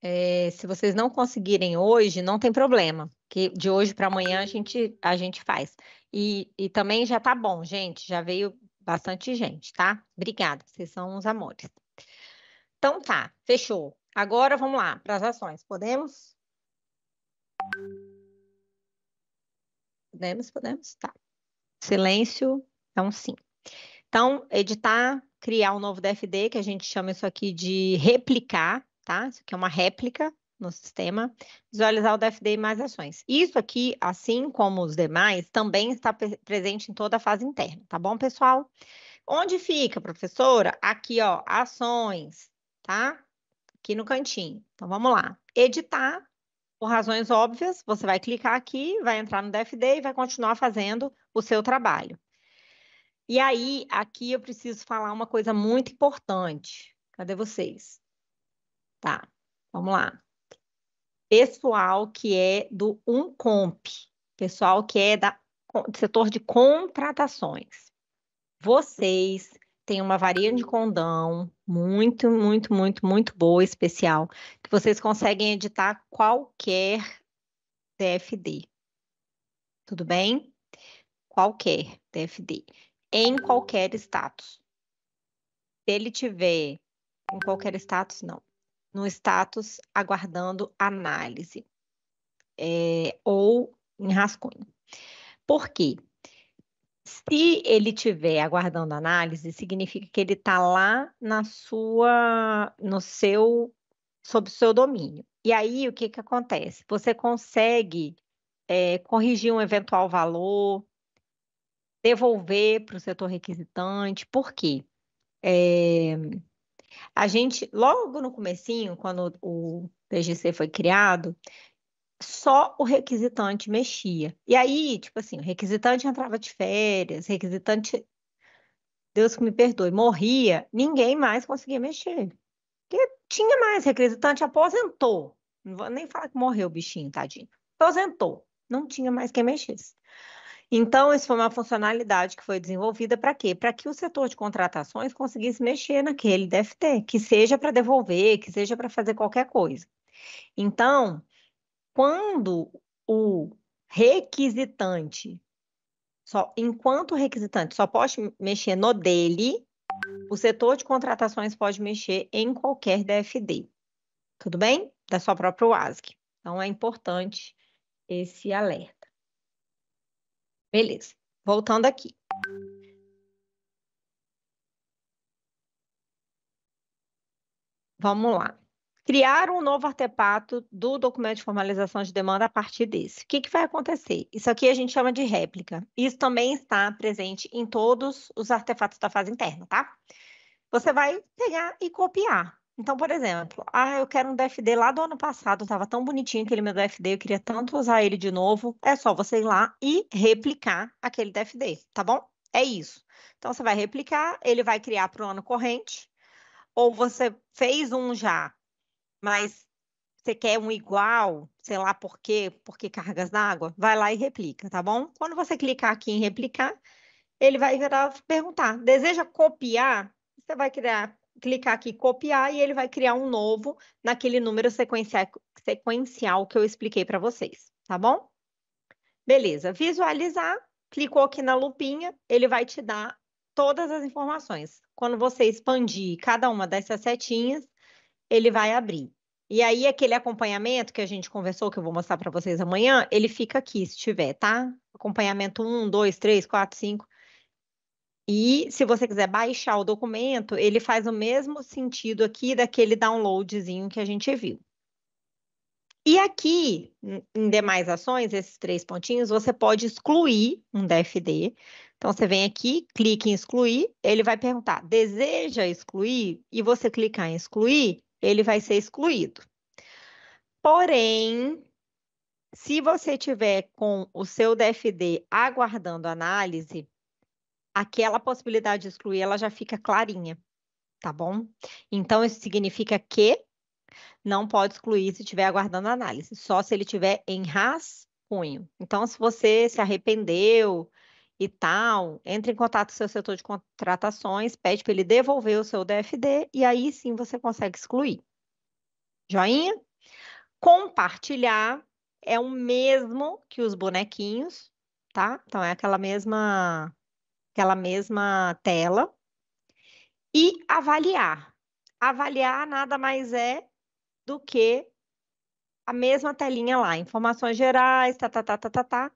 é, se vocês não conseguirem hoje, não tem problema, que de hoje para amanhã a gente, a gente faz. E, e também já tá bom, gente, já veio bastante gente, tá? Obrigada, vocês são uns amores. Então tá, fechou. Agora vamos lá para as ações, podemos? Podemos, podemos, tá. Silêncio é um sim. Então, editar criar um novo DFD, que a gente chama isso aqui de replicar, tá? Isso aqui é uma réplica no sistema, visualizar o DFD e mais ações. Isso aqui, assim como os demais, também está presente em toda a fase interna, tá bom, pessoal? Onde fica, professora? Aqui, ó, ações, tá? Aqui no cantinho. Então, vamos lá. Editar, por razões óbvias, você vai clicar aqui, vai entrar no DFD e vai continuar fazendo o seu trabalho. E aí, aqui eu preciso falar uma coisa muito importante. Cadê vocês? Tá, vamos lá. Pessoal que é do Uncomp, pessoal que é da, do setor de contratações. Vocês têm uma varinha de condão muito, muito, muito, muito boa, especial, que vocês conseguem editar qualquer DFD. Tudo bem? Qualquer DFD em qualquer status. Se ele tiver em qualquer status, não. No status aguardando análise é, ou em rascunho. Por quê? Se ele tiver aguardando análise, significa que ele está lá na sua, no seu, sob seu domínio. E aí o que, que acontece? Você consegue é, corrigir um eventual valor, devolver para o setor requisitante. Por quê? É, a gente, logo no comecinho, quando o PGC foi criado, só o requisitante mexia. E aí, tipo assim, o requisitante entrava de férias, requisitante, Deus que me perdoe, morria, ninguém mais conseguia mexer. Porque tinha mais requisitante, aposentou. Não vou nem falar que morreu o bichinho, tadinho. Aposentou. Não tinha mais quem mexesse. Então, isso foi uma funcionalidade que foi desenvolvida para quê? Para que o setor de contratações conseguisse mexer naquele DFT, que seja para devolver, que seja para fazer qualquer coisa. Então, quando o requisitante, só enquanto o requisitante só pode mexer no dele, o setor de contratações pode mexer em qualquer DFD. Tudo bem? Da sua própria WASC. Então é importante esse alerta. Beleza, voltando aqui. Vamos lá. Criar um novo artefato do documento de formalização de demanda a partir desse. O que, que vai acontecer? Isso aqui a gente chama de réplica. Isso também está presente em todos os artefatos da fase interna, tá? Você vai pegar e copiar então, por exemplo, ah, eu quero um DFD lá do ano passado, estava tão bonitinho aquele meu DFD, eu queria tanto usar ele de novo. É só você ir lá e replicar aquele DFD, tá bom? É isso. Então, você vai replicar, ele vai criar para o ano corrente, ou você fez um já, mas você quer um igual, sei lá por quê, porque cargas d'água, vai lá e replica, tá bom? Quando você clicar aqui em replicar, ele vai virar perguntar: deseja copiar? Você vai criar clicar aqui copiar e ele vai criar um novo naquele número sequencial que eu expliquei para vocês, tá bom? Beleza, visualizar, clicou aqui na lupinha, ele vai te dar todas as informações. Quando você expandir cada uma dessas setinhas, ele vai abrir. E aí, aquele acompanhamento que a gente conversou, que eu vou mostrar para vocês amanhã, ele fica aqui, se tiver, tá? Acompanhamento 1, 2, 3, 4, 5. E se você quiser baixar o documento, ele faz o mesmo sentido aqui daquele downloadzinho que a gente viu. E aqui, em demais ações, esses três pontinhos, você pode excluir um DFD. Então, você vem aqui, clica em excluir, ele vai perguntar, deseja excluir? E você clicar em excluir, ele vai ser excluído. Porém, se você tiver com o seu DFD aguardando análise, aquela possibilidade de excluir ela já fica clarinha, tá bom? Então, isso significa que não pode excluir se estiver aguardando análise, só se ele tiver em rascunho. Então, se você se arrependeu e tal, entre em contato com o seu setor de contratações, pede para ele devolver o seu DFD e aí sim você consegue excluir. Joinha? Compartilhar é o mesmo que os bonequinhos, tá? Então, é aquela mesma aquela mesma tela, e avaliar. Avaliar nada mais é do que a mesma telinha lá, informações gerais, tá, tá, tá, tá, tá, tá.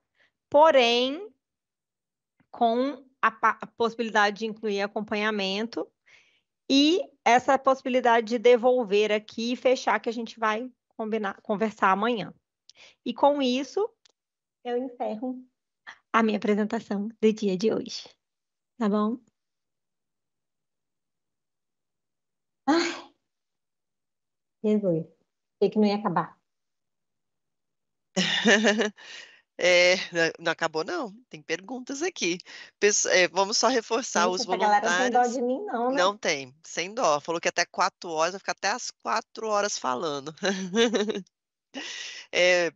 Porém, com a, a possibilidade de incluir acompanhamento e essa possibilidade de devolver aqui e fechar que a gente vai combinar, conversar amanhã. E com isso, eu encerro a minha apresentação do dia de hoje tá bom? Ai, Jesus, achei que não ia acabar. É, não acabou, não. Tem perguntas aqui. é, vamos só reforçar Gente, os voluntários. galera não tem dó de mim, não, né? Não tem, sem dó. Falou que até quatro horas, vai ficar até as quatro horas falando. é,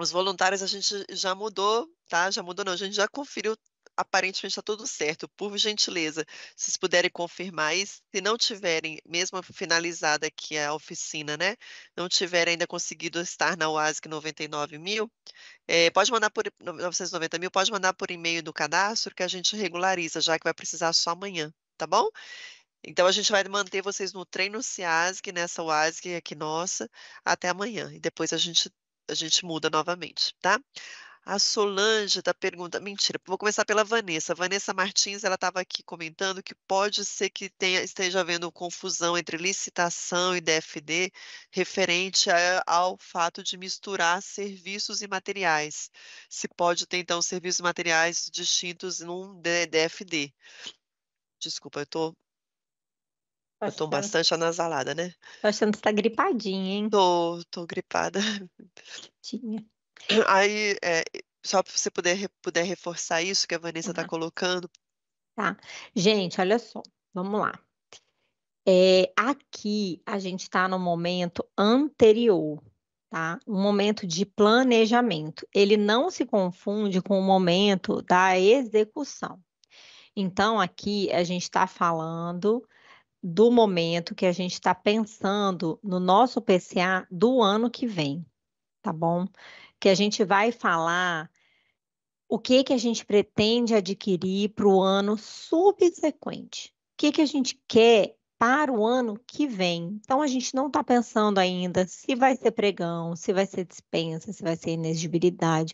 os voluntários a gente já mudou, tá? Já mudou, não. A gente já conferiu aparentemente está tudo certo. Por gentileza, se vocês puderem confirmar e se não tiverem, mesmo finalizada aqui a oficina, né, não tiverem ainda conseguido estar na UASIC 99 é mil, é, pode mandar por 990 mil, pode mandar por e-mail do cadastro que a gente regulariza, já que vai precisar só amanhã, tá bom? Então, a gente vai manter vocês no treino CIASG, nessa UASIC é aqui nossa, até amanhã. E depois a gente, a gente muda novamente, tá? A Solange está perguntando. Mentira, vou começar pela Vanessa. Vanessa Martins ela estava aqui comentando que pode ser que tenha, esteja havendo confusão entre licitação e DFD referente a, ao fato de misturar serviços e materiais. Se pode ter, então, serviços e materiais distintos num DFD. Desculpa, eu estou tô... Eu tô bastante anasalada, né? Tô achando que você tá gripadinha, hein? Tô, tô gripada. Tinha. Aí, é, só para você poder, puder reforçar isso que a Vanessa está uhum. Tá. colocando. Tá. Gente, olha só, vamos lá. É, aqui a gente está no momento anterior, tá? Um momento de planejamento. Ele não se confunde com o momento da execução. Então, aqui a gente está falando do momento que a gente está pensando no nosso PCA do ano que vem, tá bom? que a gente vai falar o que que a gente pretende adquirir para o ano subsequente. O que que a gente quer para o ano que vem. Então a gente não está pensando ainda se vai ser pregão, se vai ser dispensa, se vai ser inexigibilidade.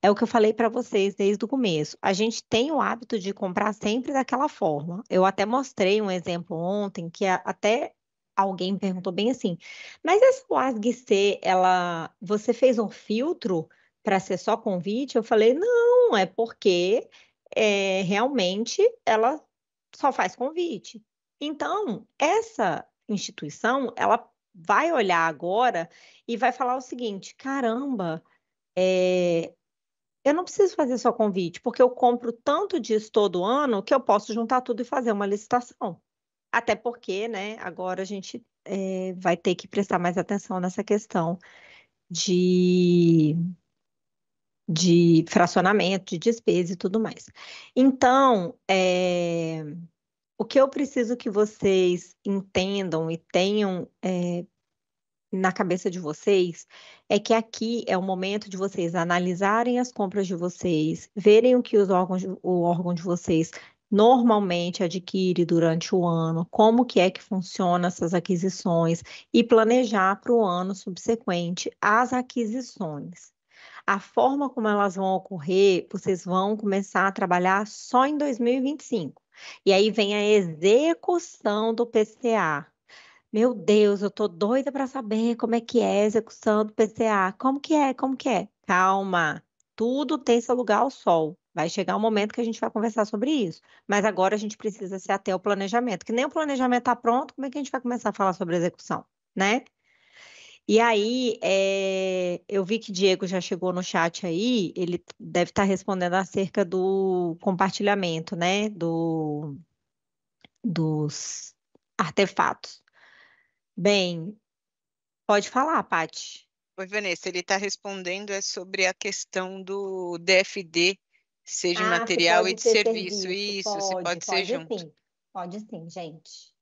É o que eu falei para vocês desde o começo. A gente tem o hábito de comprar sempre daquela forma. Eu até mostrei um exemplo ontem que até alguém me perguntou bem assim, mas essa WASG-C, ela, você fez um filtro para ser só convite? Eu falei, não, é porque é, realmente ela só faz convite. Então, essa instituição, ela vai olhar agora e vai falar o seguinte, caramba, é, eu não preciso fazer só convite, porque eu compro tanto disso todo ano que eu posso juntar tudo e fazer uma licitação. Até porque, né, agora a gente é, vai ter que prestar mais atenção nessa questão de, de fracionamento, de despesa e tudo mais. Então, é, o que eu preciso que vocês entendam e tenham é, na cabeça de vocês é que aqui é o momento de vocês analisarem as compras de vocês, verem o que os órgãos, o órgão de vocês normalmente adquire durante o ano, como que é que funciona essas aquisições e planejar para o ano subsequente as aquisições. A forma como elas vão ocorrer, vocês vão começar a trabalhar só em 2025. E aí vem a execução do PCA. Meu Deus, eu tô doida para saber como é que é a execução do PCA. Como que é? Como que é? Calma. Tudo tem seu lugar ao sol. Vai chegar um momento que a gente vai conversar sobre isso. Mas agora a gente precisa se ater ao planejamento, que nem o planejamento está pronto, como é que a gente vai começar a falar sobre execução, né? E aí, é... eu vi que Diego já chegou no chat aí, ele deve estar tá respondendo acerca do compartilhamento, né? Do... Dos artefatos. Bem, pode falar, Paty. Oi, Vanessa, ele está respondendo é sobre a questão do DFD Seja ah, material e de serviço. serviço. Isso, pode, se pode, ser pode junto. Sim. Pode sim, gente.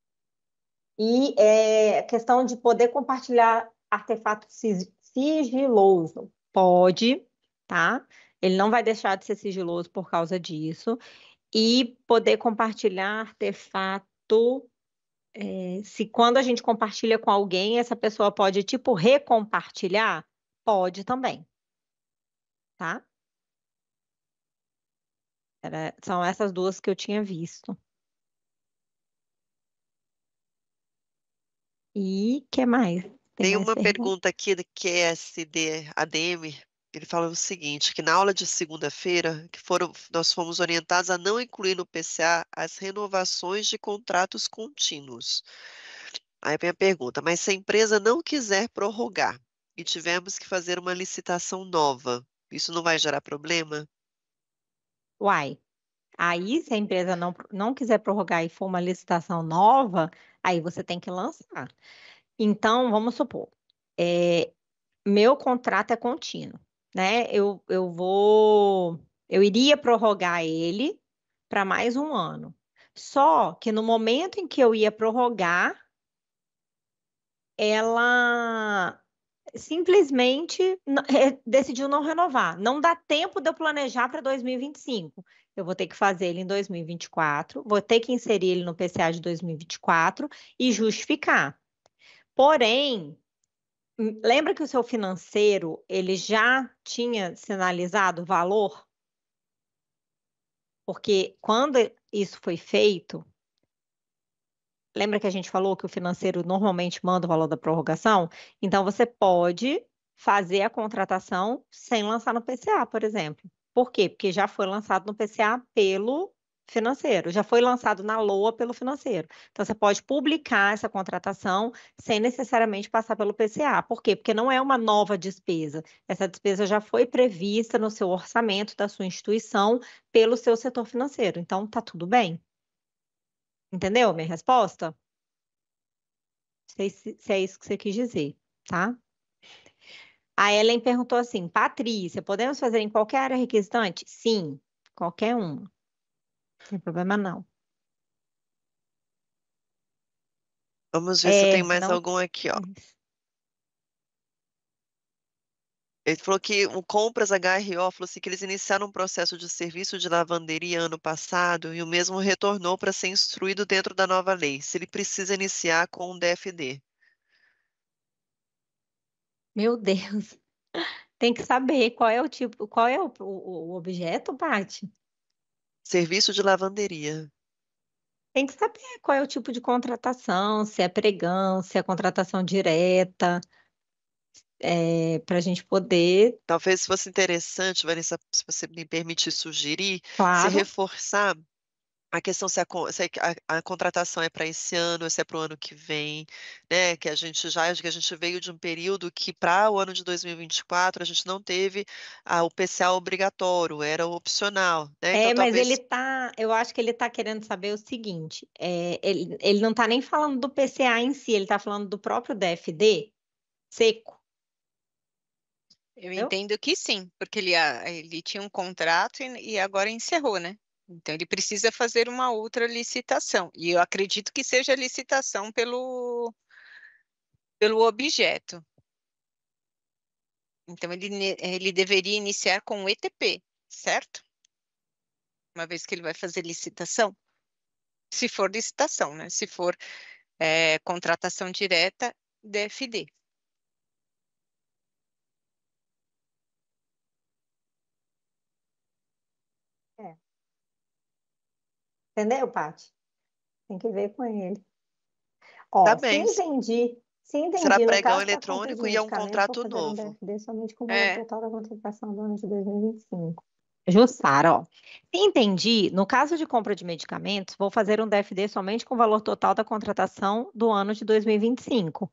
E é, questão de poder compartilhar artefato sigiloso. Pode, tá? Ele não vai deixar de ser sigiloso por causa disso. E poder compartilhar artefato. É, se quando a gente compartilha com alguém, essa pessoa pode, tipo, recompartilhar? Pode também. Tá? Era, são essas duas que eu tinha visto. E que mais? Tem, Tem uma pergunta? pergunta aqui do QSD ADM. Ele fala o seguinte, que na aula de segunda-feira, que foram, nós fomos orientados a não incluir no PCA as renovações de contratos contínuos. Aí vem a pergunta, mas se a empresa não quiser prorrogar e tivermos que fazer uma licitação nova, isso não vai gerar problema? Uai, aí se a empresa não, não quiser prorrogar e for uma licitação nova, aí você tem que lançar. Então, vamos supor, é, meu contrato é contínuo, né? Eu, eu vou, eu iria prorrogar ele para mais um ano. Só que no momento em que eu ia prorrogar, ela simplesmente eh, decidiu não renovar. Não dá tempo de eu planejar para 2025. Eu vou ter que fazer ele em 2024, vou ter que inserir ele no PCA de 2024 e justificar. Porém, hum, lembra que o seu financeiro ele já tinha sinalizado o valor? Porque quando isso foi feito, Lembra que a gente falou que o financeiro normalmente manda o valor da prorrogação? Então, você pode fazer a contratação sem lançar no PCA, por exemplo. Por quê? Porque já foi lançado no PCA pelo financeiro, já foi lançado na LOA pelo financeiro. Então, você pode publicar essa contratação sem necessariamente passar pelo PCA. Por quê? Porque não é uma nova despesa. Essa despesa já foi prevista no seu orçamento da sua instituição pelo seu setor financeiro. Então, tá tudo bem. Entendeu minha resposta? Não sei se, é isso que você quis dizer, tá? A Ellen perguntou assim: Patrícia, podemos fazer em qualquer área requisitante? Sim, qualquer uma. Não tem problema, não. Vamos ver é, se tem mais não... algum aqui, ó. Ele falou que o Compras HRO falou assim, que eles iniciaram um processo de serviço de lavanderia ano passado e o mesmo retornou para ser instruído dentro da nova lei, se ele precisa iniciar com um DFD. Meu Deus. Tem que saber qual é o tipo, qual é o, o, o objeto, Paty? Serviço de lavanderia. Tem que saber qual é o tipo de contratação, se é pregão, se é contratação direta, é, eh, para a gente poder. Talvez fosse interessante, Vanessa, se você me permitir sugerir, claro. se reforçar a questão se a, se a, a contratação é para esse ano, se é para o ano que vem, né? Que a gente já acho que a gente veio de um período que para o ano de 2024 a gente não teve a, o PCA obrigatório, era opcional, né? Então é, então, mas talvez... ele tá, eu acho que ele tá querendo saber o seguinte, é, ele, ele não tá nem falando do PCA em si, ele tá falando do próprio DFD seco. Eu entendo que sim, porque ele, ah, ele tinha um contrato e, e agora encerrou, né? Então ele precisa fazer uma outra licitação. E eu acredito que seja licitação pelo, pelo objeto. Então ele, ele deveria iniciar com o ETP, certo? Uma vez que ele vai fazer licitação. Se for licitação, né? Se for é, contratação direta, DFD. Entendeu, Paty? Tem que ver com ele. Ó, tá bem. Se entendi. Se entendi. Será pregão tá eletrônico e é um contrato novo. Um somente com é. valor total da contratação do ano de 2025. Jussara, ó. Se entendi, no caso de compra de medicamentos, vou fazer um DFD somente com o valor total da contratação do ano de 2025.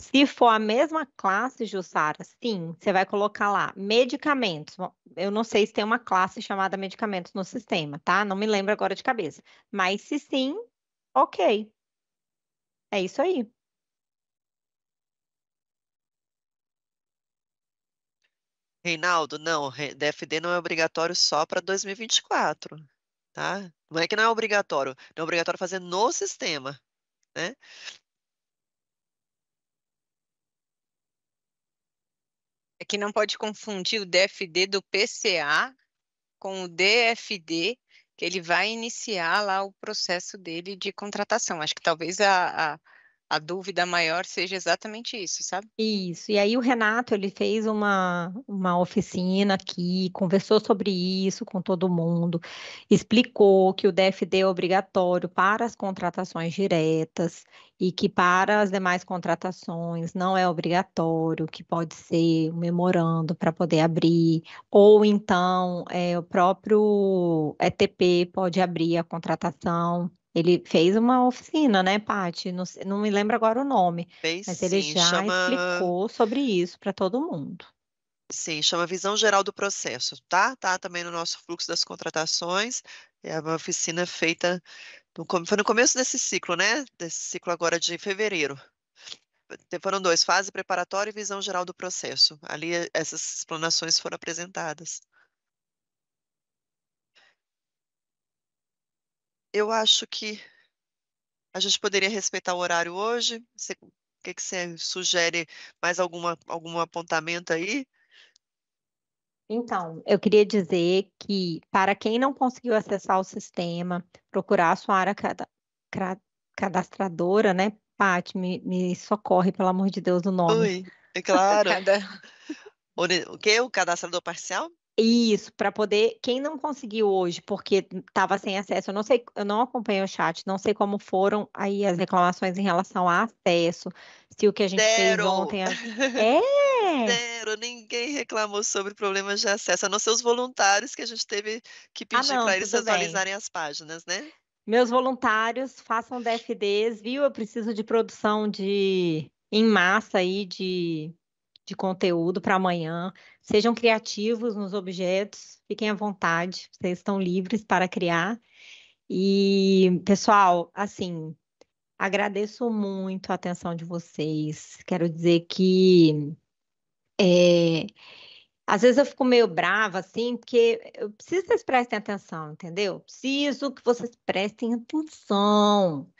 Se for a mesma classe, Jussara, sim, você vai colocar lá medicamentos. Eu não sei se tem uma classe chamada medicamentos no sistema, tá? Não me lembro agora de cabeça. Mas se sim, ok. É isso aí. Reinaldo, não, DFD não é obrigatório só para 2024, tá? Não é que não é obrigatório, não é obrigatório fazer no sistema, né? que não pode confundir o DFD do PCA com o DFD, que ele vai iniciar lá o processo dele de contratação. Acho que talvez a, a a dúvida maior seja exatamente isso, sabe? Isso. E aí o Renato ele fez uma, uma oficina aqui, conversou sobre isso com todo mundo, explicou que o DFD é obrigatório para as contratações diretas e que para as demais contratações não é obrigatório, que pode ser um memorando para poder abrir, ou então é, o próprio ETP pode abrir a contratação ele fez uma oficina, né, Paty? Não, não me lembro agora o nome, fez, mas ele sim, já chama... explicou sobre isso para todo mundo. Sim, chama Visão Geral do Processo, tá? Tá também no nosso fluxo das contratações. É uma oficina feita no, foi no começo desse ciclo, né? Desse ciclo agora de fevereiro. Foram dois, fase preparatória e visão geral do processo. Ali essas explanações foram apresentadas. eu acho que a gente poderia respeitar o horário hoje. o que, que você sugere? Mais alguma, algum apontamento aí? Então, eu queria dizer que para quem não conseguiu acessar o sistema, procurar a sua área cada, cadastradora, né? Paty, me, me, socorre, pelo amor de Deus, o nome. Oi, é claro. o que? O cadastrador parcial? Isso, para poder. Quem não conseguiu hoje, porque estava sem acesso, eu não sei, eu não acompanhei o chat, não sei como foram aí as reclamações em relação a acesso, se o que a gente fez ontem. É, é! Zero, ninguém reclamou sobre problemas de acesso, a não ser os voluntários que a gente teve que ah, pedir ah, para eles atualizarem bem. as páginas, né? Meus voluntários, façam DFDs, viu? Eu preciso de produção de em massa aí de de conteúdo para amanhã. Sejam criativos nos objetos, fiquem à vontade, vocês estão livres para criar. E, pessoal, assim, agradeço muito a atenção de vocês. Quero dizer que. É, às vezes eu fico meio brava, assim, porque eu preciso que vocês prestem atenção, entendeu? Preciso que vocês prestem atenção.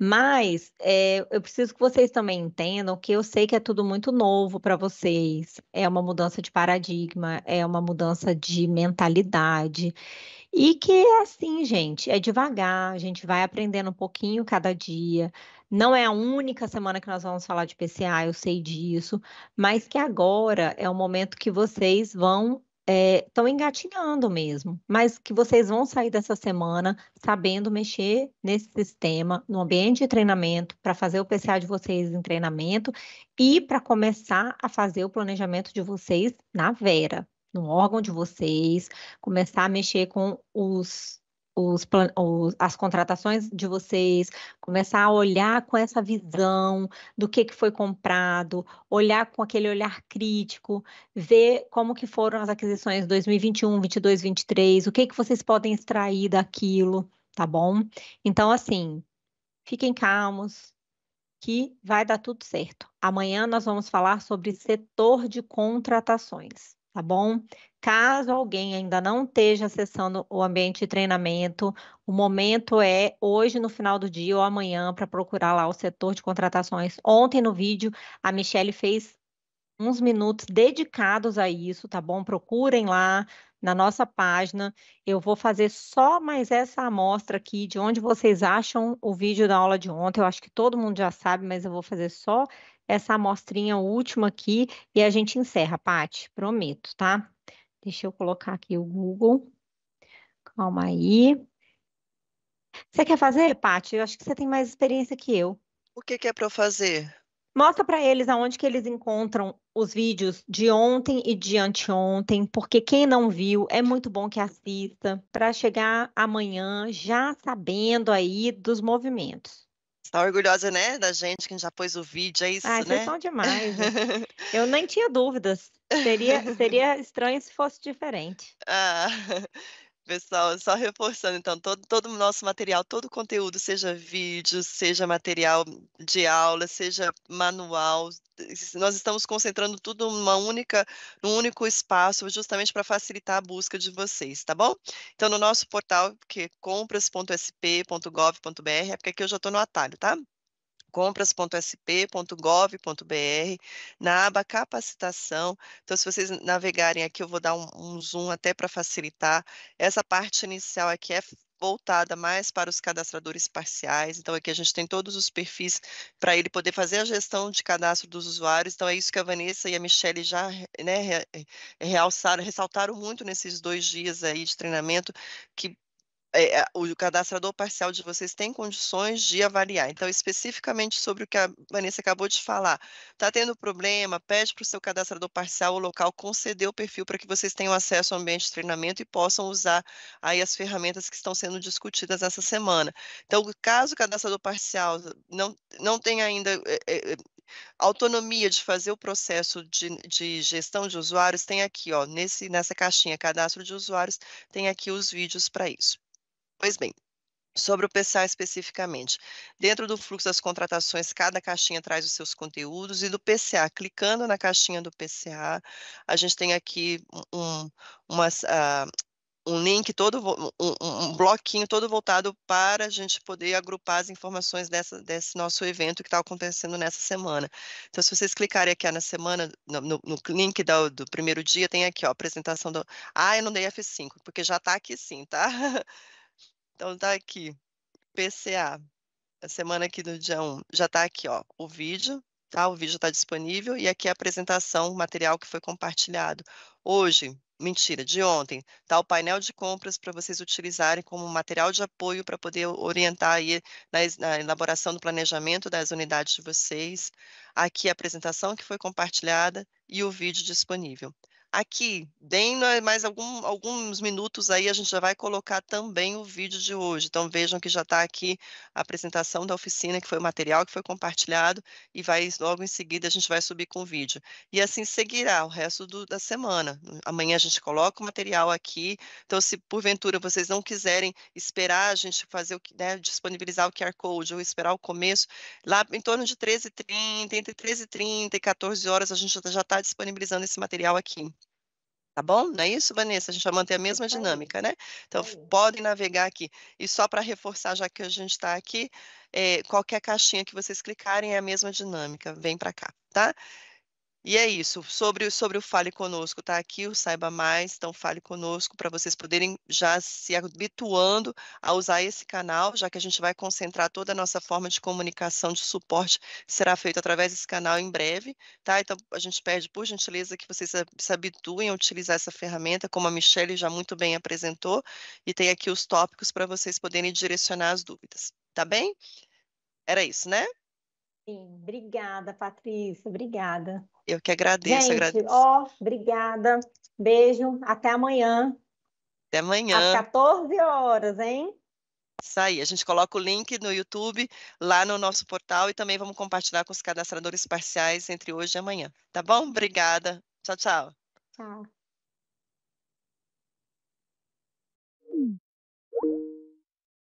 Mas é, eu preciso que vocês também entendam que eu sei que é tudo muito novo para vocês. É uma mudança de paradigma, é uma mudança de mentalidade. E que é assim, gente, é devagar, a gente vai aprendendo um pouquinho cada dia. Não é a única semana que nós vamos falar de PCA, eu sei disso, mas que agora é o momento que vocês vão estão é, engatinhando mesmo, mas que vocês vão sair dessa semana sabendo mexer nesse sistema, no ambiente de treinamento, para fazer o PCA de vocês em treinamento e para começar a fazer o planejamento de vocês na Vera, no órgão de vocês, começar a mexer com os os, os, as contratações de vocês, começar a olhar com essa visão do que, que foi comprado, olhar com aquele olhar crítico, ver como que foram as aquisições 2021, 22, 23, o que, que vocês podem extrair daquilo, tá bom? Então, assim, fiquem calmos, que vai dar tudo certo. Amanhã nós vamos falar sobre setor de contratações tá bom? Caso alguém ainda não esteja acessando o ambiente de treinamento, o momento é hoje no final do dia ou amanhã para procurar lá o setor de contratações. Ontem no vídeo a Michelle fez uns minutos dedicados a isso, tá bom? Procurem lá na nossa página. Eu vou fazer só mais essa amostra aqui de onde vocês acham o vídeo da aula de ontem. Eu acho que todo mundo já sabe, mas eu vou fazer só essa amostrinha última aqui e a gente encerra, Pati, prometo, tá? Deixa eu colocar aqui o Google. Calma aí. Você quer fazer, Pati? Eu acho que você tem mais experiência que eu. O que, que é para eu fazer? Mostra para eles aonde que eles encontram os vídeos de ontem e de anteontem, porque quem não viu é muito bom que assista para chegar amanhã já sabendo aí dos movimentos. Tá orgulhosa, né, da gente que já pôs o vídeo, é isso, Ai, né? Ah, são demais. Eu nem tinha dúvidas. Seria, seria estranho se fosse diferente. Ah, Pessoal, só reforçando, então, todo, todo o nosso material, todo o conteúdo, seja vídeo, seja material de aula, seja manual, nós estamos concentrando tudo numa única, num único espaço, justamente para facilitar a busca de vocês, tá bom? Então, no nosso portal, que é compras.sp.gov.br, é porque aqui eu já estou no atalho, tá? compras.sp.gov.br, na aba capacitação. Então, se vocês navegarem aqui, eu vou dar um, um zoom até para facilitar. Essa parte inicial aqui é voltada mais para os cadastradores parciais. Então, aqui a gente tem todos os perfis para ele poder fazer a gestão de cadastro dos usuários. Então, é isso que a Vanessa e a Michelle já né, realçaram, ressaltaram muito nesses dois dias aí de treinamento, que é, é, o cadastrador parcial de vocês tem condições de avaliar. Então, especificamente sobre o que a Vanessa acabou de falar, está tendo problema, pede para o seu cadastrador parcial o local conceder o perfil para que vocês tenham acesso ao ambiente de treinamento e possam usar aí as ferramentas que estão sendo discutidas essa semana. Então, caso o cadastrador parcial não, não tenha ainda é, é, é autonomia de fazer o processo de, de, gestão de usuários, tem aqui, ó, nesse, nessa caixinha cadastro de usuários, tem aqui os vídeos para isso. Pois bem, Sobre o PCA especificamente. Dentro do fluxo das contratações, cada caixinha traz os seus conteúdos e do PCA, clicando na caixinha do PCA, a gente tem aqui um, umas, uh, um link todo, um, um, bloquinho todo voltado para a gente poder agrupar as informações dessa, desse nosso evento que está acontecendo nessa semana. Então, se vocês clicarem aqui na semana, no, no link do, do primeiro dia, tem aqui, ó, apresentação do... Ah, eu não dei F5, porque já está aqui sim, tá? Então tá aqui, PCA. A semana aqui do dia 1 já está aqui, ó, o vídeo, tá? O vídeo está disponível e aqui a apresentação, o material que foi compartilhado. Hoje, mentira, de ontem, tá o painel de compras para vocês utilizarem como material de apoio para poder orientar aí na, na, elaboração do planejamento das unidades de vocês. Aqui a apresentação que foi compartilhada e o vídeo disponível. Aqui, deem mais algum, alguns minutos aí, a gente já vai colocar também o vídeo de hoje. Então, vejam que já está aqui a apresentação da oficina, que foi o material que foi compartilhado, e vai logo em seguida a gente vai subir com o vídeo. E assim seguirá o resto do, da semana. Amanhã a gente coloca o material aqui. Então, se porventura vocês não quiserem esperar a gente fazer o né, disponibilizar o QR Code ou esperar o começo, lá em torno de 13h30, entre 13h30 e 14 horas, a gente já está disponibilizando esse material aqui. Tá bom? Não é isso, Vanessa? A gente vai manter a mesma dinâmica, né? Então, é podem navegar aqui. E só para reforçar, já que a gente está aqui, é, qualquer caixinha que vocês clicarem é a mesma dinâmica. Vem para cá, tá? E é isso. Sobre, sobre o Fale Conosco, tá aqui o Saiba Mais, então fale conosco para vocês poderem já se habituando a usar esse canal, já que a gente vai concentrar toda a nossa forma de comunicação, de suporte, será feito através desse canal em breve, tá? Então a gente pede, por gentileza, que vocês se habituem a utilizar essa ferramenta, como a Michelle já muito bem apresentou, e tem aqui os tópicos para vocês poderem direcionar as dúvidas, tá bem? Era isso, né? Sim, obrigada, Patrícia, obrigada. Eu que agradeço, Gente, agradeço. Ó, obrigada. Beijo, até amanhã. Até amanhã. Às 14 horas, hein? Isso aí, a gente coloca o link no YouTube, lá no nosso portal, e também vamos compartilhar com os cadastradores parciais entre hoje e amanhã. Tá bom? Obrigada. Tchau, tchau. Tchau.